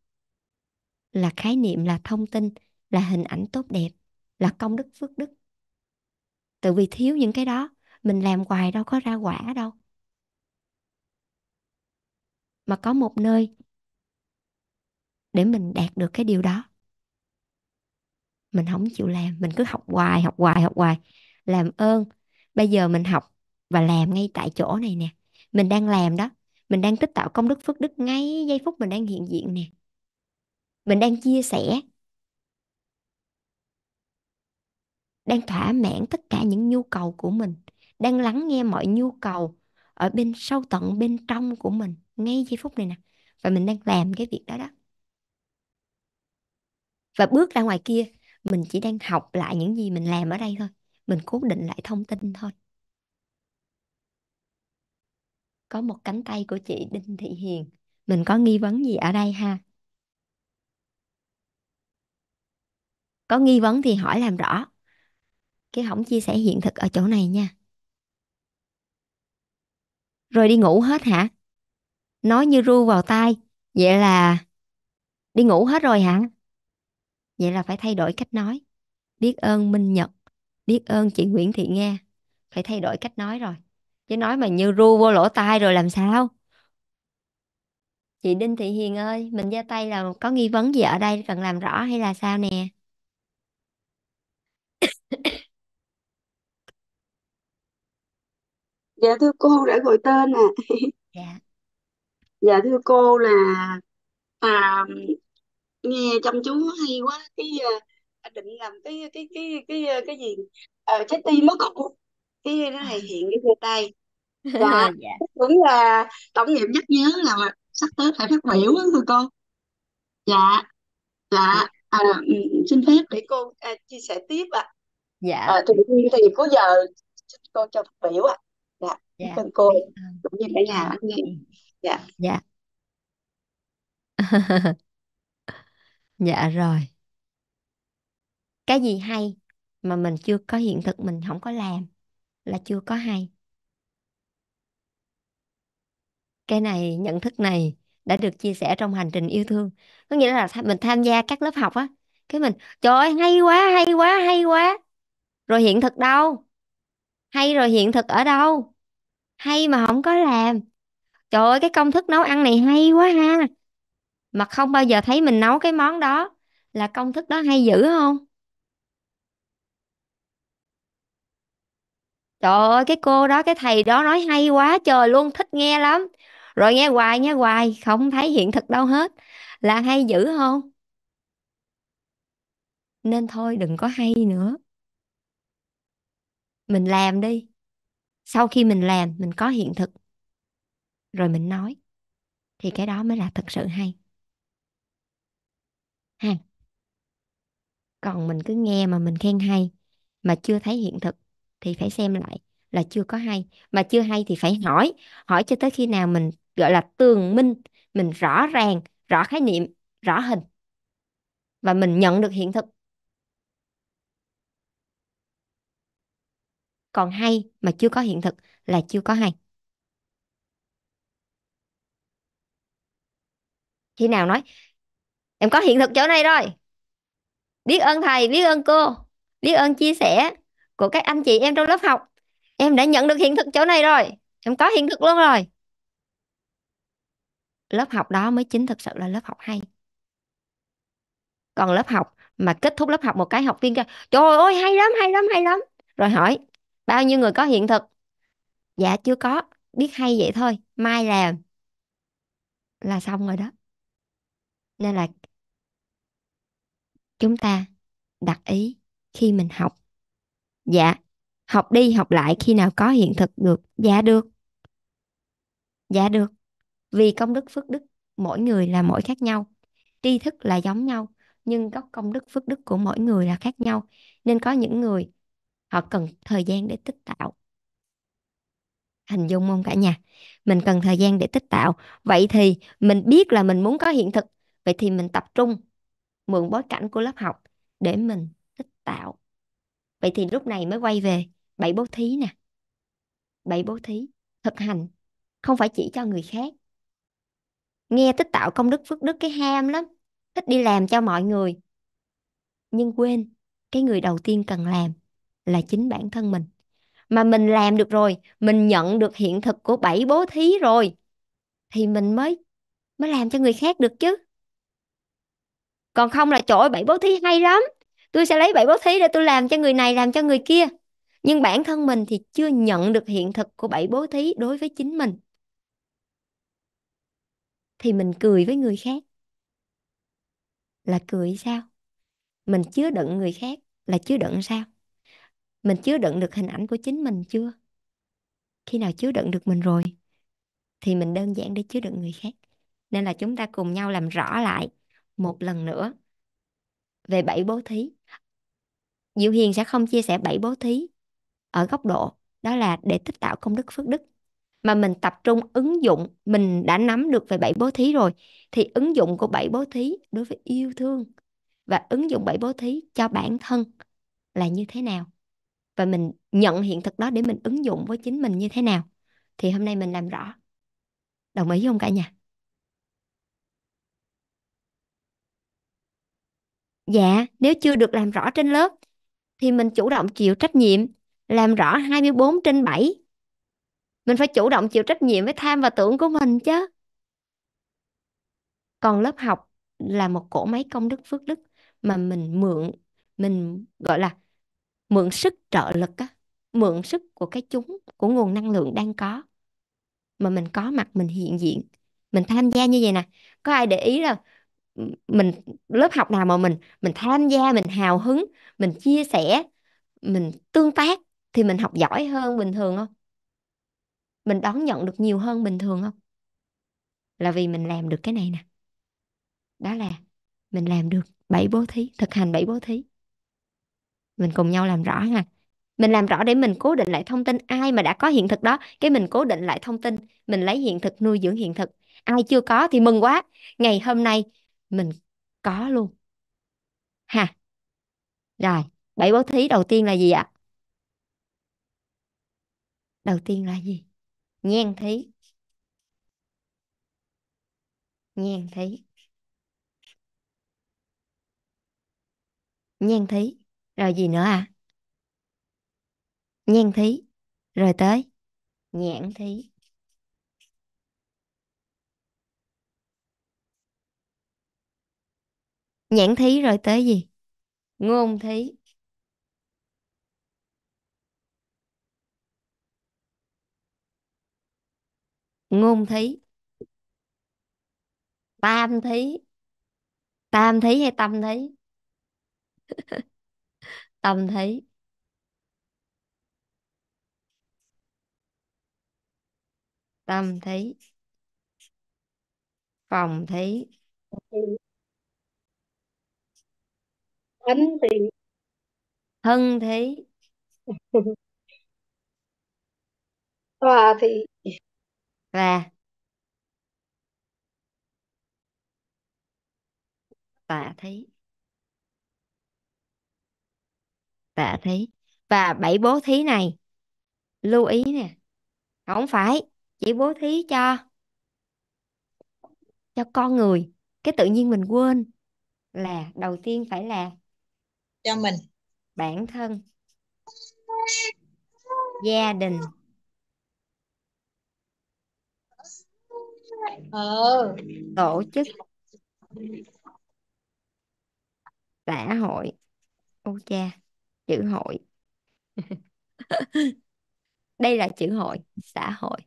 là khái niệm là thông tin là hình ảnh tốt đẹp là công đức phước đức tự vì thiếu những cái đó mình làm hoài đâu có ra quả đâu mà có một nơi để mình đạt được cái điều đó mình không chịu làm mình cứ học hoài học hoài học hoài làm ơn bây giờ mình học và làm ngay tại chỗ này nè mình đang làm đó mình đang tích tạo công đức phước đức ngay giây phút mình đang hiện diện nè mình đang chia sẻ đang thỏa mãn tất cả những nhu cầu của mình đang lắng nghe mọi nhu cầu ở bên sâu tận bên trong của mình ngay giây phút này nè và mình đang làm cái việc đó đó và bước ra ngoài kia mình chỉ đang học lại những gì mình làm ở đây thôi mình cố định lại thông tin thôi có một cánh tay của chị Đinh Thị Hiền. Mình có nghi vấn gì ở đây ha? Có nghi vấn thì hỏi làm rõ. cái không chia sẻ hiện thực ở chỗ này nha. Rồi đi ngủ hết hả? Nói như ru vào tai. Vậy là đi ngủ hết rồi hả? Vậy là phải thay đổi cách nói. Biết ơn Minh Nhật. Biết ơn chị Nguyễn Thị Nga. Phải thay đổi cách nói rồi chứ nói mà như ru vô lỗ tai rồi làm sao chị Đinh Thị Hiền ơi mình ra tay là có nghi vấn gì ở đây cần làm rõ hay là sao nè dạ thưa cô đã gọi tên à. dạ dạ thưa cô là à, nghe chăm chú hay quá cái à, định làm cái cái cái cái cái gì à, trái tim mất cô cái nó thể hiện cái chia tay và dạ. cũng là tổng nghiệp nhắc nhớ là sắp tới phải phát biểu á thưa cô dạ dạ, dạ. à, xin phép để cô à, chia sẻ tiếp ạ dạ à, thì thì có giờ xin cô cho phát biểu ạ à. dạ dạ cần cô dạ. cũng như cả nhà anh nghe dạ dạ dạ. dạ rồi cái gì hay mà mình chưa có hiện thực mình không có làm là chưa có hay cái này nhận thức này đã được chia sẻ trong hành trình yêu thương có nghĩa là mình tham gia các lớp học á cái mình trời ơi hay quá hay quá hay quá rồi hiện thực đâu hay rồi hiện thực ở đâu hay mà không có làm trời ơi cái công thức nấu ăn này hay quá ha mà không bao giờ thấy mình nấu cái món đó là công thức đó hay dữ không Trời ơi cái cô đó cái thầy đó nói hay quá trời luôn thích nghe lắm rồi nghe hoài nghe hoài không thấy hiện thực đâu hết là hay dữ không nên thôi đừng có hay nữa mình làm đi sau khi mình làm mình có hiện thực rồi mình nói thì cái đó mới là thật sự hay ha còn mình cứ nghe mà mình khen hay mà chưa thấy hiện thực thì phải xem lại là chưa có hay mà chưa hay thì phải hỏi hỏi cho tới khi nào mình gọi là tường minh mình rõ ràng rõ khái niệm rõ hình và mình nhận được hiện thực còn hay mà chưa có hiện thực là chưa có hay khi nào nói em có hiện thực chỗ này rồi biết ơn thầy biết ơn cô biết ơn chia sẻ của các anh chị em trong lớp học em đã nhận được hiện thực chỗ này rồi em có hiện thực luôn rồi lớp học đó mới chính thực sự là lớp học hay còn lớp học mà kết thúc lớp học một cái học viên kêu trời ơi hay lắm hay lắm hay lắm rồi hỏi bao nhiêu người có hiện thực dạ chưa có biết hay vậy thôi mai làm là xong rồi đó nên là chúng ta đặt ý khi mình học Dạ, học đi học lại khi nào có hiện thực được. Dạ được. Dạ được. Vì công đức phước đức mỗi người là mỗi khác nhau. Tri thức là giống nhau, nhưng góc công đức phước đức của mỗi người là khác nhau. Nên có những người họ cần thời gian để tích tạo. Hình dung không cả nhà? Mình cần thời gian để tích tạo. Vậy thì mình biết là mình muốn có hiện thực. Vậy thì mình tập trung mượn bối cảnh của lớp học để mình tích tạo vậy thì lúc này mới quay về bảy bố thí nè bảy bố thí thực hành không phải chỉ cho người khác nghe tích tạo công đức phước đức cái ham lắm thích đi làm cho mọi người nhưng quên cái người đầu tiên cần làm là chính bản thân mình mà mình làm được rồi mình nhận được hiện thực của bảy bố thí rồi thì mình mới mới làm cho người khác được chứ còn không là trời bảy bố thí hay lắm tôi sẽ lấy bảy bố thí để tôi làm cho người này làm cho người kia nhưng bản thân mình thì chưa nhận được hiện thực của bảy bố thí đối với chính mình thì mình cười với người khác là cười sao mình chứa đựng người khác là chứa đựng sao mình chứa đựng được hình ảnh của chính mình chưa khi nào chứa đựng được mình rồi thì mình đơn giản để chứa đựng người khác nên là chúng ta cùng nhau làm rõ lại một lần nữa về bảy bố thí Diệu Hiền sẽ không chia sẻ bảy bố thí ở góc độ đó là để tích tạo công đức phước đức mà mình tập trung ứng dụng mình đã nắm được về bảy bố thí rồi thì ứng dụng của bảy bố thí đối với yêu thương và ứng dụng bảy bố thí cho bản thân là như thế nào và mình nhận hiện thực đó để mình ứng dụng với chính mình như thế nào thì hôm nay mình làm rõ đồng ý không cả nhà dạ nếu chưa được làm rõ trên lớp thì mình chủ động chịu trách nhiệm làm rõ 24 trên 7 mình phải chủ động chịu trách nhiệm với tham và tưởng của mình chứ còn lớp học là một cỗ máy công đức phước đức mà mình mượn mình gọi là mượn sức trợ lực á mượn sức của cái chúng của nguồn năng lượng đang có mà mình có mặt mình hiện diện mình tham gia như vậy nè có ai để ý là mình lớp học nào mà mình mình tham gia mình hào hứng mình chia sẻ mình tương tác thì mình học giỏi hơn bình thường không mình đón nhận được nhiều hơn bình thường không là vì mình làm được cái này nè đó là mình làm được bảy bố thí thực hành bảy bố thí mình cùng nhau làm rõ ha mình làm rõ để mình cố định lại thông tin ai mà đã có hiện thực đó cái mình cố định lại thông tin mình lấy hiện thực nuôi dưỡng hiện thực ai chưa có thì mừng quá ngày hôm nay mình có luôn ha rồi bảy bố thí đầu tiên là gì ạ đầu tiên là gì nhan thí nhan thí nhan thí rồi gì nữa à nhan thí rồi tới nhãn thí nhãn thí rồi tới gì ngôn thí ngôn thí tam thí tam thí hay tâm thí tâm thí tâm thí phòng thí Bánh thì thân thí Tòa thì và tạ thí tạ thí và bảy bố thí này lưu ý nè không phải chỉ bố thí cho cho con người cái tự nhiên mình quên là đầu tiên phải là cho mình bản thân gia đình ừ. tổ chức xã hội ô cha chữ hội đây là chữ hội xã hội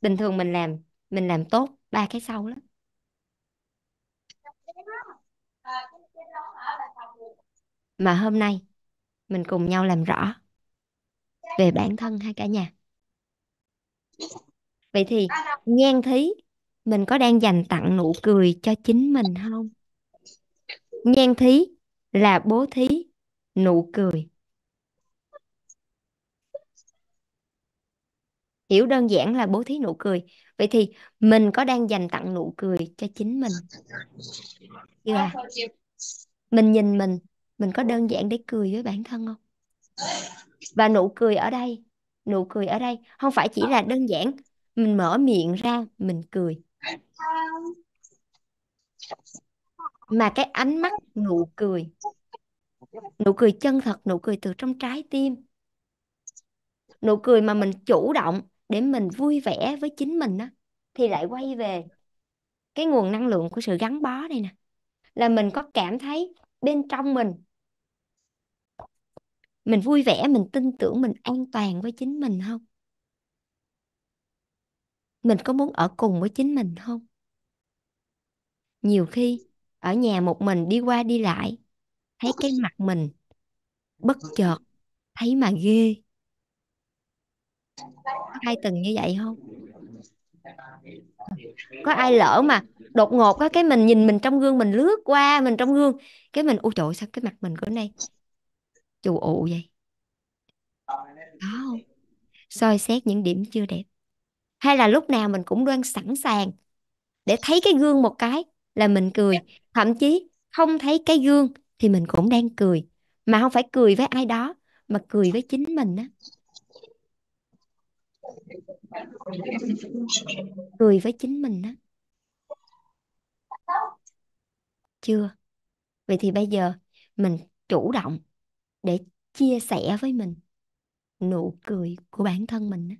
bình thường mình làm mình làm tốt ba cái sau lắm mà hôm nay mình cùng nhau làm rõ về bản thân hay cả nhà vậy thì nhan thí mình có đang dành tặng nụ cười cho chính mình không nhan thí là bố thí nụ cười hiểu đơn giản là bố thí nụ cười vậy thì mình có đang dành tặng nụ cười cho chính mình dạ. ờ, chưa mình nhìn mình mình có đơn giản để cười với bản thân không và nụ cười ở đây nụ cười ở đây không phải chỉ là đơn giản mình mở miệng ra mình cười mà cái ánh mắt nụ cười nụ cười chân thật nụ cười từ trong trái tim nụ cười mà mình chủ động để mình vui vẻ với chính mình á thì lại quay về cái nguồn năng lượng của sự gắn bó đây nè là mình có cảm thấy bên trong mình mình vui vẻ mình tin tưởng mình an toàn với chính mình không mình có muốn ở cùng với chính mình không nhiều khi ở nhà một mình đi qua đi lại thấy cái mặt mình bất chợt thấy mà ghê hai tuần như vậy không có ai lỡ mà đột ngột cái mình nhìn mình trong gương mình lướt qua mình trong gương cái mình ôi trời sao cái mặt mình bữa nay chù ụ vậy có không soi xét những điểm chưa đẹp hay là lúc nào mình cũng đang sẵn sàng để thấy cái gương một cái là mình cười thậm chí không thấy cái gương thì mình cũng đang cười mà không phải cười với ai đó mà cười với chính mình á cười với chính mình đó chưa vậy thì bây giờ mình chủ động để chia sẻ với mình nụ cười của bản thân mình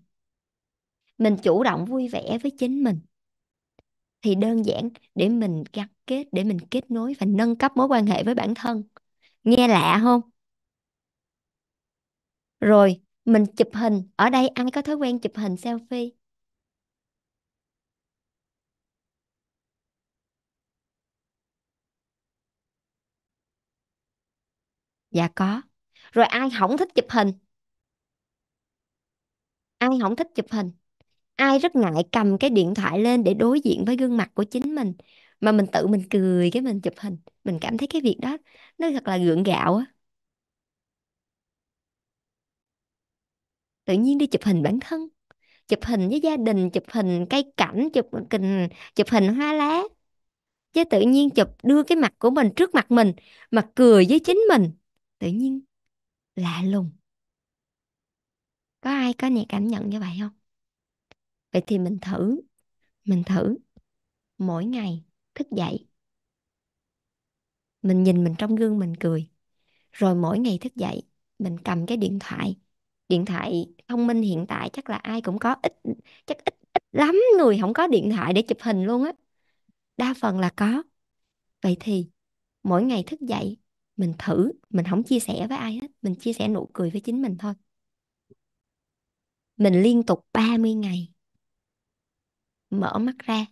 mình chủ động vui vẻ với chính mình thì đơn giản để mình gắn kết để mình kết nối và nâng cấp mối quan hệ với bản thân nghe lạ không rồi mình chụp hình ở đây ai có thói quen chụp hình selfie dạ có rồi ai không thích chụp hình ai không thích chụp hình ai rất ngại cầm cái điện thoại lên để đối diện với gương mặt của chính mình mà mình tự mình cười cái mình chụp hình mình cảm thấy cái việc đó nó thật là gượng gạo á tự nhiên đi chụp hình bản thân chụp hình với gia đình chụp hình cây cảnh chụp hình chụp hình hoa lá chứ tự nhiên chụp đưa cái mặt của mình trước mặt mình mà cười với chính mình tự nhiên lạ lùng có ai có nhẹ cảm nhận như vậy không vậy thì mình thử mình thử mỗi ngày thức dậy mình nhìn mình trong gương mình cười rồi mỗi ngày thức dậy mình cầm cái điện thoại điện thoại thông minh hiện tại chắc là ai cũng có ít chắc ít ít lắm người không có điện thoại để chụp hình luôn á đa phần là có vậy thì mỗi ngày thức dậy mình thử mình không chia sẻ với ai hết mình chia sẻ nụ cười với chính mình thôi mình liên tục 30 ngày mở mắt ra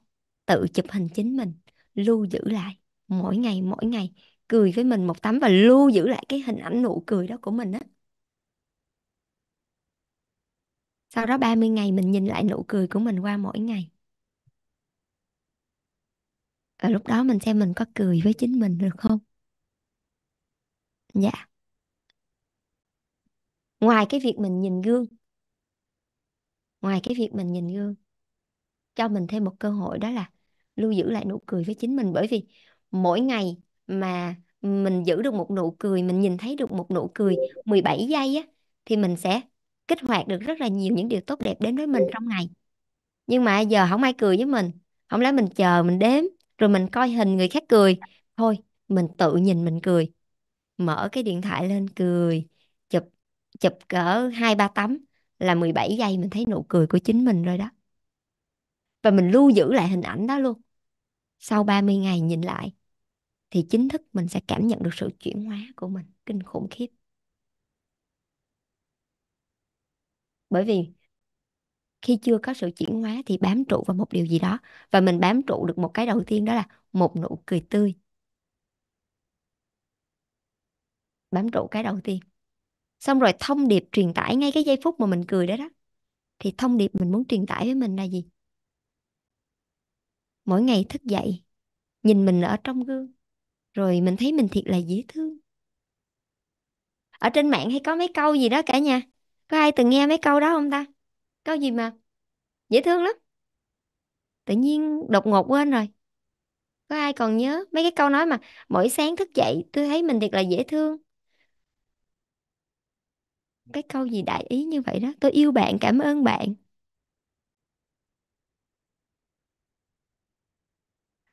tự chụp hình chính mình lưu giữ lại mỗi ngày mỗi ngày cười với mình một tấm và lưu giữ lại cái hình ảnh nụ cười đó của mình á sau đó 30 ngày mình nhìn lại nụ cười của mình qua mỗi ngày và lúc đó mình xem mình có cười với chính mình được không dạ ngoài cái việc mình nhìn gương ngoài cái việc mình nhìn gương cho mình thêm một cơ hội đó là lưu giữ lại nụ cười với chính mình bởi vì mỗi ngày mà mình giữ được một nụ cười mình nhìn thấy được một nụ cười 17 giây á thì mình sẽ kích hoạt được rất là nhiều những điều tốt đẹp đến với mình trong ngày nhưng mà giờ không ai cười với mình không lẽ mình chờ mình đếm rồi mình coi hình người khác cười thôi mình tự nhìn mình cười mở cái điện thoại lên cười chụp chụp cỡ hai ba tấm là 17 giây mình thấy nụ cười của chính mình rồi đó và mình lưu giữ lại hình ảnh đó luôn sau 30 ngày nhìn lại thì chính thức mình sẽ cảm nhận được sự chuyển hóa của mình kinh khủng khiếp bởi vì khi chưa có sự chuyển hóa thì bám trụ vào một điều gì đó và mình bám trụ được một cái đầu tiên đó là một nụ cười tươi bám trụ cái đầu tiên xong rồi thông điệp truyền tải ngay cái giây phút mà mình cười đó đó thì thông điệp mình muốn truyền tải với mình là gì mỗi ngày thức dậy nhìn mình ở trong gương rồi mình thấy mình thiệt là dễ thương ở trên mạng hay có mấy câu gì đó cả nhà có ai từng nghe mấy câu đó không ta câu gì mà dễ thương lắm tự nhiên đột ngột quên rồi có ai còn nhớ mấy cái câu nói mà mỗi sáng thức dậy tôi thấy mình thiệt là dễ thương cái câu gì đại ý như vậy đó tôi yêu bạn cảm ơn bạn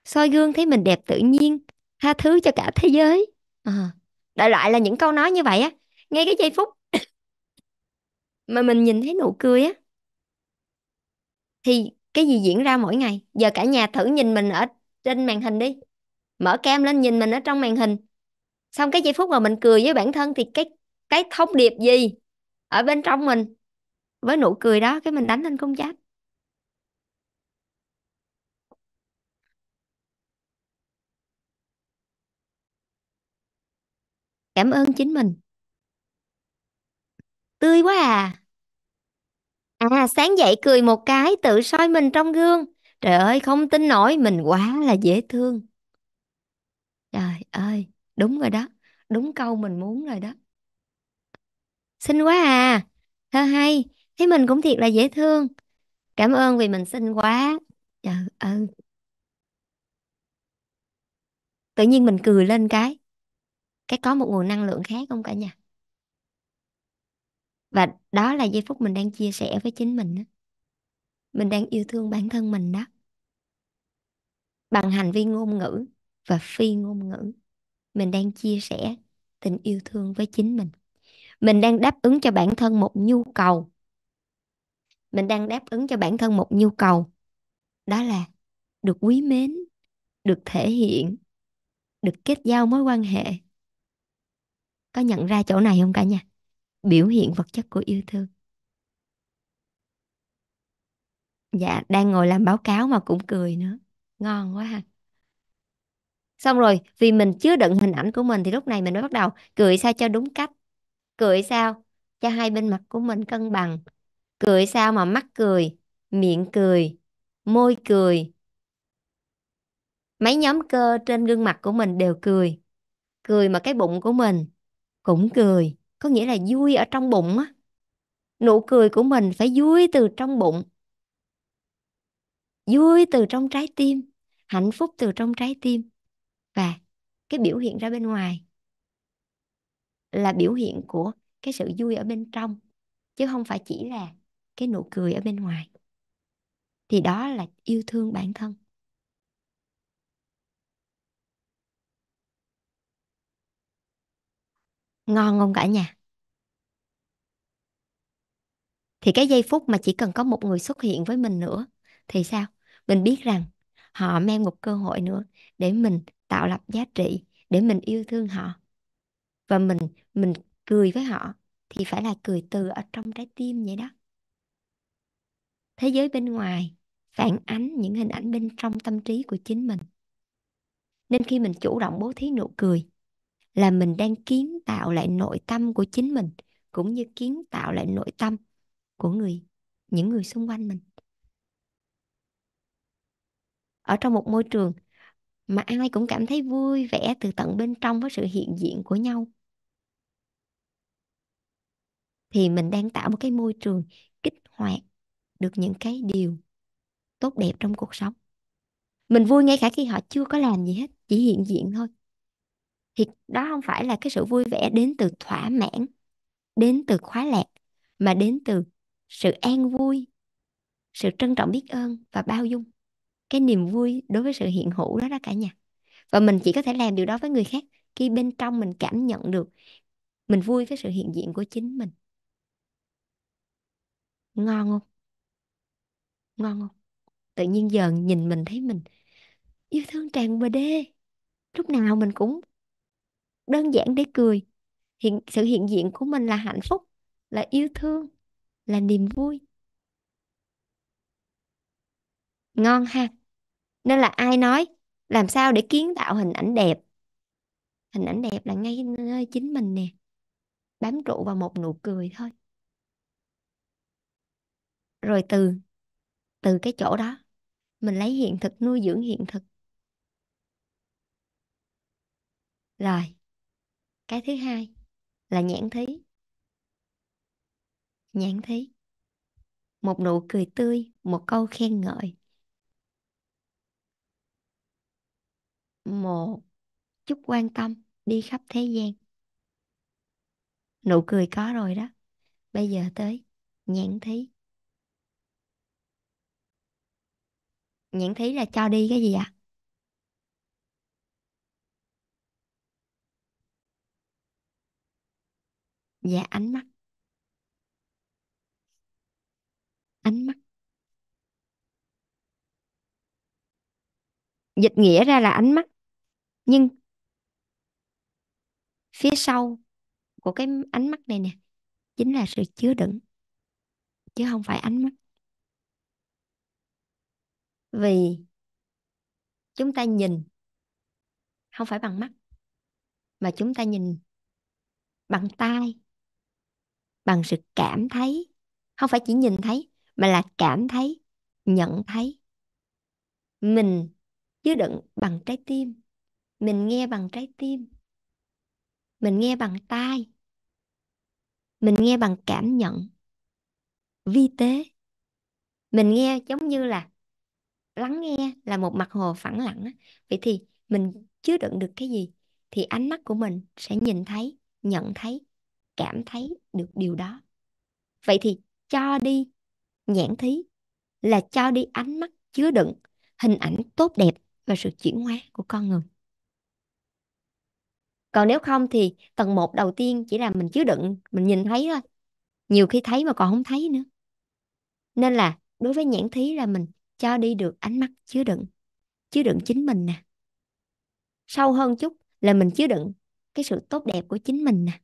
soi gương thấy mình đẹp tự nhiên tha thứ cho cả thế giới à, đại loại là những câu nói như vậy á ngay cái giây phút mà mình nhìn thấy nụ cười á thì cái gì diễn ra mỗi ngày giờ cả nhà thử nhìn mình ở trên màn hình đi mở cam lên nhìn mình ở trong màn hình xong cái giây phút mà mình cười với bản thân thì cái cái thông điệp gì ở bên trong mình với nụ cười đó cái mình đánh lên công chắc cảm ơn chính mình tươi quá à À, sáng dậy cười một cái, tự soi mình trong gương. Trời ơi, không tin nổi, mình quá là dễ thương. Trời ơi, đúng rồi đó. Đúng câu mình muốn rồi đó. Xinh quá à. Thơ hay. Thấy mình cũng thiệt là dễ thương. Cảm ơn vì mình xinh quá. Trời ơi. Tự nhiên mình cười lên cái. Cái có một nguồn năng lượng khác không cả nhà? và đó là giây phút mình đang chia sẻ với chính mình đó. mình đang yêu thương bản thân mình đó bằng hành vi ngôn ngữ và phi ngôn ngữ mình đang chia sẻ tình yêu thương với chính mình mình đang đáp ứng cho bản thân một nhu cầu mình đang đáp ứng cho bản thân một nhu cầu đó là được quý mến được thể hiện được kết giao mối quan hệ có nhận ra chỗ này không cả nhà biểu hiện vật chất của yêu thương dạ đang ngồi làm báo cáo mà cũng cười nữa ngon quá ha xong rồi vì mình chưa đựng hình ảnh của mình thì lúc này mình mới bắt đầu cười sao cho đúng cách cười sao cho hai bên mặt của mình cân bằng cười sao mà mắt cười miệng cười môi cười mấy nhóm cơ trên gương mặt của mình đều cười cười mà cái bụng của mình cũng cười có nghĩa là vui ở trong bụng á nụ cười của mình phải vui từ trong bụng vui từ trong trái tim hạnh phúc từ trong trái tim và cái biểu hiện ra bên ngoài là biểu hiện của cái sự vui ở bên trong chứ không phải chỉ là cái nụ cười ở bên ngoài thì đó là yêu thương bản thân Ngon không cả nhà? Thì cái giây phút mà chỉ cần có một người xuất hiện với mình nữa thì sao? Mình biết rằng họ mang một cơ hội nữa để mình tạo lập giá trị, để mình yêu thương họ. Và mình mình cười với họ thì phải là cười từ ở trong trái tim vậy đó. Thế giới bên ngoài phản ánh những hình ảnh bên trong tâm trí của chính mình. Nên khi mình chủ động bố thí nụ cười là mình đang kiến tạo lại nội tâm của chính mình cũng như kiến tạo lại nội tâm của người những người xung quanh mình ở trong một môi trường mà ai cũng cảm thấy vui vẻ từ tận bên trong với sự hiện diện của nhau thì mình đang tạo một cái môi trường kích hoạt được những cái điều tốt đẹp trong cuộc sống mình vui ngay cả khi họ chưa có làm gì hết chỉ hiện diện thôi thì đó không phải là cái sự vui vẻ đến từ thỏa mãn đến từ khoái lạc mà đến từ sự an vui sự trân trọng biết ơn và bao dung cái niềm vui đối với sự hiện hữu đó đó cả nhà và mình chỉ có thể làm điều đó với người khác khi bên trong mình cảm nhận được mình vui với sự hiện diện của chính mình ngon không ngon không tự nhiên giờ nhìn mình thấy mình yêu thương tràn bờ đê lúc nào mình cũng đơn giản để cười hiện sự hiện diện của mình là hạnh phúc là yêu thương là niềm vui ngon ha nên là ai nói làm sao để kiến tạo hình ảnh đẹp hình ảnh đẹp là ngay nơi chính mình nè bám trụ vào một nụ cười thôi rồi từ từ cái chỗ đó mình lấy hiện thực nuôi dưỡng hiện thực rồi cái thứ hai là nhãn thí nhãn thí một nụ cười tươi một câu khen ngợi một chút quan tâm đi khắp thế gian nụ cười có rồi đó bây giờ tới nhãn thí nhãn thí là cho đi cái gì ạ à? dạ ánh mắt ánh mắt dịch nghĩa ra là ánh mắt nhưng phía sau của cái ánh mắt này nè chính là sự chứa đựng chứ không phải ánh mắt vì chúng ta nhìn không phải bằng mắt mà chúng ta nhìn bằng tai bằng sự cảm thấy không phải chỉ nhìn thấy mà là cảm thấy nhận thấy mình chứa đựng bằng trái tim mình nghe bằng trái tim mình nghe bằng tai mình nghe bằng cảm nhận vi tế mình nghe giống như là lắng nghe là một mặt hồ phẳng lặng vậy thì mình chứa đựng được cái gì thì ánh mắt của mình sẽ nhìn thấy nhận thấy cảm thấy được điều đó vậy thì cho đi nhãn thí là cho đi ánh mắt chứa đựng hình ảnh tốt đẹp và sự chuyển hóa của con người còn nếu không thì tầng 1 đầu tiên chỉ là mình chứa đựng mình nhìn thấy thôi nhiều khi thấy mà còn không thấy nữa nên là đối với nhãn thí là mình cho đi được ánh mắt chứa đựng chứa đựng chính mình nè sâu hơn chút là mình chứa đựng cái sự tốt đẹp của chính mình nè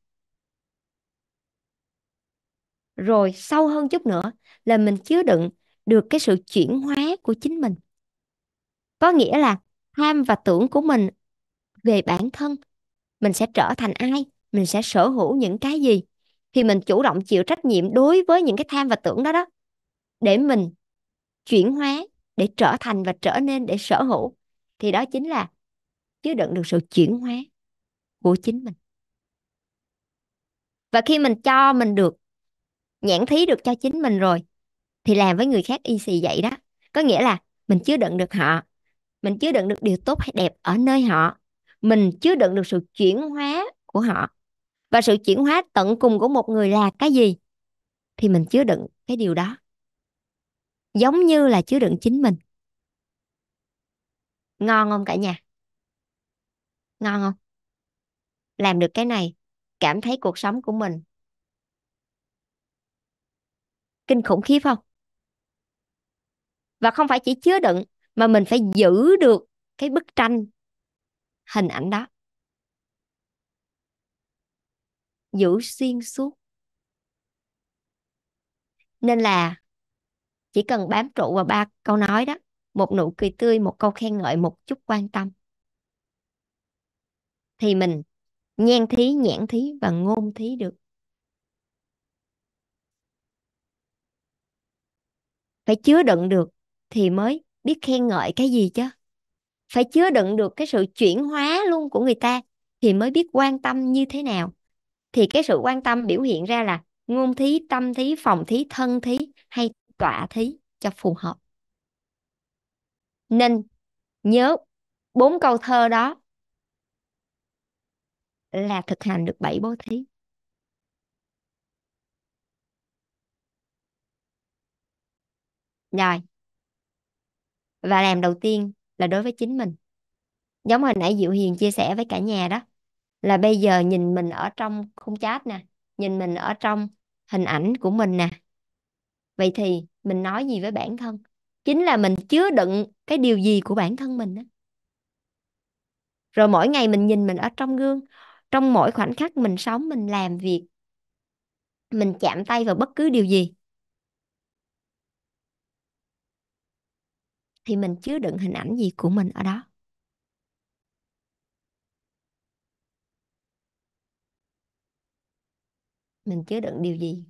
rồi sâu hơn chút nữa là mình chứa đựng được cái sự chuyển hóa của chính mình có nghĩa là tham và tưởng của mình về bản thân mình sẽ trở thành ai mình sẽ sở hữu những cái gì thì mình chủ động chịu trách nhiệm đối với những cái tham và tưởng đó đó để mình chuyển hóa để trở thành và trở nên để sở hữu thì đó chính là chứa đựng được sự chuyển hóa của chính mình và khi mình cho mình được nhãn thí được cho chính mình rồi thì làm với người khác y xì vậy đó có nghĩa là mình chứa đựng được họ mình chứa đựng được điều tốt hay đẹp ở nơi họ mình chứa đựng được sự chuyển hóa của họ và sự chuyển hóa tận cùng của một người là cái gì thì mình chứa đựng cái điều đó giống như là chứa đựng chính mình ngon không cả nhà ngon không làm được cái này cảm thấy cuộc sống của mình kinh khủng khiếp không và không phải chỉ chứa đựng mà mình phải giữ được cái bức tranh hình ảnh đó giữ xuyên suốt nên là chỉ cần bám trụ vào ba câu nói đó một nụ cười tươi một câu khen ngợi một chút quan tâm thì mình nhan thí nhãn thí và ngôn thí được phải chứa đựng được thì mới biết khen ngợi cái gì chứ phải chứa đựng được cái sự chuyển hóa luôn của người ta thì mới biết quan tâm như thế nào thì cái sự quan tâm biểu hiện ra là ngôn thí tâm thí phòng thí thân thí hay tọa thí cho phù hợp nên nhớ bốn câu thơ đó là thực hành được bảy bố thí rồi và làm đầu tiên là đối với chính mình giống hồi nãy Diệu Hiền chia sẻ với cả nhà đó là bây giờ nhìn mình ở trong khung chat nè nhìn mình ở trong hình ảnh của mình nè vậy thì mình nói gì với bản thân chính là mình chứa đựng cái điều gì của bản thân mình đó. rồi mỗi ngày mình nhìn mình ở trong gương trong mỗi khoảnh khắc mình sống mình làm việc mình chạm tay vào bất cứ điều gì thì mình chứa đựng hình ảnh gì của mình ở đó mình chứa đựng điều gì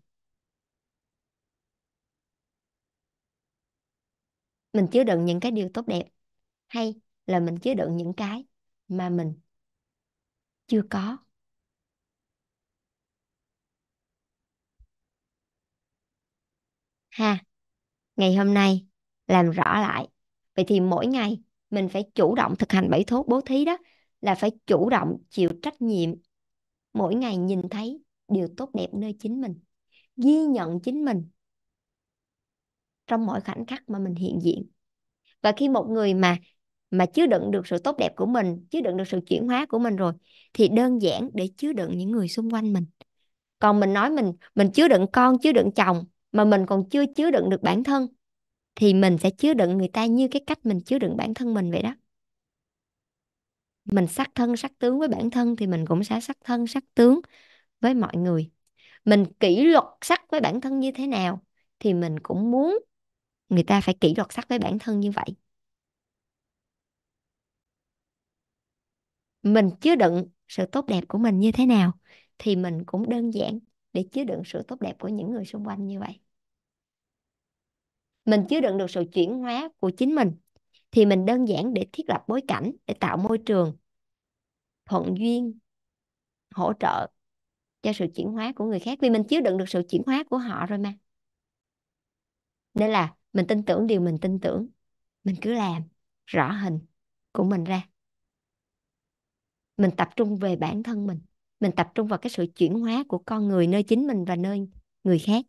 mình chứa đựng những cái điều tốt đẹp hay là mình chứa đựng những cái mà mình chưa có ha ngày hôm nay làm rõ lại vậy thì mỗi ngày mình phải chủ động thực hành bảy thốt bố thí đó là phải chủ động chịu trách nhiệm mỗi ngày nhìn thấy điều tốt đẹp nơi chính mình ghi nhận chính mình trong mọi khoảnh khắc mà mình hiện diện và khi một người mà mà chứa đựng được sự tốt đẹp của mình chứa đựng được sự chuyển hóa của mình rồi thì đơn giản để chứa đựng những người xung quanh mình còn mình nói mình mình chứa đựng con chứa đựng chồng mà mình còn chưa chứa đựng được bản thân thì mình sẽ chứa đựng người ta như cái cách mình chứa đựng bản thân mình vậy đó mình sắc thân sắc tướng với bản thân thì mình cũng sẽ sắc thân sắc tướng với mọi người mình kỷ luật sắc với bản thân như thế nào thì mình cũng muốn người ta phải kỷ luật sắc với bản thân như vậy mình chứa đựng sự tốt đẹp của mình như thế nào thì mình cũng đơn giản để chứa đựng sự tốt đẹp của những người xung quanh như vậy mình chứa đựng được sự chuyển hóa của chính mình thì mình đơn giản để thiết lập bối cảnh để tạo môi trường thuận duyên hỗ trợ cho sự chuyển hóa của người khác vì mình chứa đựng được sự chuyển hóa của họ rồi mà nên là mình tin tưởng điều mình tin tưởng mình cứ làm rõ hình của mình ra mình tập trung về bản thân mình mình tập trung vào cái sự chuyển hóa của con người nơi chính mình và nơi người khác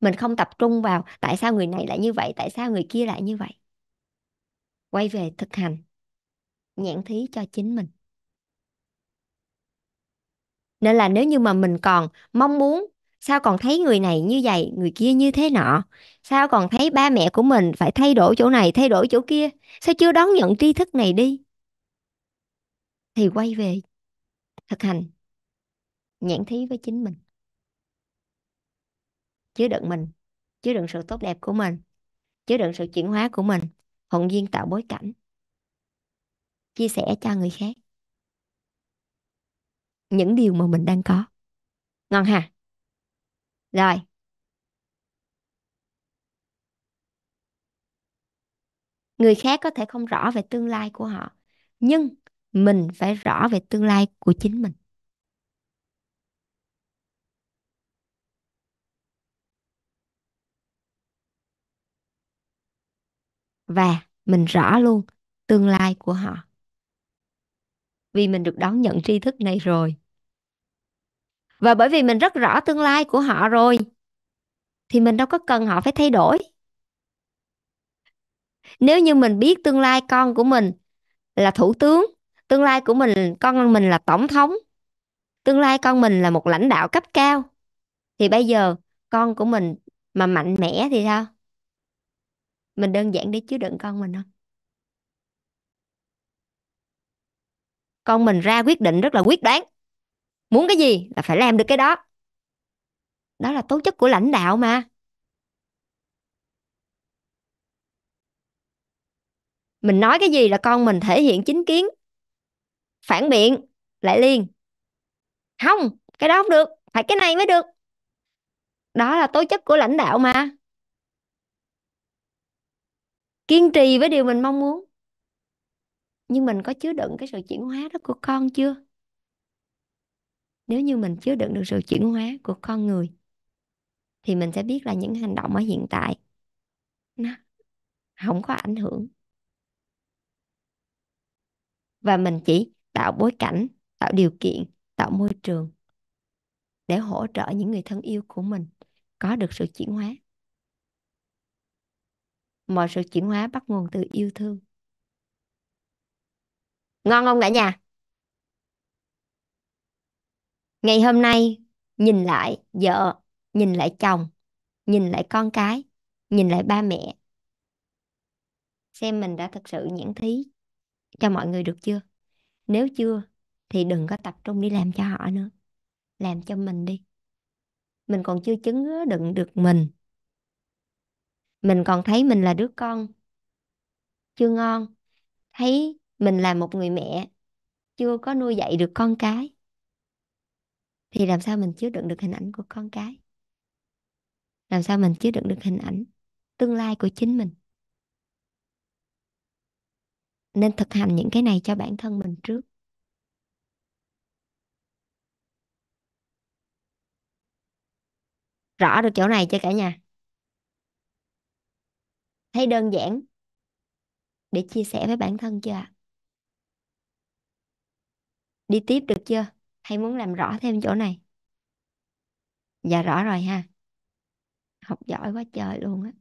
mình không tập trung vào tại sao người này lại như vậy tại sao người kia lại như vậy quay về thực hành nhãn thí cho chính mình nên là nếu như mà mình còn mong muốn sao còn thấy người này như vậy người kia như thế nọ sao còn thấy ba mẹ của mình phải thay đổi chỗ này thay đổi chỗ kia sao chưa đón nhận tri thức này đi thì quay về thực hành nhãn thí với chính mình chứa đựng mình chứa đựng sự tốt đẹp của mình chứa đựng sự chuyển hóa của mình thuận duyên tạo bối cảnh chia sẻ cho người khác những điều mà mình đang có ngon ha rồi người khác có thể không rõ về tương lai của họ nhưng mình phải rõ về tương lai của chính mình và mình rõ luôn tương lai của họ vì mình được đón nhận tri thức này rồi và bởi vì mình rất rõ tương lai của họ rồi thì mình đâu có cần họ phải thay đổi nếu như mình biết tương lai con của mình là thủ tướng tương lai của mình con mình là tổng thống tương lai con mình là một lãnh đạo cấp cao thì bây giờ con của mình mà mạnh mẽ thì sao mình đơn giản để chứa đựng con mình không con mình ra quyết định rất là quyết đoán muốn cái gì là phải làm được cái đó đó là tố chất của lãnh đạo mà mình nói cái gì là con mình thể hiện chính kiến phản biện lại liền không cái đó không được phải cái này mới được đó là tố chất của lãnh đạo mà kiên trì với điều mình mong muốn nhưng mình có chứa đựng cái sự chuyển hóa đó của con chưa nếu như mình chứa đựng được sự chuyển hóa của con người thì mình sẽ biết là những hành động ở hiện tại nó không có ảnh hưởng và mình chỉ tạo bối cảnh tạo điều kiện tạo môi trường để hỗ trợ những người thân yêu của mình có được sự chuyển hóa mọi sự chuyển hóa bắt nguồn từ yêu thương ngon không cả nhà ngày hôm nay nhìn lại vợ nhìn lại chồng nhìn lại con cái nhìn lại ba mẹ xem mình đã thực sự nhãn thí cho mọi người được chưa nếu chưa thì đừng có tập trung đi làm cho họ nữa làm cho mình đi mình còn chưa chứng đựng được mình mình còn thấy mình là đứa con chưa ngon thấy mình là một người mẹ chưa có nuôi dạy được con cái thì làm sao mình chứa đựng được hình ảnh của con cái làm sao mình chứa đựng được hình ảnh tương lai của chính mình nên thực hành những cái này cho bản thân mình trước rõ được chỗ này chưa cả nhà thấy đơn giản để chia sẻ với bản thân chưa ạ đi tiếp được chưa hay muốn làm rõ thêm chỗ này dạ rõ rồi ha học giỏi quá trời luôn á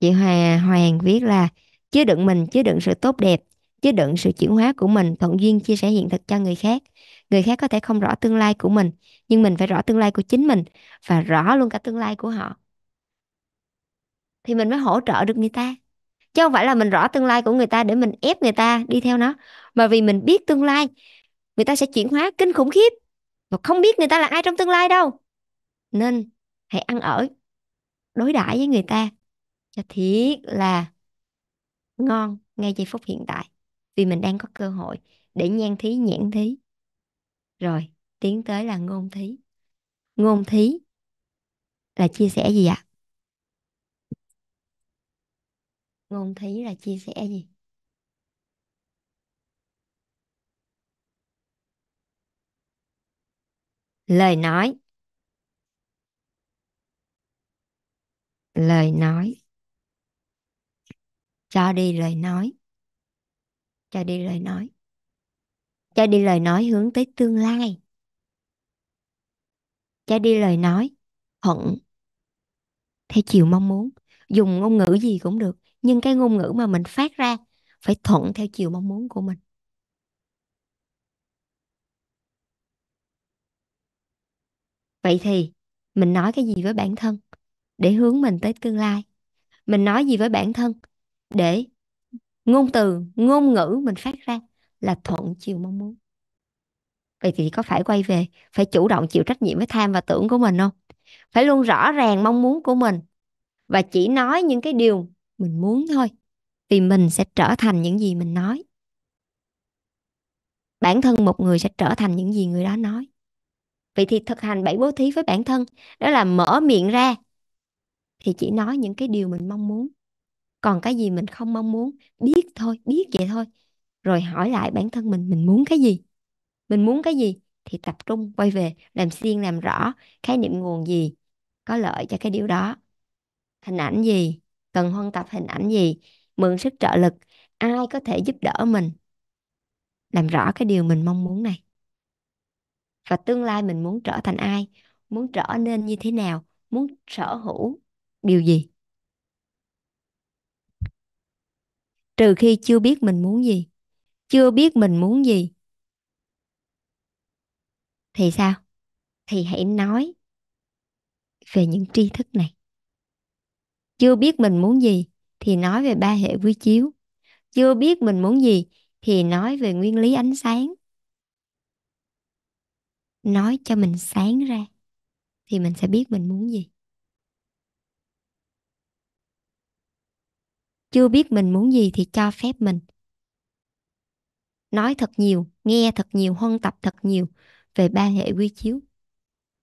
chị Hòa Hoàng viết là chứa đựng mình chứa đựng sự tốt đẹp chứa đựng sự chuyển hóa của mình thuận duyên chia sẻ hiện thực cho người khác người khác có thể không rõ tương lai của mình nhưng mình phải rõ tương lai của chính mình và rõ luôn cả tương lai của họ thì mình mới hỗ trợ được người ta chứ không phải là mình rõ tương lai của người ta để mình ép người ta đi theo nó mà vì mình biết tương lai người ta sẽ chuyển hóa kinh khủng khiếp và không biết người ta là ai trong tương lai đâu nên hãy ăn ở đối đãi với người ta cho thiệt là ngon ngay giây phút hiện tại vì mình đang có cơ hội để nhan thí nhãn thí rồi tiến tới là ngôn thí ngôn thí là chia sẻ gì ạ ngôn thí là chia sẻ gì lời nói lời nói cho đi lời nói cho đi lời nói cho đi lời nói hướng tới tương lai cho đi lời nói thuận theo chiều mong muốn dùng ngôn ngữ gì cũng được nhưng cái ngôn ngữ mà mình phát ra phải thuận theo chiều mong muốn của mình vậy thì mình nói cái gì với bản thân để hướng mình tới tương lai mình nói gì với bản thân để ngôn từ ngôn ngữ mình phát ra là thuận chiều mong muốn vậy thì có phải quay về phải chủ động chịu trách nhiệm với tham và tưởng của mình không phải luôn rõ ràng mong muốn của mình và chỉ nói những cái điều mình muốn thôi vì mình sẽ trở thành những gì mình nói bản thân một người sẽ trở thành những gì người đó nói vậy thì thực hành bảy bố thí với bản thân đó là mở miệng ra thì chỉ nói những cái điều mình mong muốn còn cái gì mình không mong muốn biết thôi biết vậy thôi rồi hỏi lại bản thân mình mình muốn cái gì mình muốn cái gì thì tập trung quay về làm xiên làm rõ khái niệm nguồn gì có lợi cho cái điều đó hình ảnh gì cần huân tập hình ảnh gì mượn sức trợ lực ai có thể giúp đỡ mình làm rõ cái điều mình mong muốn này và tương lai mình muốn trở thành ai muốn trở nên như thế nào muốn sở hữu điều gì trừ khi chưa biết mình muốn gì chưa biết mình muốn gì thì sao thì hãy nói về những tri thức này chưa biết mình muốn gì thì nói về ba hệ quy chiếu chưa biết mình muốn gì thì nói về nguyên lý ánh sáng nói cho mình sáng ra thì mình sẽ biết mình muốn gì chưa biết mình muốn gì thì cho phép mình nói thật nhiều nghe thật nhiều huân tập thật nhiều về ba hệ quy chiếu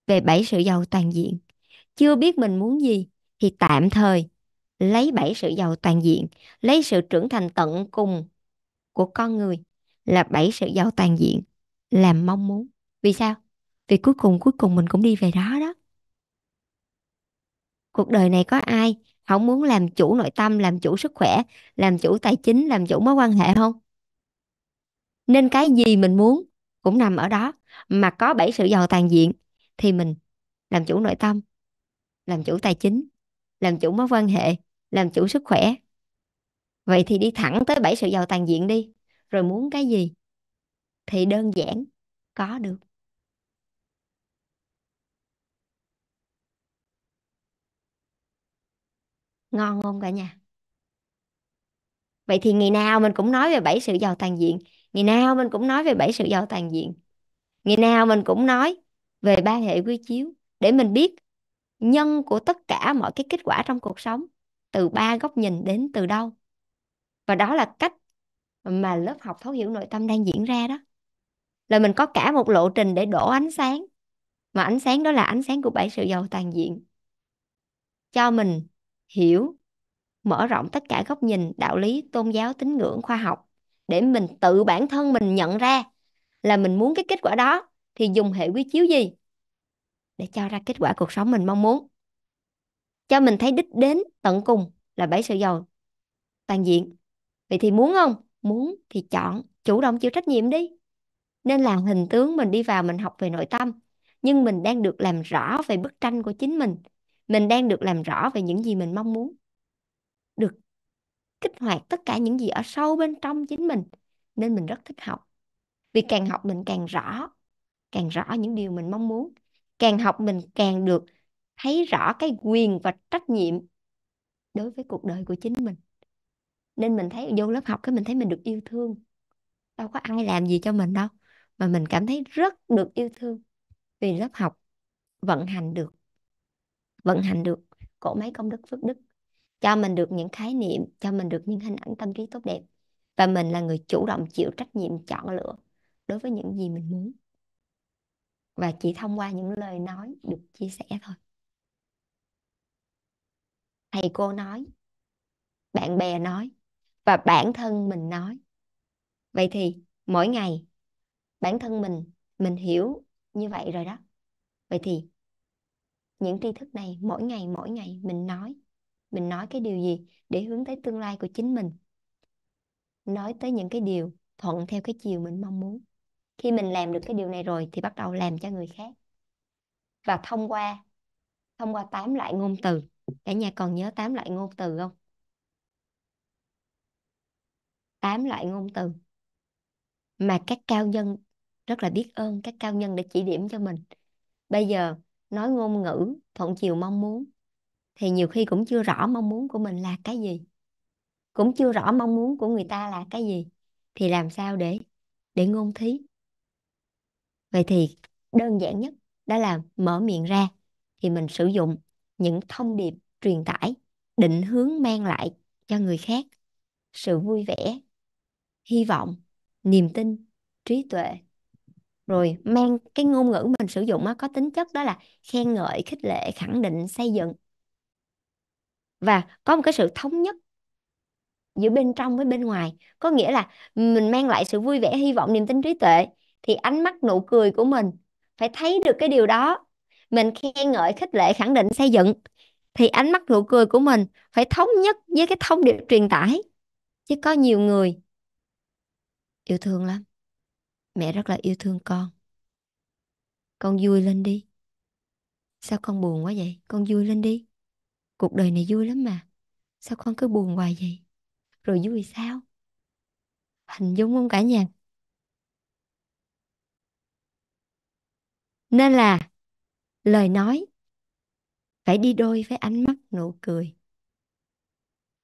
về bảy sự giàu toàn diện chưa biết mình muốn gì thì tạm thời lấy bảy sự giàu toàn diện lấy sự trưởng thành tận cùng của con người là bảy sự giàu toàn diện làm mong muốn vì sao vì cuối cùng cuối cùng mình cũng đi về đó đó cuộc đời này có ai không muốn làm chủ nội tâm làm chủ sức khỏe làm chủ tài chính làm chủ mối quan hệ không nên cái gì mình muốn cũng nằm ở đó mà có bảy sự giàu toàn diện thì mình làm chủ nội tâm làm chủ tài chính làm chủ mối quan hệ làm chủ sức khỏe vậy thì đi thẳng tới bảy sự giàu toàn diện đi rồi muốn cái gì thì đơn giản có được ngon không cả nhà vậy thì ngày nào mình cũng nói về bảy sự giàu toàn diện ngày nào mình cũng nói về bảy sự giàu toàn diện ngày nào mình cũng nói về ba hệ quy chiếu để mình biết nhân của tất cả mọi cái kết quả trong cuộc sống từ ba góc nhìn đến từ đâu và đó là cách mà lớp học thấu hiểu nội tâm đang diễn ra đó là mình có cả một lộ trình để đổ ánh sáng mà ánh sáng đó là ánh sáng của bảy sự giàu toàn diện cho mình hiểu mở rộng tất cả góc nhìn đạo lý tôn giáo tín ngưỡng khoa học để mình tự bản thân mình nhận ra là mình muốn cái kết quả đó thì dùng hệ quy chiếu gì để cho ra kết quả cuộc sống mình mong muốn cho mình thấy đích đến tận cùng là bảy sự giàu toàn diện vậy thì muốn không muốn thì chọn chủ động chịu trách nhiệm đi nên làm hình tướng mình đi vào mình học về nội tâm nhưng mình đang được làm rõ về bức tranh của chính mình mình đang được làm rõ về những gì mình mong muốn được kích hoạt tất cả những gì ở sâu bên trong chính mình nên mình rất thích học vì càng học mình càng rõ càng rõ những điều mình mong muốn càng học mình càng được thấy rõ cái quyền và trách nhiệm đối với cuộc đời của chính mình nên mình thấy vô lớp học cái mình thấy mình được yêu thương đâu có ai làm gì cho mình đâu mà mình cảm thấy rất được yêu thương vì lớp học vận hành được vận hành được cỗ máy công đức phước đức cho mình được những khái niệm cho mình được những hình ảnh tâm trí tốt đẹp và mình là người chủ động chịu trách nhiệm chọn lựa đối với những gì mình muốn và chỉ thông qua những lời nói được chia sẻ thôi thầy cô nói bạn bè nói và bản thân mình nói vậy thì mỗi ngày bản thân mình mình hiểu như vậy rồi đó vậy thì những tri thức này mỗi ngày mỗi ngày mình nói mình nói cái điều gì để hướng tới tương lai của chính mình nói tới những cái điều thuận theo cái chiều mình mong muốn khi mình làm được cái điều này rồi thì bắt đầu làm cho người khác và thông qua thông qua tám loại ngôn từ cả nhà còn nhớ tám loại ngôn từ không tám loại ngôn từ mà các cao nhân rất là biết ơn các cao nhân đã chỉ điểm cho mình bây giờ nói ngôn ngữ thuận chiều mong muốn thì nhiều khi cũng chưa rõ mong muốn của mình là cái gì cũng chưa rõ mong muốn của người ta là cái gì thì làm sao để để ngôn thí vậy thì đơn giản nhất đó là mở miệng ra thì mình sử dụng những thông điệp truyền tải định hướng mang lại cho người khác sự vui vẻ hy vọng niềm tin trí tuệ rồi mang cái ngôn ngữ mình sử dụng có tính chất đó là khen ngợi khích lệ khẳng định xây dựng và có một cái sự thống nhất giữa bên trong với bên ngoài có nghĩa là mình mang lại sự vui vẻ hy vọng niềm tin trí tuệ thì ánh mắt nụ cười của mình phải thấy được cái điều đó mình khen ngợi khích lệ khẳng định xây dựng thì ánh mắt nụ cười của mình phải thống nhất với cái thông điệp truyền tải chứ có nhiều người yêu thương lắm Mẹ rất là yêu thương con. Con vui lên đi. Sao con buồn quá vậy? Con vui lên đi. Cuộc đời này vui lắm mà. Sao con cứ buồn hoài vậy? Rồi vui sao? Hình dung không cả nhà? Nên là lời nói phải đi đôi với ánh mắt nụ cười.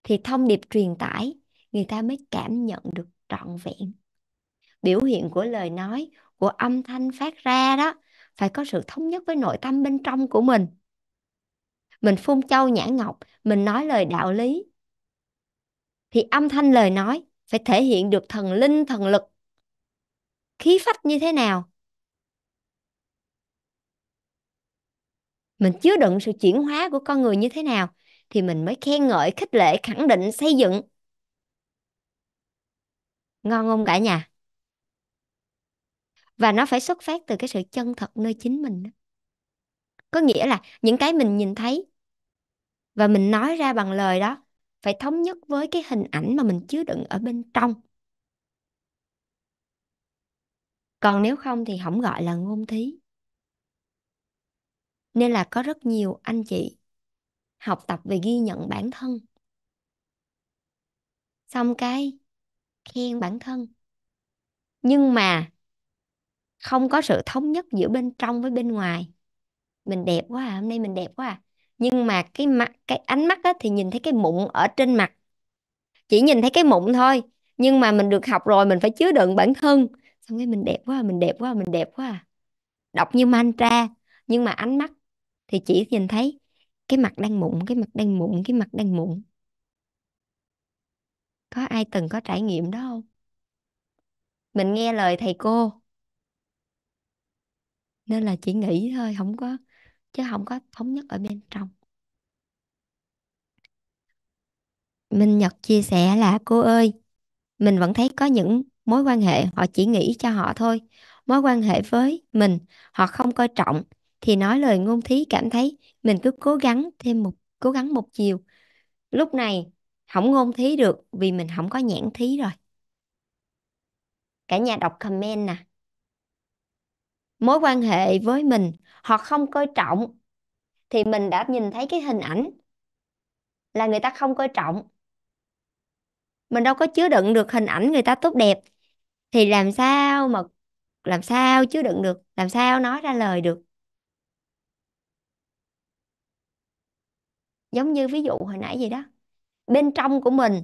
Thì thông điệp truyền tải người ta mới cảm nhận được trọn vẹn biểu hiện của lời nói của âm thanh phát ra đó phải có sự thống nhất với nội tâm bên trong của mình mình phun châu nhã ngọc mình nói lời đạo lý thì âm thanh lời nói phải thể hiện được thần linh thần lực khí phách như thế nào mình chứa đựng sự chuyển hóa của con người như thế nào thì mình mới khen ngợi khích lệ khẳng định xây dựng ngon không cả nhà và nó phải xuất phát từ cái sự chân thật nơi chính mình có nghĩa là những cái mình nhìn thấy và mình nói ra bằng lời đó phải thống nhất với cái hình ảnh mà mình chứa đựng ở bên trong còn nếu không thì không gọi là ngôn thí nên là có rất nhiều anh chị học tập về ghi nhận bản thân xong cái khen bản thân nhưng mà không có sự thống nhất giữa bên trong với bên ngoài mình đẹp quá à, hôm nay mình đẹp quá à. nhưng mà cái mặt cái ánh mắt á, thì nhìn thấy cái mụn ở trên mặt chỉ nhìn thấy cái mụn thôi nhưng mà mình được học rồi mình phải chứa đựng bản thân xong cái mình đẹp quá à, mình đẹp quá à, mình đẹp quá à. đọc như mantra nhưng mà ánh mắt thì chỉ nhìn thấy cái mặt đang mụn cái mặt đang mụn cái mặt đang mụn có ai từng có trải nghiệm đó không mình nghe lời thầy cô nên là chỉ nghĩ thôi không có chứ không có thống nhất ở bên trong Minh Nhật chia sẻ là cô ơi mình vẫn thấy có những mối quan hệ họ chỉ nghĩ cho họ thôi mối quan hệ với mình họ không coi trọng thì nói lời ngôn thí cảm thấy mình cứ cố gắng thêm một cố gắng một chiều lúc này không ngôn thí được vì mình không có nhãn thí rồi cả nhà đọc comment nè mối quan hệ với mình họ không coi trọng thì mình đã nhìn thấy cái hình ảnh là người ta không coi trọng mình đâu có chứa đựng được hình ảnh người ta tốt đẹp thì làm sao mà làm sao chứa đựng được làm sao nói ra lời được giống như ví dụ hồi nãy vậy đó bên trong của mình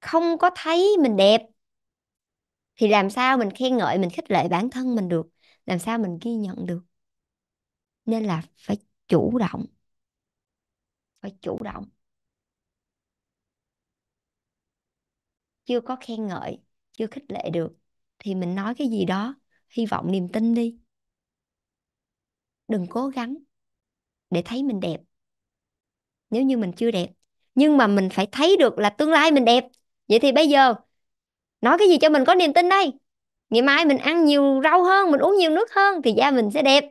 không có thấy mình đẹp thì làm sao mình khen ngợi mình khích lệ bản thân mình được làm sao mình ghi nhận được nên là phải chủ động phải chủ động chưa có khen ngợi chưa khích lệ được thì mình nói cái gì đó hy vọng niềm tin đi đừng cố gắng để thấy mình đẹp nếu như mình chưa đẹp nhưng mà mình phải thấy được là tương lai mình đẹp vậy thì bây giờ nói cái gì cho mình có niềm tin đây ngày mai mình ăn nhiều rau hơn mình uống nhiều nước hơn thì da mình sẽ đẹp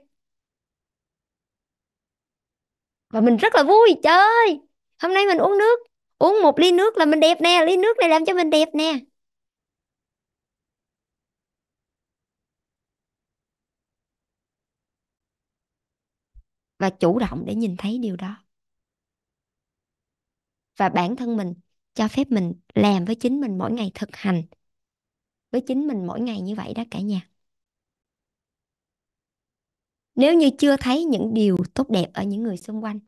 và mình rất là vui trời ơi hôm nay mình uống nước uống một ly nước là mình đẹp nè ly nước này làm cho mình đẹp nè và chủ động để nhìn thấy điều đó và bản thân mình cho phép mình làm với chính mình mỗi ngày thực hành với chính mình mỗi ngày như vậy đó cả nhà nếu như chưa thấy những điều tốt đẹp ở những người xung quanh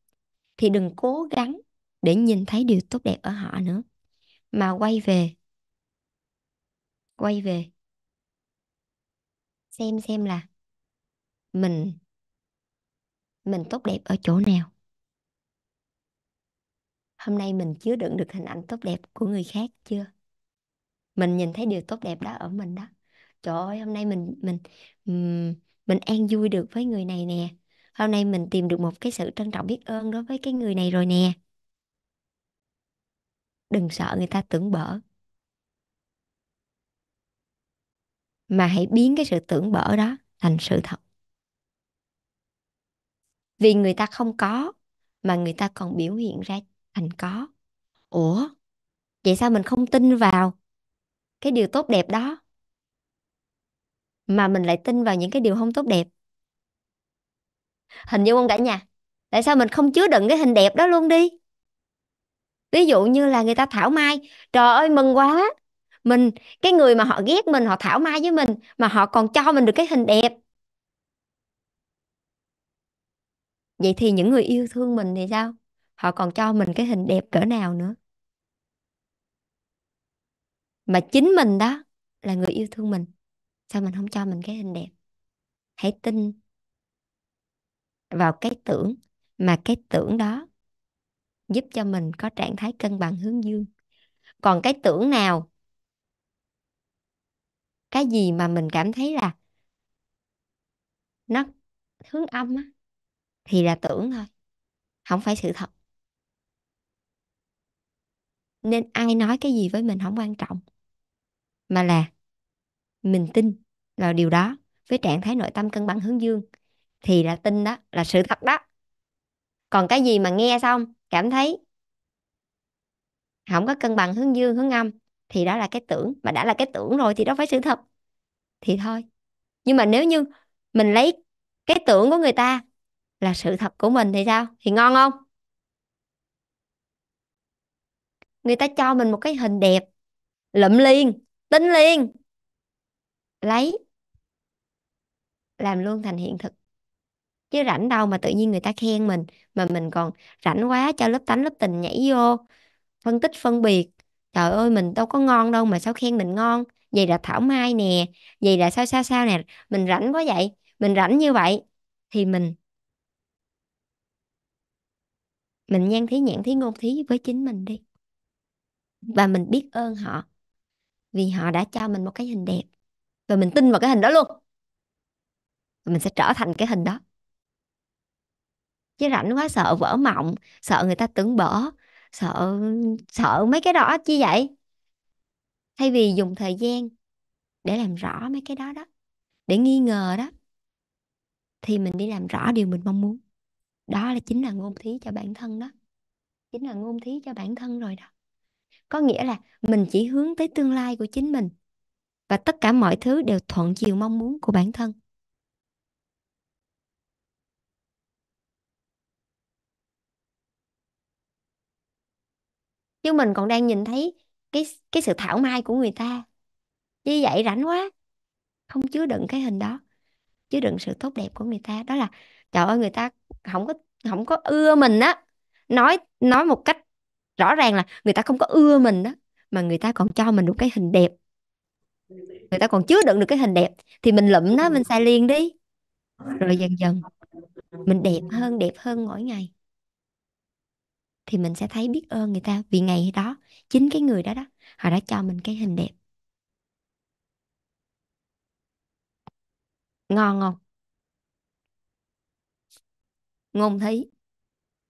thì đừng cố gắng để nhìn thấy điều tốt đẹp ở họ nữa mà quay về quay về xem xem là mình mình tốt đẹp ở chỗ nào hôm nay mình chứa đựng được hình ảnh tốt đẹp của người khác chưa mình nhìn thấy điều tốt đẹp đó ở mình đó trời ơi hôm nay mình mình mình an vui được với người này nè hôm nay mình tìm được một cái sự trân trọng biết ơn đối với cái người này rồi nè đừng sợ người ta tưởng bở mà hãy biến cái sự tưởng bở đó thành sự thật vì người ta không có mà người ta còn biểu hiện ra thành có ủa vậy sao mình không tin vào cái điều tốt đẹp đó mà mình lại tin vào những cái điều không tốt đẹp hình dung không cả nhà tại sao mình không chứa đựng cái hình đẹp đó luôn đi ví dụ như là người ta thảo mai trời ơi mừng quá mình cái người mà họ ghét mình họ thảo mai với mình mà họ còn cho mình được cái hình đẹp vậy thì những người yêu thương mình thì sao họ còn cho mình cái hình đẹp cỡ nào nữa mà chính mình đó là người yêu thương mình sao mình không cho mình cái hình đẹp hãy tin vào cái tưởng mà cái tưởng đó giúp cho mình có trạng thái cân bằng hướng dương còn cái tưởng nào cái gì mà mình cảm thấy là nó hướng âm á thì là tưởng thôi không phải sự thật nên ai nói cái gì với mình không quan trọng mà là mình tin là điều đó với trạng thái nội tâm cân bằng hướng dương thì là tin đó là sự thật đó còn cái gì mà nghe xong cảm thấy không có cân bằng hướng dương hướng âm thì đó là cái tưởng mà đã là cái tưởng rồi thì đó phải sự thật thì thôi nhưng mà nếu như mình lấy cái tưởng của người ta là sự thật của mình thì sao thì ngon không người ta cho mình một cái hình đẹp lụm liền tính liền. Lấy. Làm luôn thành hiện thực. Chứ rảnh đâu mà tự nhiên người ta khen mình. Mà mình còn rảnh quá cho lớp tánh lớp tình nhảy vô. Phân tích phân biệt. Trời ơi mình đâu có ngon đâu mà sao khen mình ngon. Vậy là Thảo Mai nè. Vậy là sao sao sao nè. Mình rảnh quá vậy. Mình rảnh như vậy. Thì mình mình nhan thí nhãn thí ngôn thí với chính mình đi và mình biết ơn họ vì họ đã cho mình một cái hình đẹp và mình tin vào cái hình đó luôn và mình sẽ trở thành cái hình đó chứ rảnh quá sợ vỡ mộng sợ người ta tưởng bỏ sợ sợ mấy cái đó chi vậy thay vì dùng thời gian để làm rõ mấy cái đó đó để nghi ngờ đó thì mình đi làm rõ điều mình mong muốn đó là chính là ngôn thí cho bản thân đó chính là ngôn thí cho bản thân rồi đó có nghĩa là mình chỉ hướng tới tương lai của chính mình và tất cả mọi thứ đều thuận chiều mong muốn của bản thân chứ mình còn đang nhìn thấy cái cái sự thảo mai của người ta như vậy rảnh quá không chứa đựng cái hình đó chứa đựng sự tốt đẹp của người ta đó là trời ơi người ta không có không có ưa mình á nói nói một cách rõ ràng là người ta không có ưa mình đó mà người ta còn cho mình một cái hình đẹp người ta còn chứa đựng được cái hình đẹp thì mình lụm nó mình xài liền đi rồi dần dần mình đẹp hơn đẹp hơn mỗi ngày thì mình sẽ thấy biết ơn người ta vì ngày đó chính cái người đó đó họ đã cho mình cái hình đẹp ngon không ngôn thấy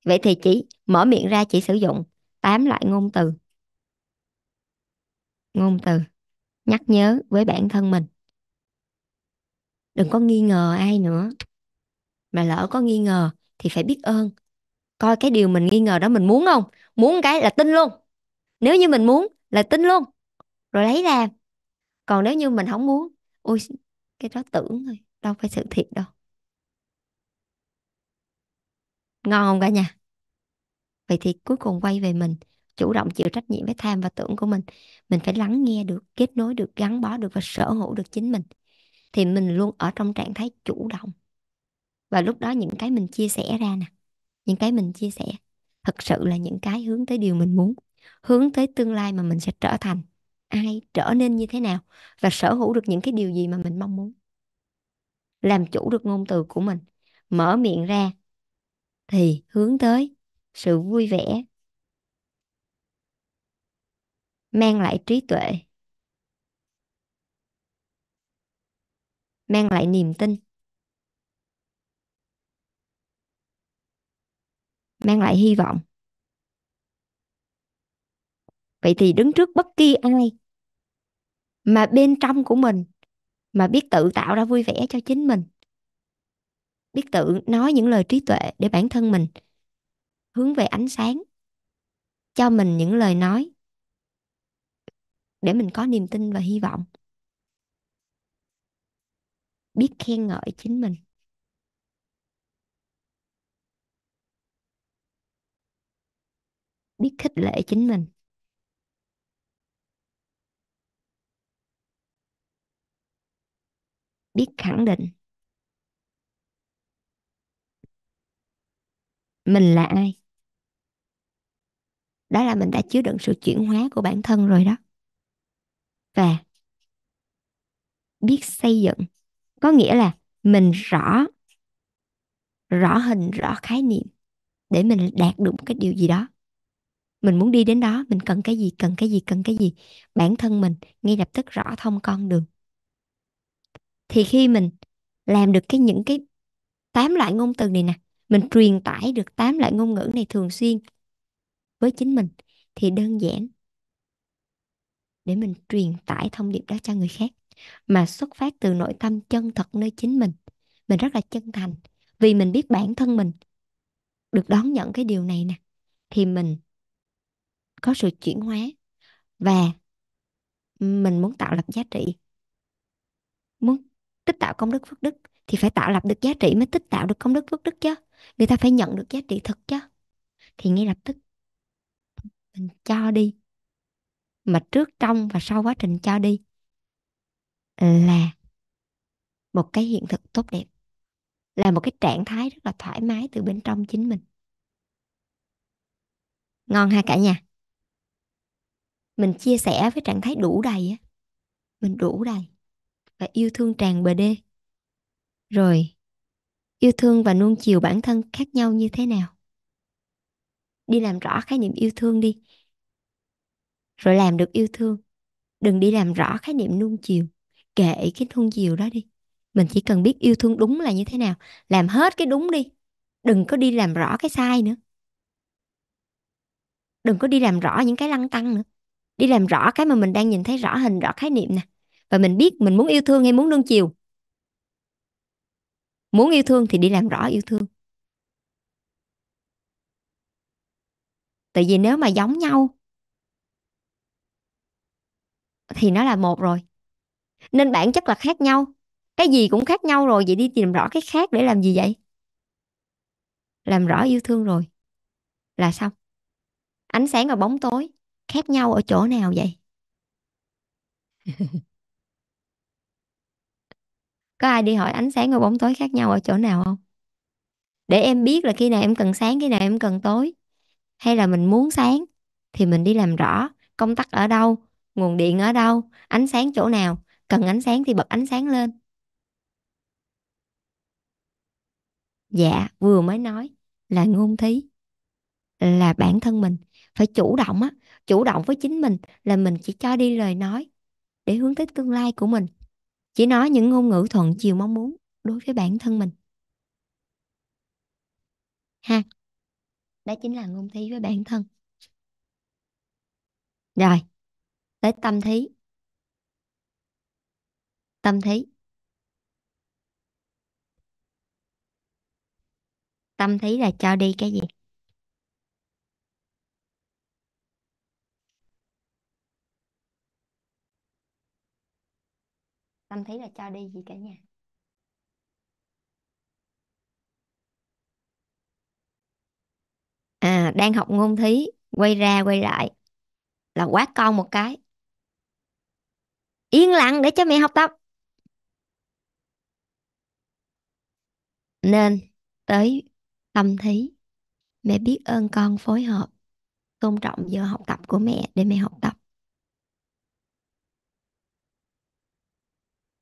vậy thì chị mở miệng ra chị sử dụng 8 loại ngôn từ ngôn từ nhắc nhớ với bản thân mình đừng có nghi ngờ ai nữa mà lỡ có nghi ngờ thì phải biết ơn coi cái điều mình nghi ngờ đó mình muốn không muốn cái là tin luôn nếu như mình muốn là tin luôn rồi lấy làm còn nếu như mình không muốn ôi cái đó tưởng thôi đâu phải sự thiệt đâu ngon không cả nhà vậy thì cuối cùng quay về mình chủ động chịu trách nhiệm với tham và tưởng của mình mình phải lắng nghe được kết nối được gắn bó được và sở hữu được chính mình thì mình luôn ở trong trạng thái chủ động và lúc đó những cái mình chia sẻ ra nè những cái mình chia sẻ thực sự là những cái hướng tới điều mình muốn hướng tới tương lai mà mình sẽ trở thành ai trở nên như thế nào và sở hữu được những cái điều gì mà mình mong muốn làm chủ được ngôn từ của mình mở miệng ra thì hướng tới sự vui vẻ mang lại trí tuệ mang lại niềm tin mang lại hy vọng vậy thì đứng trước bất kỳ ai mà bên trong của mình mà biết tự tạo ra vui vẻ cho chính mình biết tự nói những lời trí tuệ để bản thân mình hướng về ánh sáng cho mình những lời nói để mình có niềm tin và hy vọng biết khen ngợi chính mình biết khích lệ chính mình biết khẳng định mình là ai đó là mình đã chứa đựng sự chuyển hóa của bản thân rồi đó và biết xây dựng có nghĩa là mình rõ rõ hình rõ khái niệm để mình đạt được một cái điều gì đó mình muốn đi đến đó mình cần cái gì cần cái gì cần cái gì bản thân mình ngay lập tức rõ thông con đường thì khi mình làm được cái những cái tám loại ngôn từ này nè mình truyền tải được tám loại ngôn ngữ này thường xuyên với chính mình thì đơn giản để mình truyền tải thông điệp đó cho người khác mà xuất phát từ nội tâm chân thật nơi chính mình mình rất là chân thành vì mình biết bản thân mình được đón nhận cái điều này nè thì mình có sự chuyển hóa và mình muốn tạo lập giá trị muốn tích tạo công đức phước đức thì phải tạo lập được giá trị mới tích tạo được công đức phước đức chứ người ta phải nhận được giá trị thực chứ thì ngay lập tức mình cho đi mà trước trong và sau quá trình cho đi là một cái hiện thực tốt đẹp là một cái trạng thái rất là thoải mái từ bên trong chính mình ngon ha cả nhà mình chia sẻ với trạng thái đủ đầy á mình đủ đầy và yêu thương tràn bờ đê rồi yêu thương và nuông chiều bản thân khác nhau như thế nào đi làm rõ khái niệm yêu thương đi rồi làm được yêu thương đừng đi làm rõ khái niệm nuông chiều kệ cái nuông chiều đó đi mình chỉ cần biết yêu thương đúng là như thế nào làm hết cái đúng đi đừng có đi làm rõ cái sai nữa đừng có đi làm rõ những cái lăng tăng nữa đi làm rõ cái mà mình đang nhìn thấy rõ hình rõ khái niệm nè và mình biết mình muốn yêu thương hay muốn nuông chiều muốn yêu thương thì đi làm rõ yêu thương tại vì nếu mà giống nhau thì nó là một rồi nên bản chất là khác nhau cái gì cũng khác nhau rồi vậy đi tìm rõ cái khác để làm gì vậy làm rõ yêu thương rồi là xong ánh sáng và bóng tối khác nhau ở chỗ nào vậy có ai đi hỏi ánh sáng và bóng tối khác nhau ở chỗ nào không để em biết là khi nào em cần sáng khi nào em cần tối hay là mình muốn sáng thì mình đi làm rõ công tắc ở đâu nguồn điện ở đâu ánh sáng chỗ nào cần ánh sáng thì bật ánh sáng lên dạ vừa mới nói là ngôn thí là bản thân mình phải chủ động á chủ động với chính mình là mình chỉ cho đi lời nói để hướng tới tương lai của mình chỉ nói những ngôn ngữ thuận chiều mong muốn đối với bản thân mình ha đó chính là ngôn thí với bản thân rồi tới tâm thí tâm thí tâm thí là cho đi cái gì tâm thí là cho đi gì cả nhà à đang học ngôn thí quay ra quay lại là quát con một cái yên lặng để cho mẹ học tập nên tới tâm thí mẹ biết ơn con phối hợp tôn trọng giờ học tập của mẹ để mẹ học tập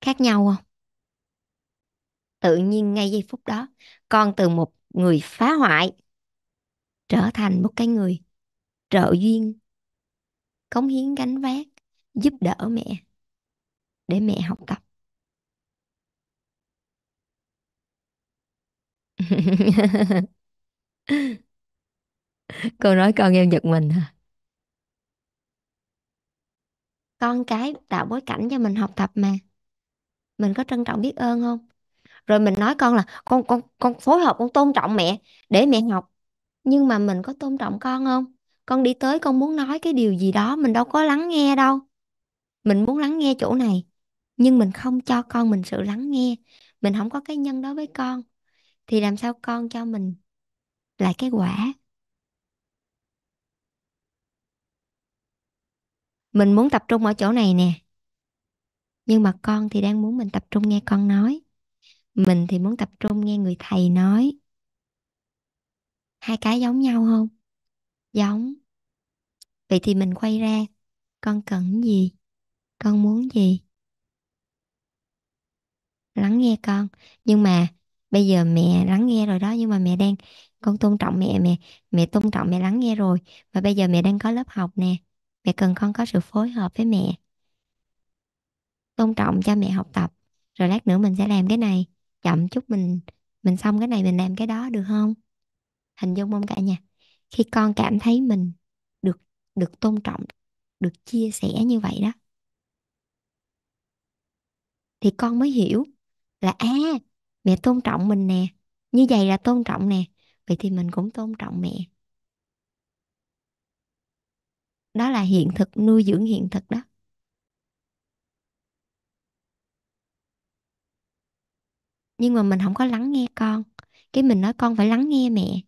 khác nhau không tự nhiên ngay giây phút đó con từ một người phá hoại trở thành một cái người trợ duyên cống hiến gánh vác giúp đỡ mẹ để mẹ học tập cô nói con em giật mình hả con cái tạo bối cảnh cho mình học tập mà mình có trân trọng biết ơn không rồi mình nói con là con con con phối hợp con tôn trọng mẹ để mẹ học nhưng mà mình có tôn trọng con không con đi tới con muốn nói cái điều gì đó mình đâu có lắng nghe đâu mình muốn lắng nghe chỗ này nhưng mình không cho con mình sự lắng nghe mình không có cái nhân đó với con thì làm sao con cho mình lại cái quả mình muốn tập trung ở chỗ này nè nhưng mà con thì đang muốn mình tập trung nghe con nói mình thì muốn tập trung nghe người thầy nói hai cái giống nhau không giống vậy thì mình quay ra con cần gì con muốn gì lắng nghe con nhưng mà bây giờ mẹ lắng nghe rồi đó nhưng mà mẹ đang con tôn trọng mẹ mẹ mẹ tôn trọng mẹ lắng nghe rồi và bây giờ mẹ đang có lớp học nè mẹ cần con có sự phối hợp với mẹ tôn trọng cho mẹ học tập rồi lát nữa mình sẽ làm cái này chậm chút mình mình xong cái này mình làm cái đó được không hình dung không cả nhà khi con cảm thấy mình được được tôn trọng được chia sẻ như vậy đó thì con mới hiểu là a à, mẹ tôn trọng mình nè như vậy là tôn trọng nè vậy thì mình cũng tôn trọng mẹ đó là hiện thực nuôi dưỡng hiện thực đó nhưng mà mình không có lắng nghe con cái mình nói con phải lắng nghe mẹ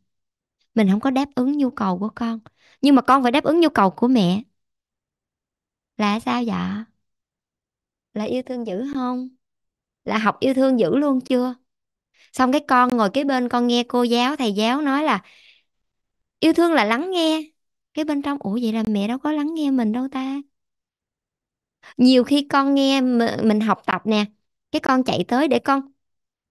mình không có đáp ứng nhu cầu của con nhưng mà con phải đáp ứng nhu cầu của mẹ là sao vậy dạ? là yêu thương dữ không là học yêu thương dữ luôn chưa xong cái con ngồi kế bên con nghe cô giáo thầy giáo nói là yêu thương là lắng nghe cái bên trong ủa vậy là mẹ đâu có lắng nghe mình đâu ta nhiều khi con nghe mình học tập nè cái con chạy tới để con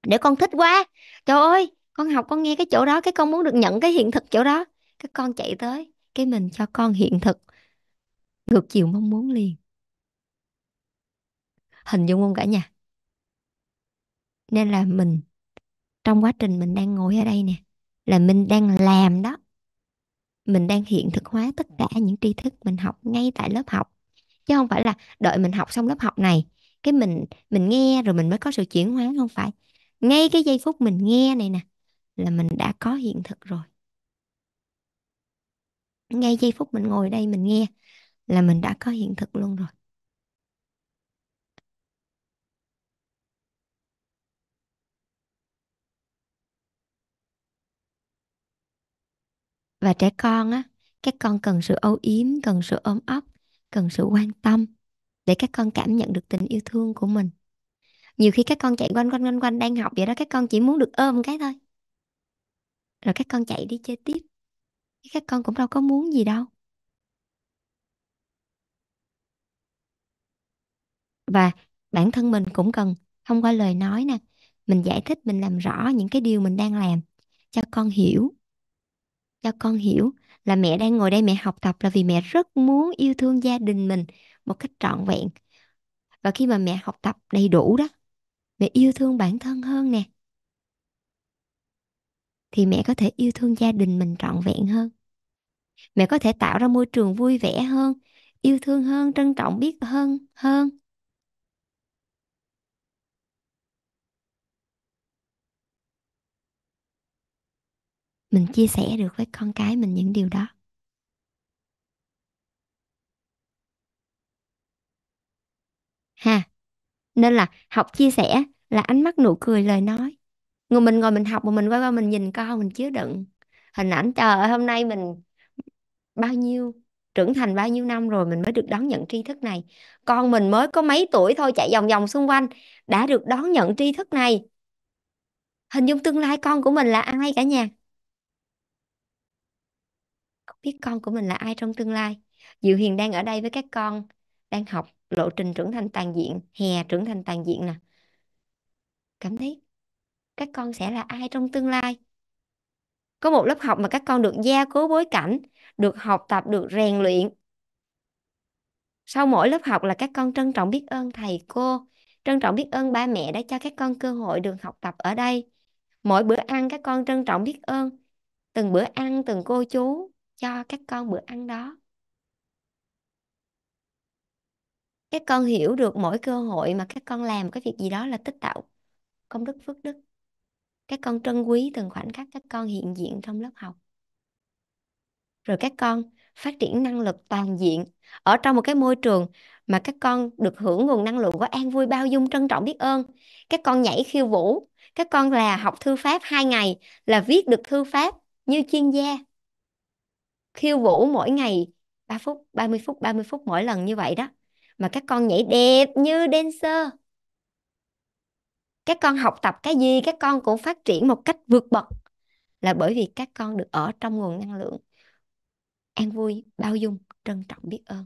để con thích quá trời ơi con học con nghe cái chỗ đó cái con muốn được nhận cái hiện thực chỗ đó cái con chạy tới cái mình cho con hiện thực ngược chiều mong muốn liền hình dung không cả nhà nên là mình trong quá trình mình đang ngồi ở đây nè là mình đang làm đó mình đang hiện thực hóa tất cả những tri thức mình học ngay tại lớp học chứ không phải là đợi mình học xong lớp học này cái mình mình nghe rồi mình mới có sự chuyển hóa không phải ngay cái giây phút mình nghe này nè là mình đã có hiện thực rồi ngay giây phút mình ngồi đây mình nghe là mình đã có hiện thực luôn rồi và trẻ con á các con cần sự âu yếm cần sự ôm ấp cần sự quan tâm để các con cảm nhận được tình yêu thương của mình nhiều khi các con chạy quanh quanh quanh quanh đang học vậy đó các con chỉ muốn được ôm cái thôi rồi các con chạy đi chơi tiếp các con cũng đâu có muốn gì đâu và bản thân mình cũng cần thông qua lời nói nè mình giải thích mình làm rõ những cái điều mình đang làm cho con hiểu cho con hiểu là mẹ đang ngồi đây mẹ học tập là vì mẹ rất muốn yêu thương gia đình mình một cách trọn vẹn và khi mà mẹ học tập đầy đủ đó mẹ yêu thương bản thân hơn nè thì mẹ có thể yêu thương gia đình mình trọn vẹn hơn mẹ có thể tạo ra môi trường vui vẻ hơn yêu thương hơn trân trọng biết hơn hơn mình chia sẻ được với con cái mình những điều đó ha nên là học chia sẻ là ánh mắt nụ cười lời nói người mình ngồi mình học mà mình quay qua mình nhìn con mình chứa đựng hình ảnh trời ơi hôm nay mình bao nhiêu trưởng thành bao nhiêu năm rồi mình mới được đón nhận tri thức này con mình mới có mấy tuổi thôi chạy vòng vòng xung quanh đã được đón nhận tri thức này hình dung tương lai con của mình là ai cả nhà không biết con của mình là ai trong tương lai Diệu Hiền đang ở đây với các con đang học lộ trình trưởng thành toàn diện hè trưởng thành toàn diện nè cảm thấy các con sẽ là ai trong tương lai có một lớp học mà các con được gia cố bối cảnh được học tập được rèn luyện sau mỗi lớp học là các con trân trọng biết ơn thầy cô trân trọng biết ơn ba mẹ đã cho các con cơ hội được học tập ở đây mỗi bữa ăn các con trân trọng biết ơn từng bữa ăn từng cô chú cho các con bữa ăn đó các con hiểu được mỗi cơ hội mà các con làm cái việc gì đó là tích tạo công đức phước đức các con trân quý từng khoảnh khắc các con hiện diện trong lớp học rồi các con phát triển năng lực toàn diện ở trong một cái môi trường mà các con được hưởng nguồn năng lượng của an vui bao dung trân trọng biết ơn các con nhảy khiêu vũ các con là học thư pháp hai ngày là viết được thư pháp như chuyên gia khiêu vũ mỗi ngày 3 phút 30 phút 30 phút mỗi lần như vậy đó mà các con nhảy đẹp như dancer các con học tập cái gì các con cũng phát triển một cách vượt bậc là bởi vì các con được ở trong nguồn năng lượng an vui bao dung trân trọng biết ơn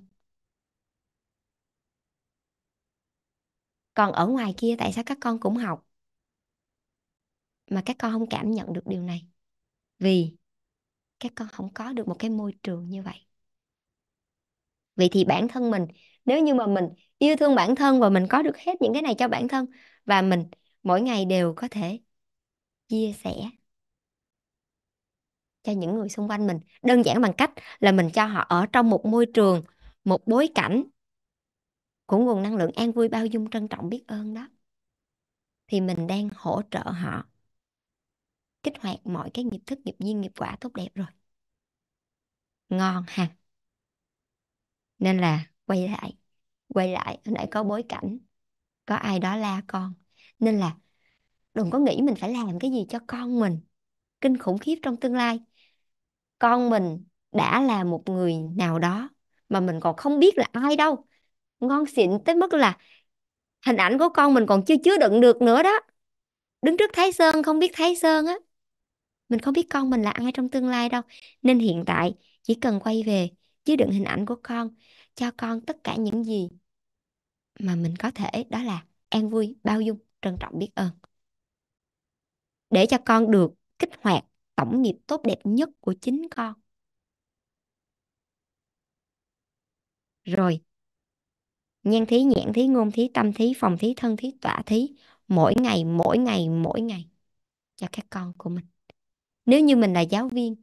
còn ở ngoài kia tại sao các con cũng học mà các con không cảm nhận được điều này vì các con không có được một cái môi trường như vậy vậy thì bản thân mình nếu như mà mình yêu thương bản thân và mình có được hết những cái này cho bản thân và mình mỗi ngày đều có thể chia sẻ cho những người xung quanh mình đơn giản bằng cách là mình cho họ ở trong một môi trường một bối cảnh của nguồn năng lượng an vui bao dung trân trọng biết ơn đó thì mình đang hỗ trợ họ kích hoạt mọi cái nghiệp thức nghiệp duyên nghiệp quả tốt đẹp rồi ngon ha nên là quay lại quay lại nãy có bối cảnh có ai đó la con nên là đừng có nghĩ mình phải làm cái gì cho con mình kinh khủng khiếp trong tương lai con mình đã là một người nào đó mà mình còn không biết là ai đâu ngon xịn tới mức là hình ảnh của con mình còn chưa chứa đựng được nữa đó đứng trước thái sơn không biết thái sơn á mình không biết con mình là ai trong tương lai đâu nên hiện tại chỉ cần quay về chứa đựng hình ảnh của con cho con tất cả những gì mà mình có thể đó là an vui bao dung trân trọng biết ơn để cho con được kích hoạt tổng nghiệp tốt đẹp nhất của chính con rồi nhan thí nhãn thí ngôn thí tâm thí phòng thí thân thí tỏa thí mỗi ngày mỗi ngày mỗi ngày cho các con của mình nếu như mình là giáo viên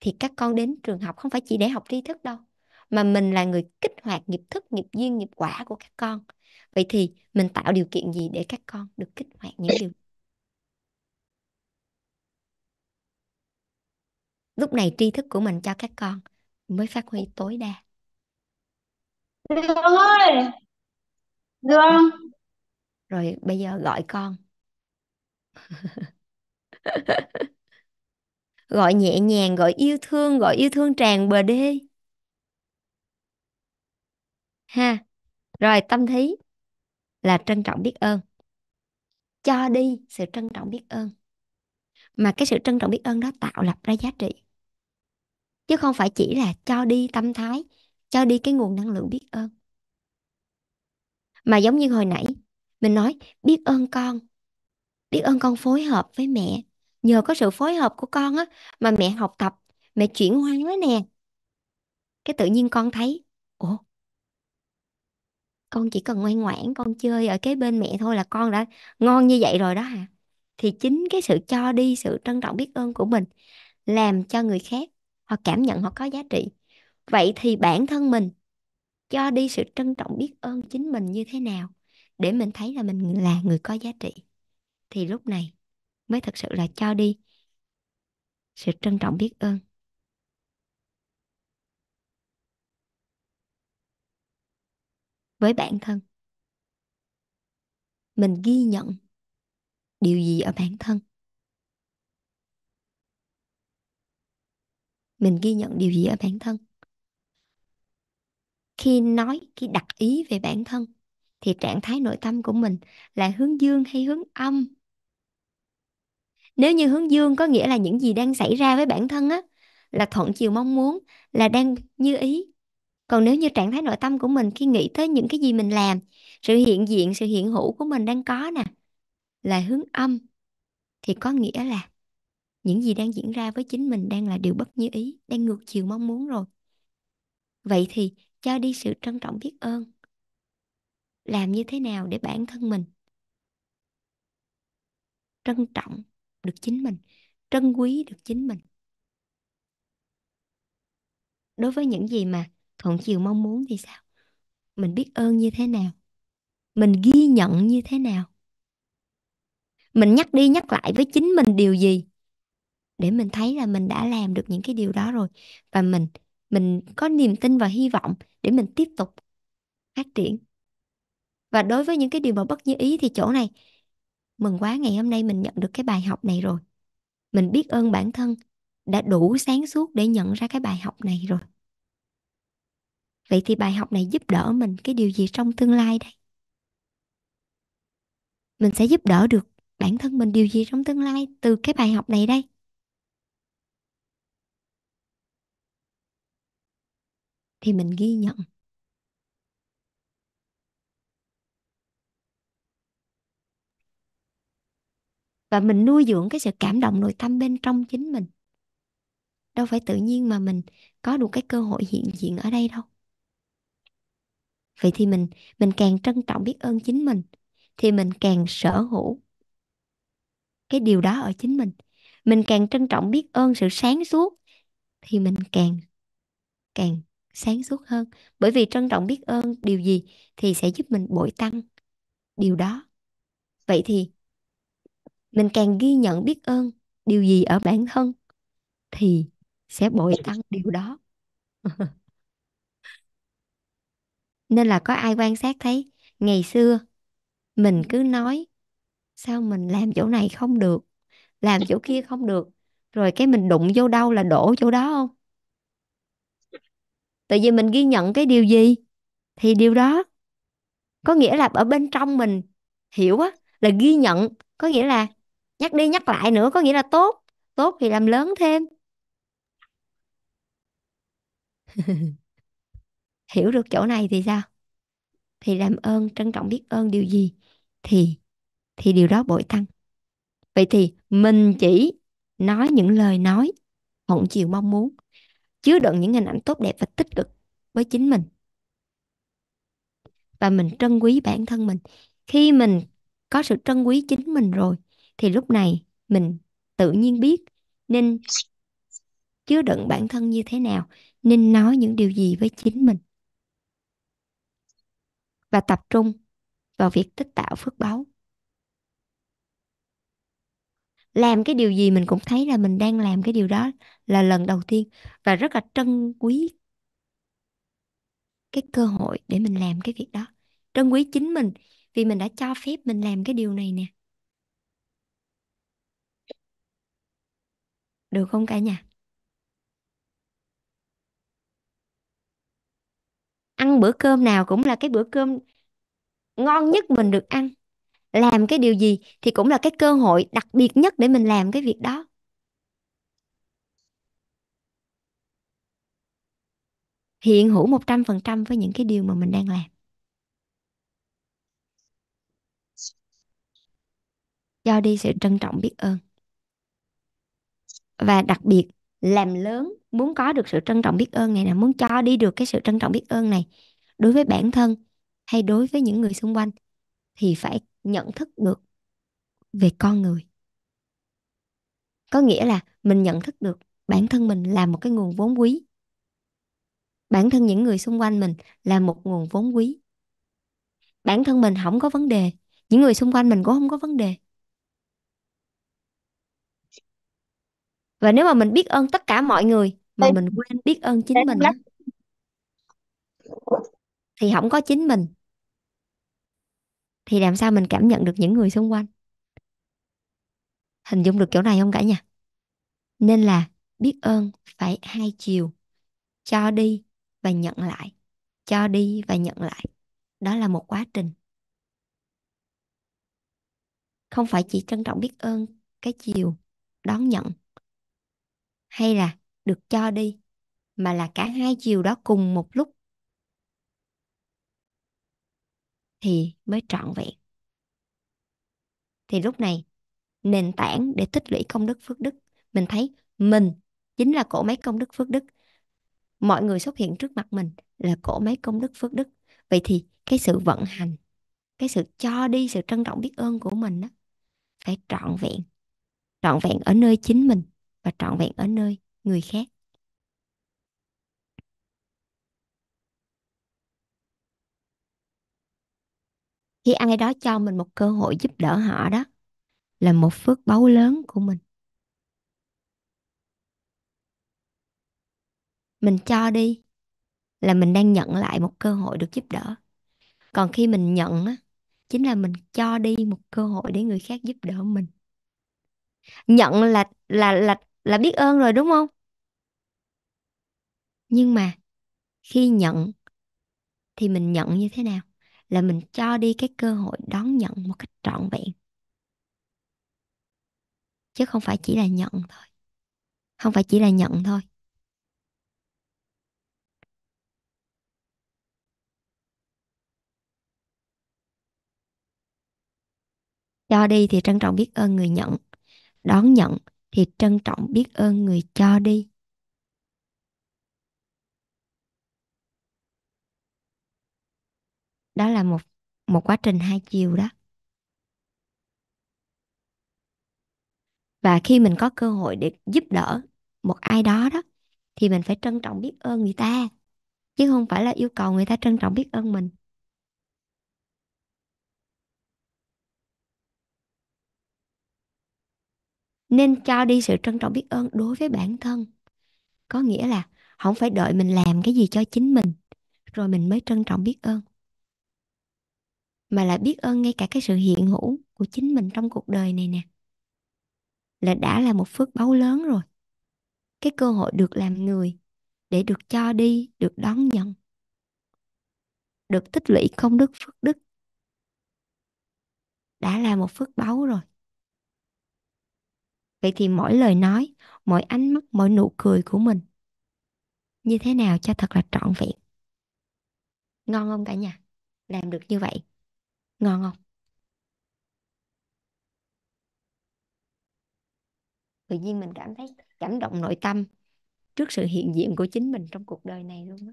thì các con đến trường học không phải chỉ để học tri thức đâu mà mình là người kích hoạt nghiệp thức nghiệp duyên nghiệp quả của các con vậy thì mình tạo điều kiện gì để các con được kích hoạt những điều lúc này tri thức của mình cho các con mới phát huy tối đa Dương ơi Dương rồi bây giờ gọi con gọi nhẹ nhàng gọi yêu thương gọi yêu thương tràn bờ đê ha rồi tâm thí là trân trọng biết ơn cho đi sự trân trọng biết ơn mà cái sự trân trọng biết ơn đó tạo lập ra giá trị chứ không phải chỉ là cho đi tâm thái cho đi cái nguồn năng lượng biết ơn mà giống như hồi nãy mình nói biết ơn con biết ơn con phối hợp với mẹ nhờ có sự phối hợp của con á mà mẹ học tập mẹ chuyển hóa nè cái tự nhiên con thấy con chỉ cần ngoan ngoãn con chơi ở cái bên mẹ thôi là con đã ngon như vậy rồi đó hả thì chính cái sự cho đi sự trân trọng biết ơn của mình làm cho người khác họ cảm nhận họ có giá trị vậy thì bản thân mình cho đi sự trân trọng biết ơn chính mình như thế nào để mình thấy là mình là người có giá trị thì lúc này mới thật sự là cho đi sự trân trọng biết ơn với bản thân mình ghi nhận điều gì ở bản thân mình ghi nhận điều gì ở bản thân khi nói khi đặt ý về bản thân thì trạng thái nội tâm của mình là hướng dương hay hướng âm nếu như hướng dương có nghĩa là những gì đang xảy ra với bản thân á là thuận chiều mong muốn là đang như ý còn nếu như trạng thái nội tâm của mình khi nghĩ tới những cái gì mình làm sự hiện diện sự hiện hữu của mình đang có nè là hướng âm thì có nghĩa là những gì đang diễn ra với chính mình đang là điều bất như ý đang ngược chiều mong muốn rồi vậy thì cho đi sự trân trọng biết ơn làm như thế nào để bản thân mình trân trọng được chính mình trân quý được chính mình đối với những gì mà thuận chiều mong muốn thì sao mình biết ơn như thế nào mình ghi nhận như thế nào mình nhắc đi nhắc lại với chính mình điều gì để mình thấy là mình đã làm được những cái điều đó rồi và mình mình có niềm tin và hy vọng để mình tiếp tục phát triển và đối với những cái điều mà bất như ý thì chỗ này mừng quá ngày hôm nay mình nhận được cái bài học này rồi mình biết ơn bản thân đã đủ sáng suốt để nhận ra cái bài học này rồi vậy thì bài học này giúp đỡ mình cái điều gì trong tương lai đây mình sẽ giúp đỡ được bản thân mình điều gì trong tương lai từ cái bài học này đây thì mình ghi nhận và mình nuôi dưỡng cái sự cảm động nội tâm bên trong chính mình đâu phải tự nhiên mà mình có được cái cơ hội hiện diện ở đây đâu vậy thì mình mình càng trân trọng biết ơn chính mình thì mình càng sở hữu cái điều đó ở chính mình mình càng trân trọng biết ơn sự sáng suốt thì mình càng càng sáng suốt hơn bởi vì trân trọng biết ơn điều gì thì sẽ giúp mình bội tăng điều đó vậy thì mình càng ghi nhận biết ơn điều gì ở bản thân thì sẽ bội tăng điều đó nên là có ai quan sát thấy ngày xưa mình ừ. cứ nói sao mình làm chỗ này không được làm chỗ kia không được rồi cái mình đụng vô đâu là đổ chỗ đó không tại vì mình ghi nhận cái điều gì thì điều đó có nghĩa là ở bên trong mình hiểu á là ghi nhận có nghĩa là nhắc đi nhắc lại nữa có nghĩa là tốt tốt thì làm lớn thêm hiểu được chỗ này thì sao thì làm ơn trân trọng biết ơn điều gì thì thì điều đó bội tăng vậy thì mình chỉ nói những lời nói thuận chiều mong muốn chứa đựng những hình ảnh tốt đẹp và tích cực với chính mình và mình trân quý bản thân mình khi mình có sự trân quý chính mình rồi thì lúc này mình tự nhiên biết nên chứa đựng bản thân như thế nào nên nói những điều gì với chính mình và tập trung vào việc tích tạo phước báu làm cái điều gì mình cũng thấy là mình đang làm cái điều đó là lần đầu tiên và rất là trân quý cái cơ hội để mình làm cái việc đó trân quý chính mình vì mình đã cho phép mình làm cái điều này nè được không cả nhà ăn bữa cơm nào cũng là cái bữa cơm ngon nhất mình được ăn làm cái điều gì thì cũng là cái cơ hội đặc biệt nhất để mình làm cái việc đó hiện hữu 100% với những cái điều mà mình đang làm. Cho đi sự trân trọng biết ơn. Và đặc biệt làm lớn muốn có được sự trân trọng biết ơn này nè muốn cho đi được cái sự trân trọng biết ơn này đối với bản thân hay đối với những người xung quanh thì phải nhận thức được về con người có nghĩa là mình nhận thức được bản thân mình là một cái nguồn vốn quý bản thân những người xung quanh mình là một nguồn vốn quý bản thân mình không có vấn đề những người xung quanh mình cũng không có vấn đề và nếu mà mình biết ơn tất cả mọi người mà mình quên biết ơn chính mình á, thì không có chính mình thì làm sao mình cảm nhận được những người xung quanh hình dung được chỗ này không cả nhà nên là biết ơn phải hai chiều cho đi và nhận lại cho đi và nhận lại đó là một quá trình không phải chỉ trân trọng biết ơn cái chiều đón nhận hay là được cho đi mà là cả hai chiều đó cùng một lúc thì mới trọn vẹn thì lúc này nền tảng để tích lũy công đức phước đức mình thấy mình chính là cỗ máy công đức phước đức mọi người xuất hiện trước mặt mình là cỗ máy công đức phước đức vậy thì cái sự vận hành cái sự cho đi sự trân trọng biết ơn của mình đó phải trọn vẹn trọn vẹn ở nơi chính mình và trọn vẹn ở nơi người khác khi ai đó cho mình một cơ hội giúp đỡ họ đó là một phước báu lớn của mình mình cho đi là mình đang nhận lại một cơ hội được giúp đỡ còn khi mình nhận á chính là mình cho đi một cơ hội để người khác giúp đỡ mình nhận là là là là biết ơn rồi đúng không nhưng mà khi nhận thì mình nhận như thế nào là mình cho đi cái cơ hội đón nhận một cách trọn vẹn chứ không phải chỉ là nhận thôi không phải chỉ là nhận thôi cho đi thì trân trọng biết ơn người nhận đón nhận thì trân trọng biết ơn người cho đi đó là một một quá trình hai chiều đó và khi mình có cơ hội để giúp đỡ một ai đó đó thì mình phải trân trọng biết ơn người ta chứ không phải là yêu cầu người ta trân trọng biết ơn mình nên cho đi sự trân trọng biết ơn đối với bản thân có nghĩa là không phải đợi mình làm cái gì cho chính mình rồi mình mới trân trọng biết ơn mà là biết ơn ngay cả cái sự hiện hữu của chính mình trong cuộc đời này nè là đã là một phước báu lớn rồi cái cơ hội được làm người để được cho đi được đón nhận được tích lũy công đức phước đức đã là một phước báu rồi vậy thì mỗi lời nói mỗi ánh mắt mỗi nụ cười của mình như thế nào cho thật là trọn vẹn ngon không cả nhà làm được như vậy ngon không tự nhiên mình cảm thấy cảm động nội tâm trước sự hiện diện của chính mình trong cuộc đời này luôn đó.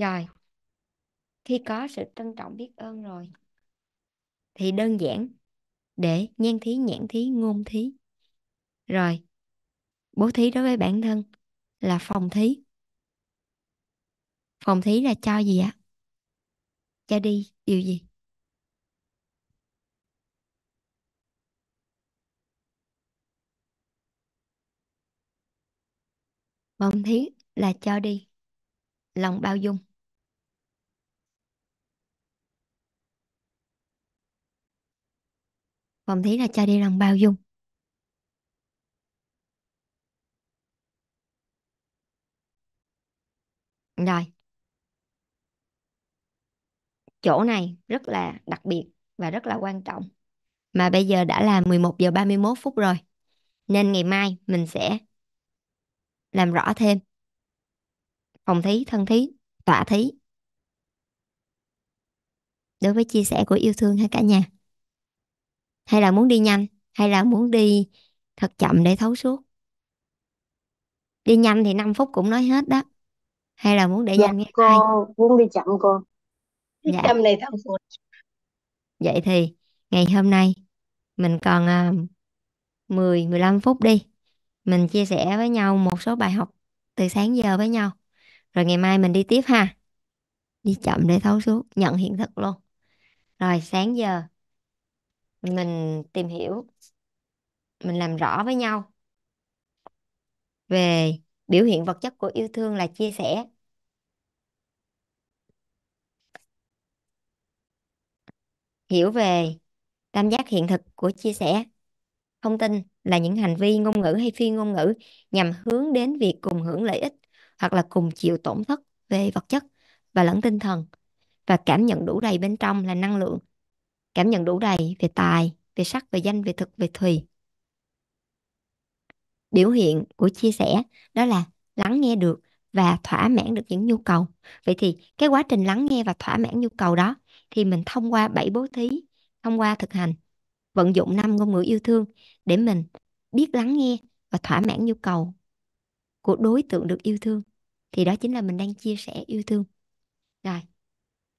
rồi khi có sự trân trọng biết ơn rồi thì đơn giản để nhan thí nhãn thí ngôn thí rồi bố thí đối với bản thân là phòng thí phòng thí là cho gì ạ cho đi điều gì phòng thí là cho đi lòng bao dung Phòng thí là cho đi lòng bao dung. Rồi, chỗ này rất là đặc biệt và rất là quan trọng. Mà bây giờ đã là 11 giờ 31 phút rồi. Nên ngày mai mình sẽ làm rõ thêm phòng thí, thân thí, tọa thí. Đối với chia sẻ của yêu thương hay cả nhà hay là muốn đi nhanh hay là muốn đi thật chậm để thấu suốt đi nhanh thì 5 phút cũng nói hết đó hay là muốn để dạ, nhanh nghe cô hay muốn đi chậm cô dạ. chậm này thấu suốt vậy thì ngày hôm nay mình còn uh, 10 15 phút đi mình chia sẻ với nhau một số bài học từ sáng giờ với nhau rồi ngày mai mình đi tiếp ha đi chậm để thấu suốt nhận hiện thực luôn rồi sáng giờ mình tìm hiểu mình làm rõ với nhau về biểu hiện vật chất của yêu thương là chia sẻ hiểu về tam giác hiện thực của chia sẻ thông tin là những hành vi ngôn ngữ hay phi ngôn ngữ nhằm hướng đến việc cùng hưởng lợi ích hoặc là cùng chịu tổn thất về vật chất và lẫn tinh thần và cảm nhận đủ đầy bên trong là năng lượng cảm nhận đủ đầy về tài, về sắc, về danh, về thực, về thùy. Biểu hiện của chia sẻ đó là lắng nghe được và thỏa mãn được những nhu cầu. Vậy thì cái quá trình lắng nghe và thỏa mãn nhu cầu đó thì mình thông qua bảy bố thí, thông qua thực hành, vận dụng năm ngôn ngữ yêu thương để mình biết lắng nghe và thỏa mãn nhu cầu của đối tượng được yêu thương thì đó chính là mình đang chia sẻ yêu thương. Rồi,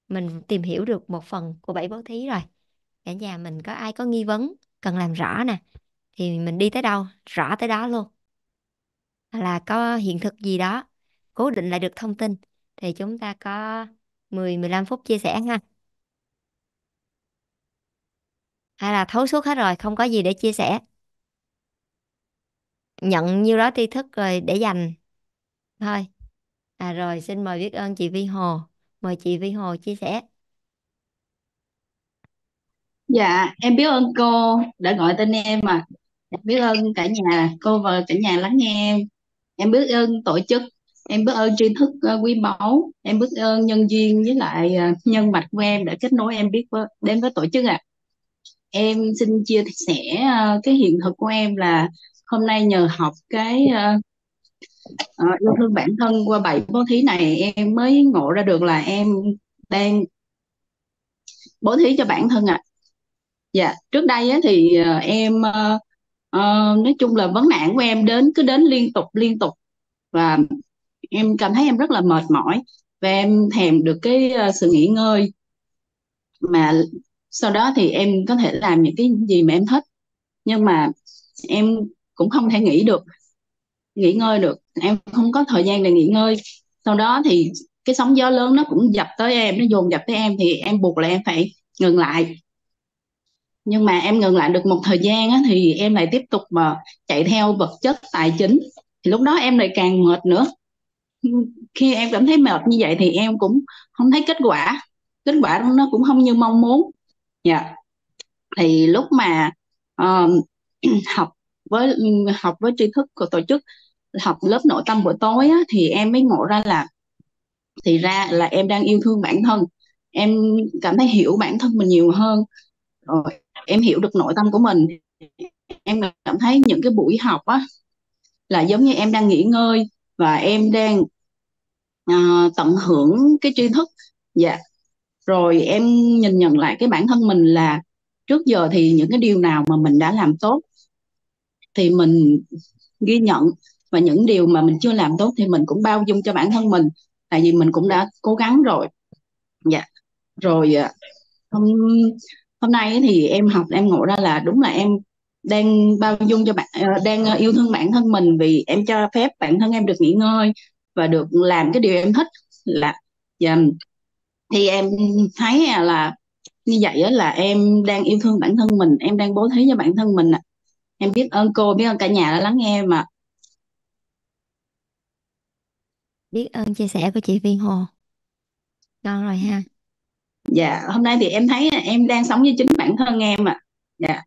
mình tìm hiểu được một phần của bảy bố thí rồi cả nhà mình có ai có nghi vấn cần làm rõ nè thì mình đi tới đâu rõ tới đó luôn là có hiện thực gì đó cố định lại được thông tin thì chúng ta có 10 15 phút chia sẻ ha hay là thấu suốt hết rồi không có gì để chia sẻ nhận nhiêu đó tri thức rồi để dành thôi à rồi xin mời biết ơn chị Vi Hồ mời chị Vi Hồ chia sẻ Dạ, em biết ơn cô đã gọi tên em mà. Em biết ơn cả nhà, cô và cả nhà lắng nghe em. Em biết ơn tổ chức, em biết ơn tri thức uh, quý báu, em biết ơn nhân viên với lại uh, nhân mạch của em đã kết nối em biết với, đến với tổ chức ạ. À. Em xin chia sẻ uh, cái hiện thực của em là hôm nay nhờ học cái yêu thương bản thân qua bảy bố thí này em mới ngộ ra được là em đang bố thí cho bản thân ạ. À dạ trước đây á, thì ờ, em uh, nói chung là vấn nạn của em đến cứ đến liên tục liên tục và em cảm thấy em rất là mệt mỏi và em thèm được cái sự nghỉ ngơi mà sau đó thì em có thể làm những cái gì mà em thích nhưng mà em cũng không thể nghỉ được nghỉ ngơi được em không có thời gian để nghỉ ngơi sau đó thì cái sóng gió lớn nó cũng dập tới em nó dồn dập tới em thì em buộc là em phải ngừng lại nhưng mà em ngừng lại được một thời gian á, thì em lại tiếp tục mà ờ, chạy theo vật chất tài chính thì lúc đó em lại càng mệt nữa khi em cảm thấy mệt như vậy thì em cũng không thấy kết quả kết quả nó cũng không như mong muốn dạ yeah. thì lúc mà uh, học với học với tri thức của tổ chức học lớp nội tâm buổi tối á, thì em mới ngộ ra là thì ra là em đang yêu thương bản thân em cảm thấy hiểu bản thân mình nhiều hơn rồi em hiểu được nội tâm của mình em cảm thấy những cái buổi học á là giống như em đang nghỉ ngơi và em đang uh, tận hưởng cái tri thức dạ yeah. rồi em nhìn nhận lại cái bản thân mình là trước giờ thì những cái điều nào mà mình đã làm tốt thì mình ghi nhận và những điều mà mình chưa làm tốt thì mình cũng bao dung cho bản thân mình tại vì mình cũng đã cố gắng rồi dạ yeah. rồi không à, hôm nay thì em học em ngộ ra là đúng là em đang bao dung cho bạn ờ, đang ờ, yêu thương bản thân mình vì em cho phép bản thân em được nghỉ ngơi và được làm cái điều em thích là dạ. thì em thấy à, là như vậy là em đang yêu thương bản thân mình em đang bố thí cho bản thân mình em biết ơn cô biết ơn cả nhà đã lắng nghe mà biết ơn chia sẻ của chị Viên Hồ ngon rồi ha dạ hôm nay thì em thấy em đang sống với chính bản thân em ạ à. dạ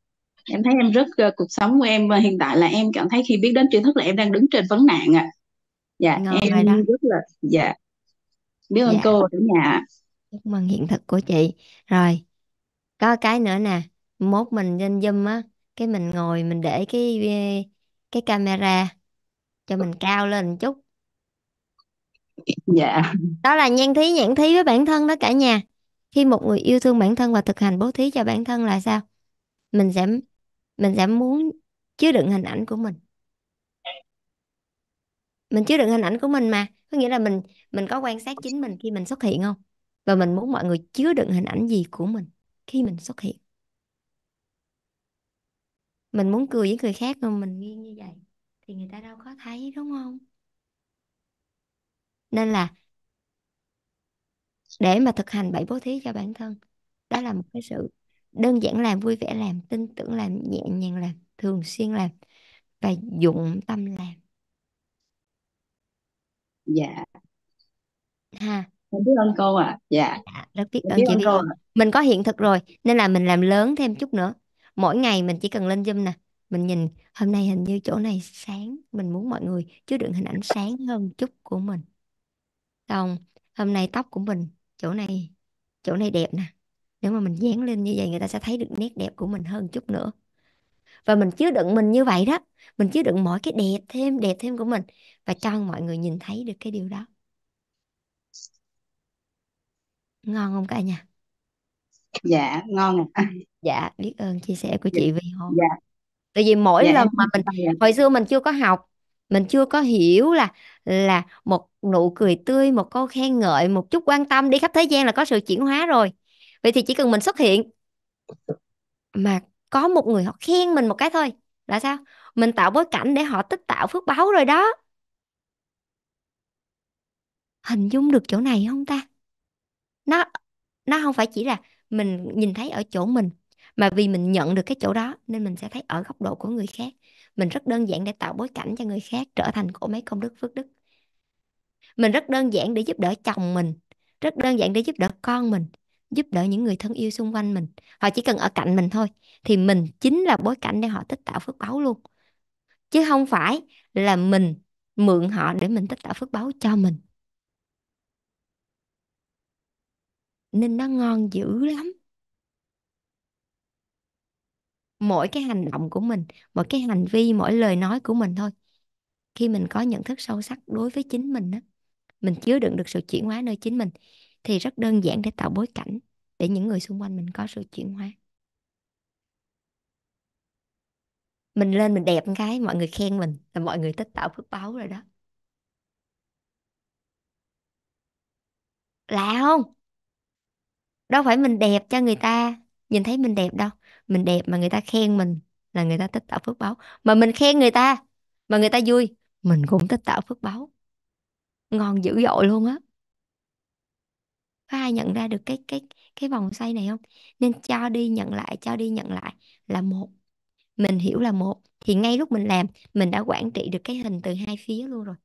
em thấy em rất uh, cuộc sống của em và ờ, hiện tại là em cảm thấy khi biết đến tri thức là em đang đứng trên vấn nạn ạ à. dạ Ngon em rất là dạ biết ơn dạ. cô ở nhà chúc mừng hiện thực của chị rồi có cái nữa nè mốt mình lên dâm á cái mình ngồi mình để cái ờ, cái camera cho mình cao lên chút dạ đó là nhan thí nhãn thí với bản thân đó cả nhà khi một người yêu thương bản thân và thực hành bố thí cho bản thân là sao mình sẽ mình sẽ muốn chứa đựng hình ảnh của mình mình chứa đựng hình ảnh của mình mà có nghĩa là mình mình có quan sát chính mình khi mình xuất hiện không và mình muốn mọi người chứa đựng hình ảnh gì của mình khi mình xuất hiện mình muốn cười với người khác mà mình nghiêng như vậy thì người ta đâu có thấy đúng không nên là để mà thực hành bảy bố thí cho bản thân đó là một cái sự đơn giản làm vui vẻ làm tin tưởng làm nhẹ nhàng làm thường xuyên làm và dụng tâm làm dạ ha Không biết ơn cô ạ à. dạ dạ rất biết ơn chị biết ơn. mình có hiện thực rồi nên là mình làm lớn thêm chút nữa mỗi ngày mình chỉ cần lên zoom nè mình nhìn hôm nay hình như chỗ này sáng mình muốn mọi người chứa đựng hình ảnh sáng hơn chút của mình còn hôm nay tóc của mình chỗ này chỗ này đẹp nè nếu mà mình dán lên như vậy người ta sẽ thấy được nét đẹp của mình hơn chút nữa và mình chứa đựng mình như vậy đó mình chứa đựng mỗi cái đẹp thêm đẹp thêm của mình và cho mọi người nhìn thấy được cái điều đó ngon không cả nhà dạ ngon à. dạ biết ơn chia sẻ của chị dạ. Vi Hồ dạ. tại vì mỗi dạ. lần mà mình hồi xưa mình chưa có học mình chưa có hiểu là là một nụ cười tươi một câu khen ngợi một chút quan tâm đi khắp thế gian là có sự chuyển hóa rồi vậy thì chỉ cần mình xuất hiện mà có một người họ khen mình một cái thôi là sao mình tạo bối cảnh để họ tích tạo phước báo rồi đó hình dung được chỗ này không ta nó nó không phải chỉ là mình nhìn thấy ở chỗ mình mà vì mình nhận được cái chỗ đó nên mình sẽ thấy ở góc độ của người khác mình rất đơn giản để tạo bối cảnh cho người khác trở thành cổ máy công đức phước đức mình rất đơn giản để giúp đỡ chồng mình rất đơn giản để giúp đỡ con mình giúp đỡ những người thân yêu xung quanh mình họ chỉ cần ở cạnh mình thôi thì mình chính là bối cảnh để họ tích tạo phước báo luôn chứ không phải là mình mượn họ để mình tích tạo phước báo cho mình nên nó ngon dữ lắm mỗi cái hành động của mình mỗi cái hành vi mỗi lời nói của mình thôi khi mình có nhận thức sâu sắc đối với chính mình đó mình chứa đựng được sự chuyển hóa nơi chính mình thì rất đơn giản để tạo bối cảnh để những người xung quanh mình có sự chuyển hóa mình lên mình đẹp cái mọi người khen mình là mọi người tích tạo phước báo rồi đó lạ không đâu phải mình đẹp cho người ta nhìn thấy mình đẹp đâu mình đẹp mà người ta khen mình là người ta tích tạo phước báo mà mình khen người ta mà người ta vui mình cũng tích tạo phước báo ngon dữ dội luôn á có ai nhận ra được cái cái cái vòng xoay này không nên cho đi nhận lại cho đi nhận lại là một mình hiểu là một thì ngay lúc mình làm mình đã quản trị được cái hình từ hai phía luôn rồi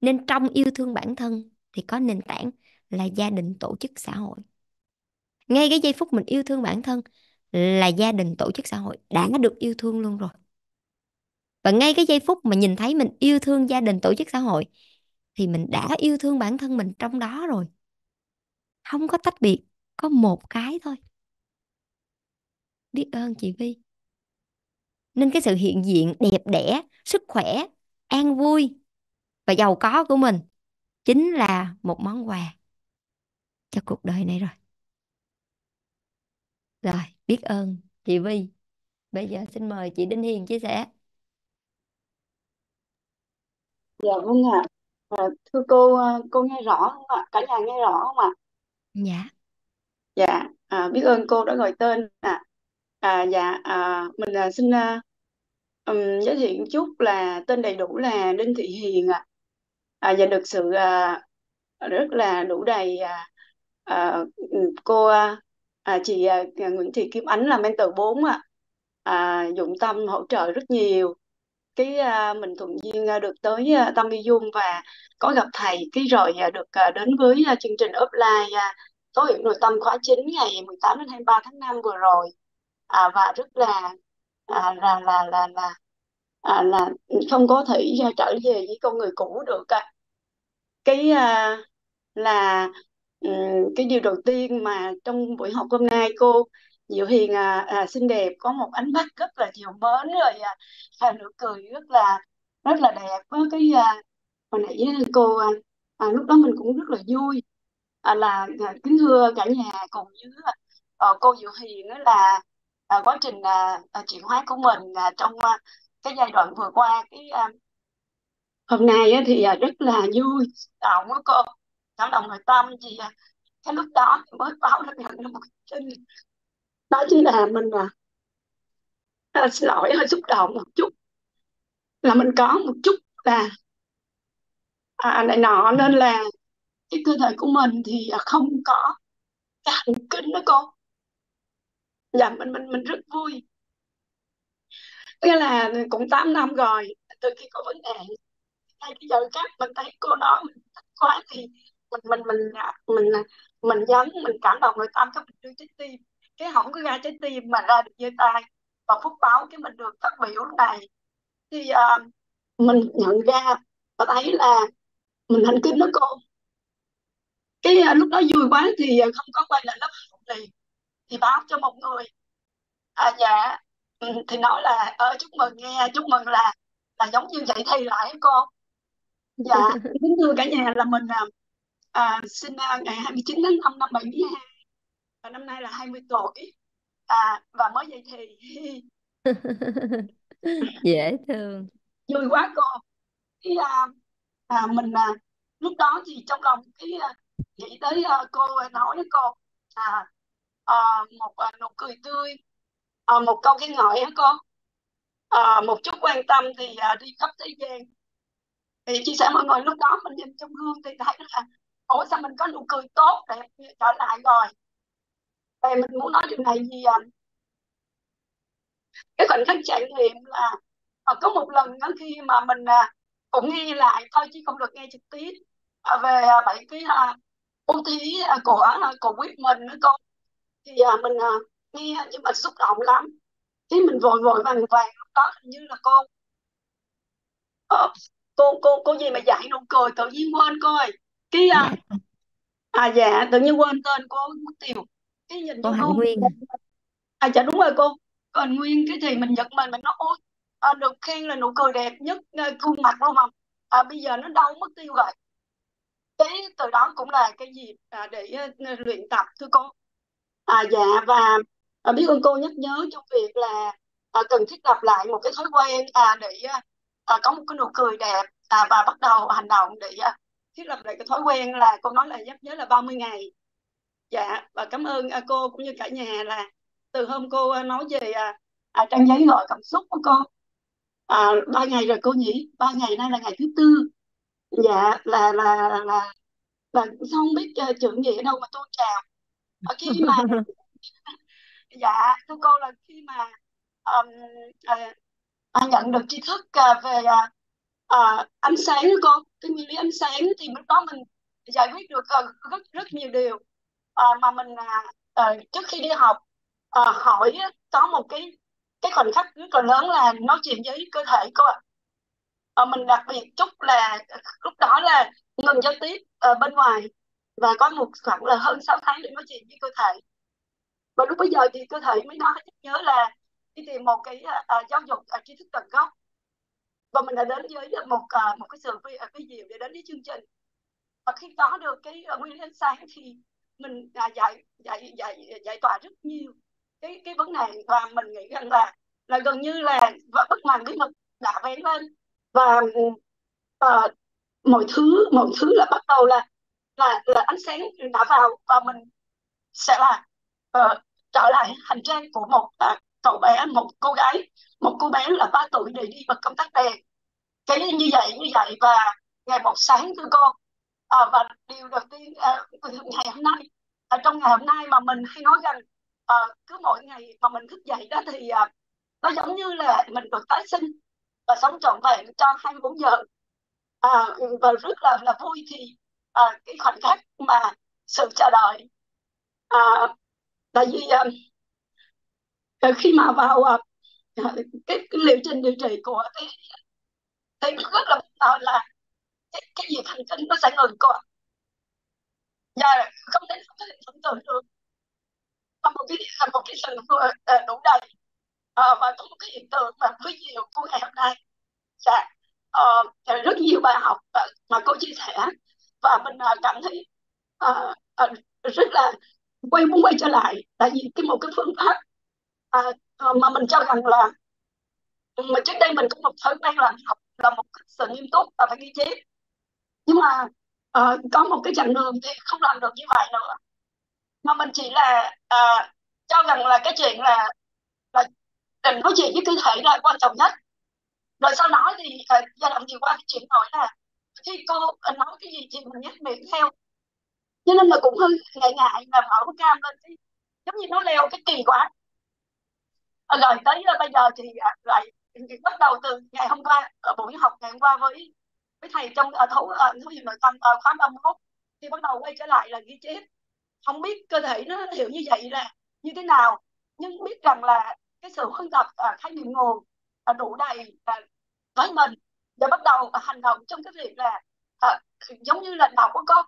nên trong yêu thương bản thân thì có nền tảng là gia đình tổ chức xã hội ngay cái giây phút mình yêu thương bản thân là gia đình tổ chức xã hội đã được yêu thương luôn rồi và ngay cái giây phút mà nhìn thấy mình yêu thương gia đình tổ chức xã hội thì mình đã yêu thương bản thân mình trong đó rồi không có tách biệt có một cái thôi biết ơn chị Vi nên cái sự hiện diện đẹp đẽ sức khỏe an vui và giàu có của mình chính là một món quà cho cuộc đời này rồi rồi biết ơn chị Vi bây giờ xin mời chị Đinh Hiền chia sẻ Dạ vâng ạ. À, thưa cô, ờ, cô nghe rõ không ạ? Cả nhà nghe rõ không ạ? Dạ. Dạ, à, biết ơn cô đã gọi tên ạ. À, dạ, à, mình à, xin à, um, giới thiệu chút là tên đầy đủ là Đinh Thị Hiền ạ. À, và được sự à, rất là đủ đầy à, à, cô à, à, chị à, Nguyễn Thị Kim Ánh là mentor 4 ạ. À, dụng tâm hỗ trợ rất nhiều cái uh, mình thuận duyên uh, được tới uh, Tâm Y Dung và có gặp thầy cái rồi uh, được uh, đến với uh, chương trình offline uh, tối hiểu nội tâm khóa chín ngày 18 đến 23 tháng 5 vừa rồi à, và rất là à, là là là là à, là không có thể uh, trở về với con người cũ được à. cái uh, là um, cái điều đầu tiên mà trong buổi học hôm nay cô Diệu Hiền à, à, xinh đẹp có một ánh mắt rất là chiều mến rồi à, à, nụ cười rất là rất là đẹp với cái à, hồi nãy cô à, à, lúc đó mình cũng rất là vui à, là à, kính thưa cả nhà cùng với à, ờ, cô Diệu Hiền đó là à, quá trình à, à, chuyển hóa của mình à, trong à, cái giai đoạn vừa qua cái à, hôm nay á, thì à, rất là vui động của cô cảm động nội tâm gì à, cái lúc đó mới báo được nhận được một tin đó chính là mình là à, xin lỗi hơi xúc động một chút là mình có một chút là à, này nọ nên là cái cơ thể của mình thì à, không có cái hành kinh đó cô dạ mình mình mình rất vui nghĩa là cũng 8 năm rồi từ khi có vấn đề hay bây giờ các mình thấy cô nói mình thích quá thì mình mình mình à, mình à, mình, mình dấn mình cảm động nội tâm cho mình đưa trái tim cái không có ra trái tim mà ra được dây tay và phúc báo cái mình được phát biểu này thì uh, mình nhận ra và thấy là mình thành kính nó cô cái uh, lúc đó vui quá thì uh, không có quay lại lớp học liền thì báo cho một người à dạ ừ, thì nói là ơ chúc mừng nghe chúc mừng là là giống như vậy thi lại cô dạ kính thưa cả nhà là mình à, sinh ngày 29 tháng 5 năm 72 và năm nay là 20 tuổi à, và mới dậy thì dễ thương vui quá cô thì à, à, mình à, lúc đó thì trong lòng cái à, nghĩ tới à, cô nói với cô à, à một à, nụ cười tươi à, một câu khen ngợi hả cô à, một chút quan tâm thì à, đi khắp thế gian thì chia sẻ mọi người lúc đó mình nhìn trong gương thì thấy là ủa sao mình có nụ cười tốt đẹp trở lại rồi và mình muốn nói điều này vì um, à? cái khoảnh khắc trải nghiệm là à, có một lần đó khi mà mình à, cũng nghe lại thôi chứ không được nghe trực tiếp về bảy cái uh, ưu thí của của quyết mình nữa con thì mình nghe nhưng mà xúc động lắm thế mình vội vội vàng vàng đó hình như là con uh, ờ, cô cô cô gì mà dạy nụ cười tự nhiên quên coi cái uh, à dạ tự nhiên quên tên cô mất tiêu cái nhìn cô Hạnh Nguyên à? à dạ đúng rồi cô còn Nguyên cái thì mình giật mình mình nó ôi à, được khen là nụ cười đẹp nhất ờ, khuôn mặt luôn mà à, bây giờ nó đau mất tiêu rồi cái từ đó cũng là cái gì à, để uh, luyện tập thưa cô à dạ và à, biết ơn cô nhắc nhớ trong việc là à, cần thiết lập lại một cái thói quen à, để ờ, à, có một cái nụ cười đẹp à, và bắt đầu hành động để à, thiết lập lại cái thói quen là cô nói là nhắc nhớ là 30 ngày dạ và cảm ơn à, cô cũng như cả nhà là từ hôm cô à, nói về à, à, trang giấy gọi cảm xúc của con à, ba ngày rồi cô nhỉ ba ngày nay là ngày thứ tư dạ là là là là, là không biết uh, chuyện gì ở đâu mà tôi chào ở khi mà dạ thưa cô là khi mà um, uh, à, nhận được tri thức uh, về uh, uh, ánh sáng của cô cái nguyên lý ánh sáng thì lúc đó mình giải quyết được uh, rất rất nhiều điều uh, mà mình uh, trước khi đi học uh, hỏi có một cái cái khoảnh khắc rất là lớn là nói chuyện với cơ thể cô ạ uh, mình đặc biệt chút là lúc đó là ngừng giao tiếp uh, bên ngoài và có một khoảng là hơn 6 tháng để nói chuyện với cơ thể và lúc bây giờ thì cơ thể mới nói nhớ là đi tìm một cái uh, giáo dục uh, kiến thức tận gốc và mình đã đến với một uh, một cái sự vi, uh, vi diệu để đến với chương trình và khi có được cái uh, nguyên ánh sáng thì mình à, dạy dạy dạy dạy tòa rất nhiều cái cái vấn đề và mình nghĩ rằng là là gần như là bất màn bí mật đã vén lên và uh, mọi thứ mọi thứ là bắt đầu là là là ánh sáng đã vào và mình sẽ là uh, trở lại hành trang của một uh, cậu bé một cô gái một cô bé là ba tuổi để đi vào công tác đèn cái như vậy như vậy và ngày một sáng thưa cô à, và điều đầu tiên à, ngày hôm nay à, trong ngày hôm nay mà mình hay nói rằng à, cứ mỗi ngày mà mình thức dậy đó thì à, nó giống như là mình được tái sinh và sống trọn vẹn cho 24 giờ à, và rất là là vui thì à, cái khoảnh khắc mà sự chờ đợi à, tại vì à, khi mà vào à, cái, cái liệu trình điều trị của thì thì rất là là cái, gì thần kinh nó sẽ ngừng cô ạ giờ dạ, không thể không thể tưởng tượng được là một cái là một cái sự à, đủ đầy à, và có một cái hiện tượng mà quý nhiều của ngày hôm nay dạ à, rất nhiều bài học mà cô chia sẻ và mình à, cảm thấy à, à, rất là quay muốn quay trở lại tại vì cái một cái phương pháp à, mà mình cho rằng là mà trước đây mình có một thói quen là học là một sự nghiêm túc và phải ghi chép nhưng mà uh, có một cái chặng đường thì không làm được như vậy nữa mà mình chỉ là uh, cho rằng là cái chuyện là là tình đối chuyện với cơ thể là quan trọng nhất rồi sau đó thì uh, giai đoạn vừa qua cái chuyện nói là khi cô nói cái gì thì mình nhắc miệng theo cho nên là cũng hơi ngại ngại mà mở cái cam lên cái giống như nó leo cái kỳ quá rồi tới là bây giờ thì lại bắt đầu từ ngày hôm qua ở buổi học ngày hôm qua với với thầy trong ở thấu ở gì mà tầm ở khóa 31 thì bắt đầu quay trở lại là ghi chép không biết cơ thể nó hiểu như vậy là như thế nào nhưng biết rằng là cái sự huân tập ở ờ, khái niệm nguồn là đủ đầy là với mình để bắt đầu ờ, hành động trong cái việc là à, giống như là đọc của con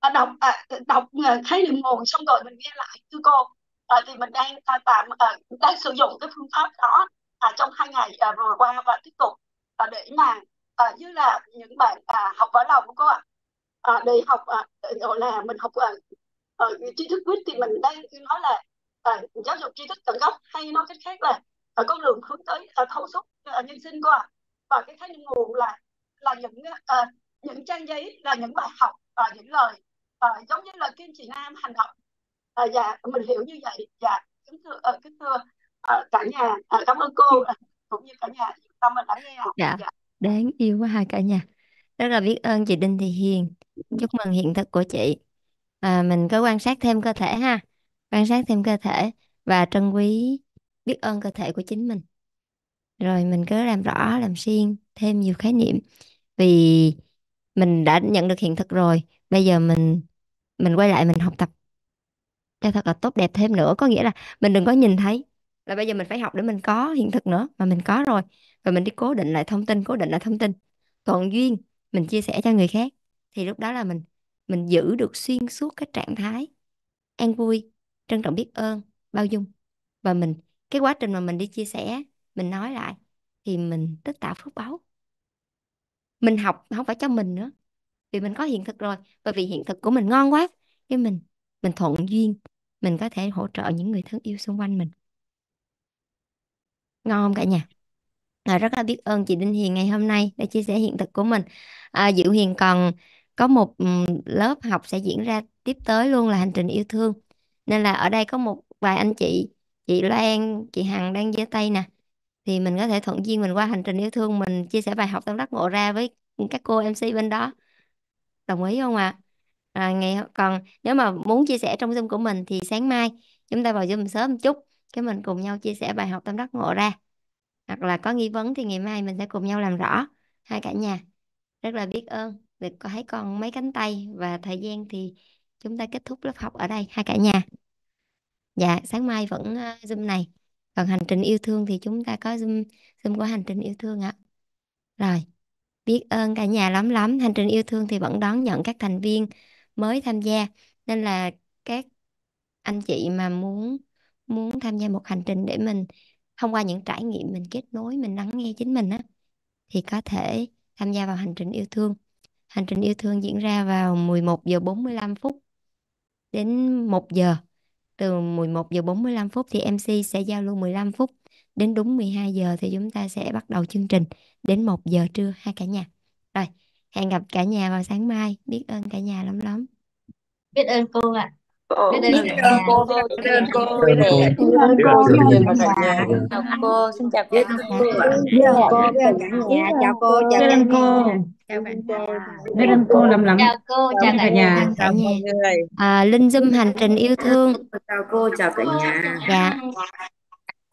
à, đọc à, đọc khái niệm nguồn xong rồi mình nghe lại thưa cô à, thì mình đang à, tạm à, đang sử dụng cái phương pháp đó à, trong hai ngày à, vừa qua và tiếp tục à, để mà à, như là những bạn à, học võ lòng cô ạ à. à, học à, gọi là mình học à, à, tri thức quyết thì mình đang nói là à, giáo dục tri thức tận gốc hay nói cách khác là à, con đường hướng tới à, thấu suốt à, nhân sinh cô ạ à. và cái thanh nguồn là là những à, những trang giấy là những bài học và những lời à, giống như là kim chị nam hành động à, dạ mình hiểu như vậy dạ kính thưa ờ, kính thưa ờ, cả nhà à, cảm ơn cô à, cũng như cả nhà tâm mình đã nghe dạ. dạ đáng yêu quá hai cả nhà rất là biết ơn chị Đinh Thị Hiền chúc mừng hiện thực của chị à, mình có quan sát thêm cơ thể ha quan sát thêm cơ thể và trân quý biết ơn cơ thể của chính mình rồi mình cứ làm rõ làm xuyên thêm nhiều khái niệm vì mình đã nhận được hiện thực rồi bây giờ mình mình quay lại mình học tập cho thật là tốt đẹp thêm nữa có nghĩa là mình đừng có nhìn thấy là bây giờ mình phải học để mình có hiện thực nữa mà mình có rồi và mình đi cố định lại thông tin cố định lại thông tin thuận duyên mình chia sẻ cho người khác thì lúc đó là mình mình giữ được xuyên suốt cái trạng thái an vui trân trọng biết ơn bao dung và mình cái quá trình mà mình đi chia sẻ mình nói lại thì mình tích tạo phước báo mình học không phải cho mình nữa vì mình có hiện thực rồi và vì hiện thực của mình ngon quá cái mình mình thuận duyên mình có thể hỗ trợ những người thân yêu xung quanh mình ngon không cả nhà À, rất là biết ơn chị Đinh Hiền ngày hôm nay đã chia sẻ hiện thực của mình. À, Diệu Hiền còn có một lớp học sẽ diễn ra tiếp tới luôn là hành trình yêu thương. Nên là ở đây có một vài anh chị, chị Loan, chị Hằng đang giơ tay nè. Thì mình có thể thuận duyên mình qua hành trình yêu thương mình chia sẻ bài học tâm đắc ngộ ra với các cô MC bên đó. Đồng ý không ạ? À? À, ngày còn nếu mà muốn chia sẻ trong Zoom của mình thì sáng mai chúng ta vào Zoom sớm một chút cái mình cùng nhau chia sẻ bài học tâm đắc ngộ ra hoặc là có nghi vấn thì ngày mai mình sẽ cùng nhau làm rõ hai cả nhà rất là biết ơn được thấy con mấy cánh tay và thời gian thì chúng ta kết thúc lớp học ở đây hai cả nhà dạ sáng mai vẫn ờ, zoom này còn hành trình yêu thương thì chúng ta có zoom zoom của hành trình yêu thương ạ rồi biết ơn cả nhà lắm lắm hành trình yêu thương thì vẫn đón nhận các thành viên mới tham gia nên là các anh chị mà muốn muốn tham gia một hành trình để mình thông qua những trải nghiệm mình kết nối mình lắng nghe chính mình á thì có thể tham gia vào hành trình yêu thương hành trình yêu thương diễn ra vào 11 giờ 45 phút đến 1 giờ từ 11 giờ 45 phút thì MC sẽ giao lưu 15 phút đến đúng 12 giờ thì chúng ta sẽ bắt đầu chương trình đến 1 giờ trưa hai cả nhà rồi hẹn gặp cả nhà vào sáng mai biết ơn cả nhà lắm lắm biết ơn cô ạ à. Ờ, biết ơn cô, biết ơn cô, biết dạ, chào cô, biết ơn cả nhà. Chào cô, xin chào cô, biết ơn cô, biết ơn cả nhà. Chào cô, chào cả nhà. Chào cô, biết ơn cô lắm lắm. Chào cô, chào cả nhà. Chào mọi người. À, Linh Dum hành trình yêu thương. Chào cô, chào cả nhà. Dạ.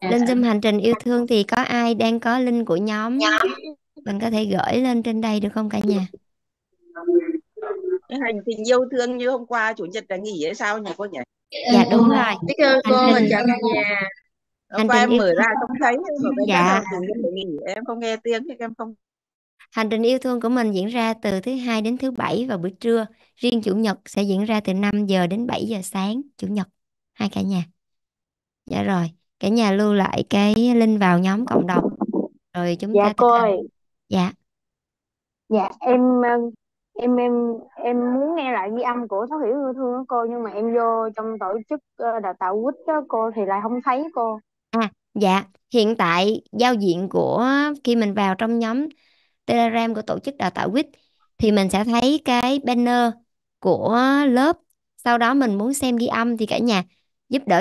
dạ. Linh Dum hành trình yêu thương thì có ai đang có link của nhóm? Bạn có thể gửi lên trên đây được không cả nhà? hành trình yêu thương như hôm qua chủ nhật là nghỉ hay sao nhỉ cô nhỉ dạ ừ, đúng rồi biết ơn cô mình chào cả nhà hôm qua em mở ra không thấy dạ em không nghe tiếng thì em không Hành trình yêu thương của mình diễn ra từ thứ hai đến thứ bảy vào buổi trưa. Riêng chủ nhật sẽ diễn ra từ 5 giờ đến 7 giờ sáng chủ nhật. Hai cả nhà. Dạ rồi, cả nhà lưu lại cái link vào nhóm cộng đồng. Rồi chúng dạ, ta cô ơi. Dạ. Dạ em ờ, em em em muốn nghe lại ghi âm của thấu hiểu yêu thương đó cô nhưng mà em vô trong tổ chức ờ, đào tạo quýt đó cô thì lại không thấy cô à dạ hiện tại giao diện của khi mình vào trong nhóm Telegram của tổ chức đào tạo quýt thì mình sẽ thấy cái banner của lớp sau đó mình muốn xem ghi âm thì cả nhà giúp đỡ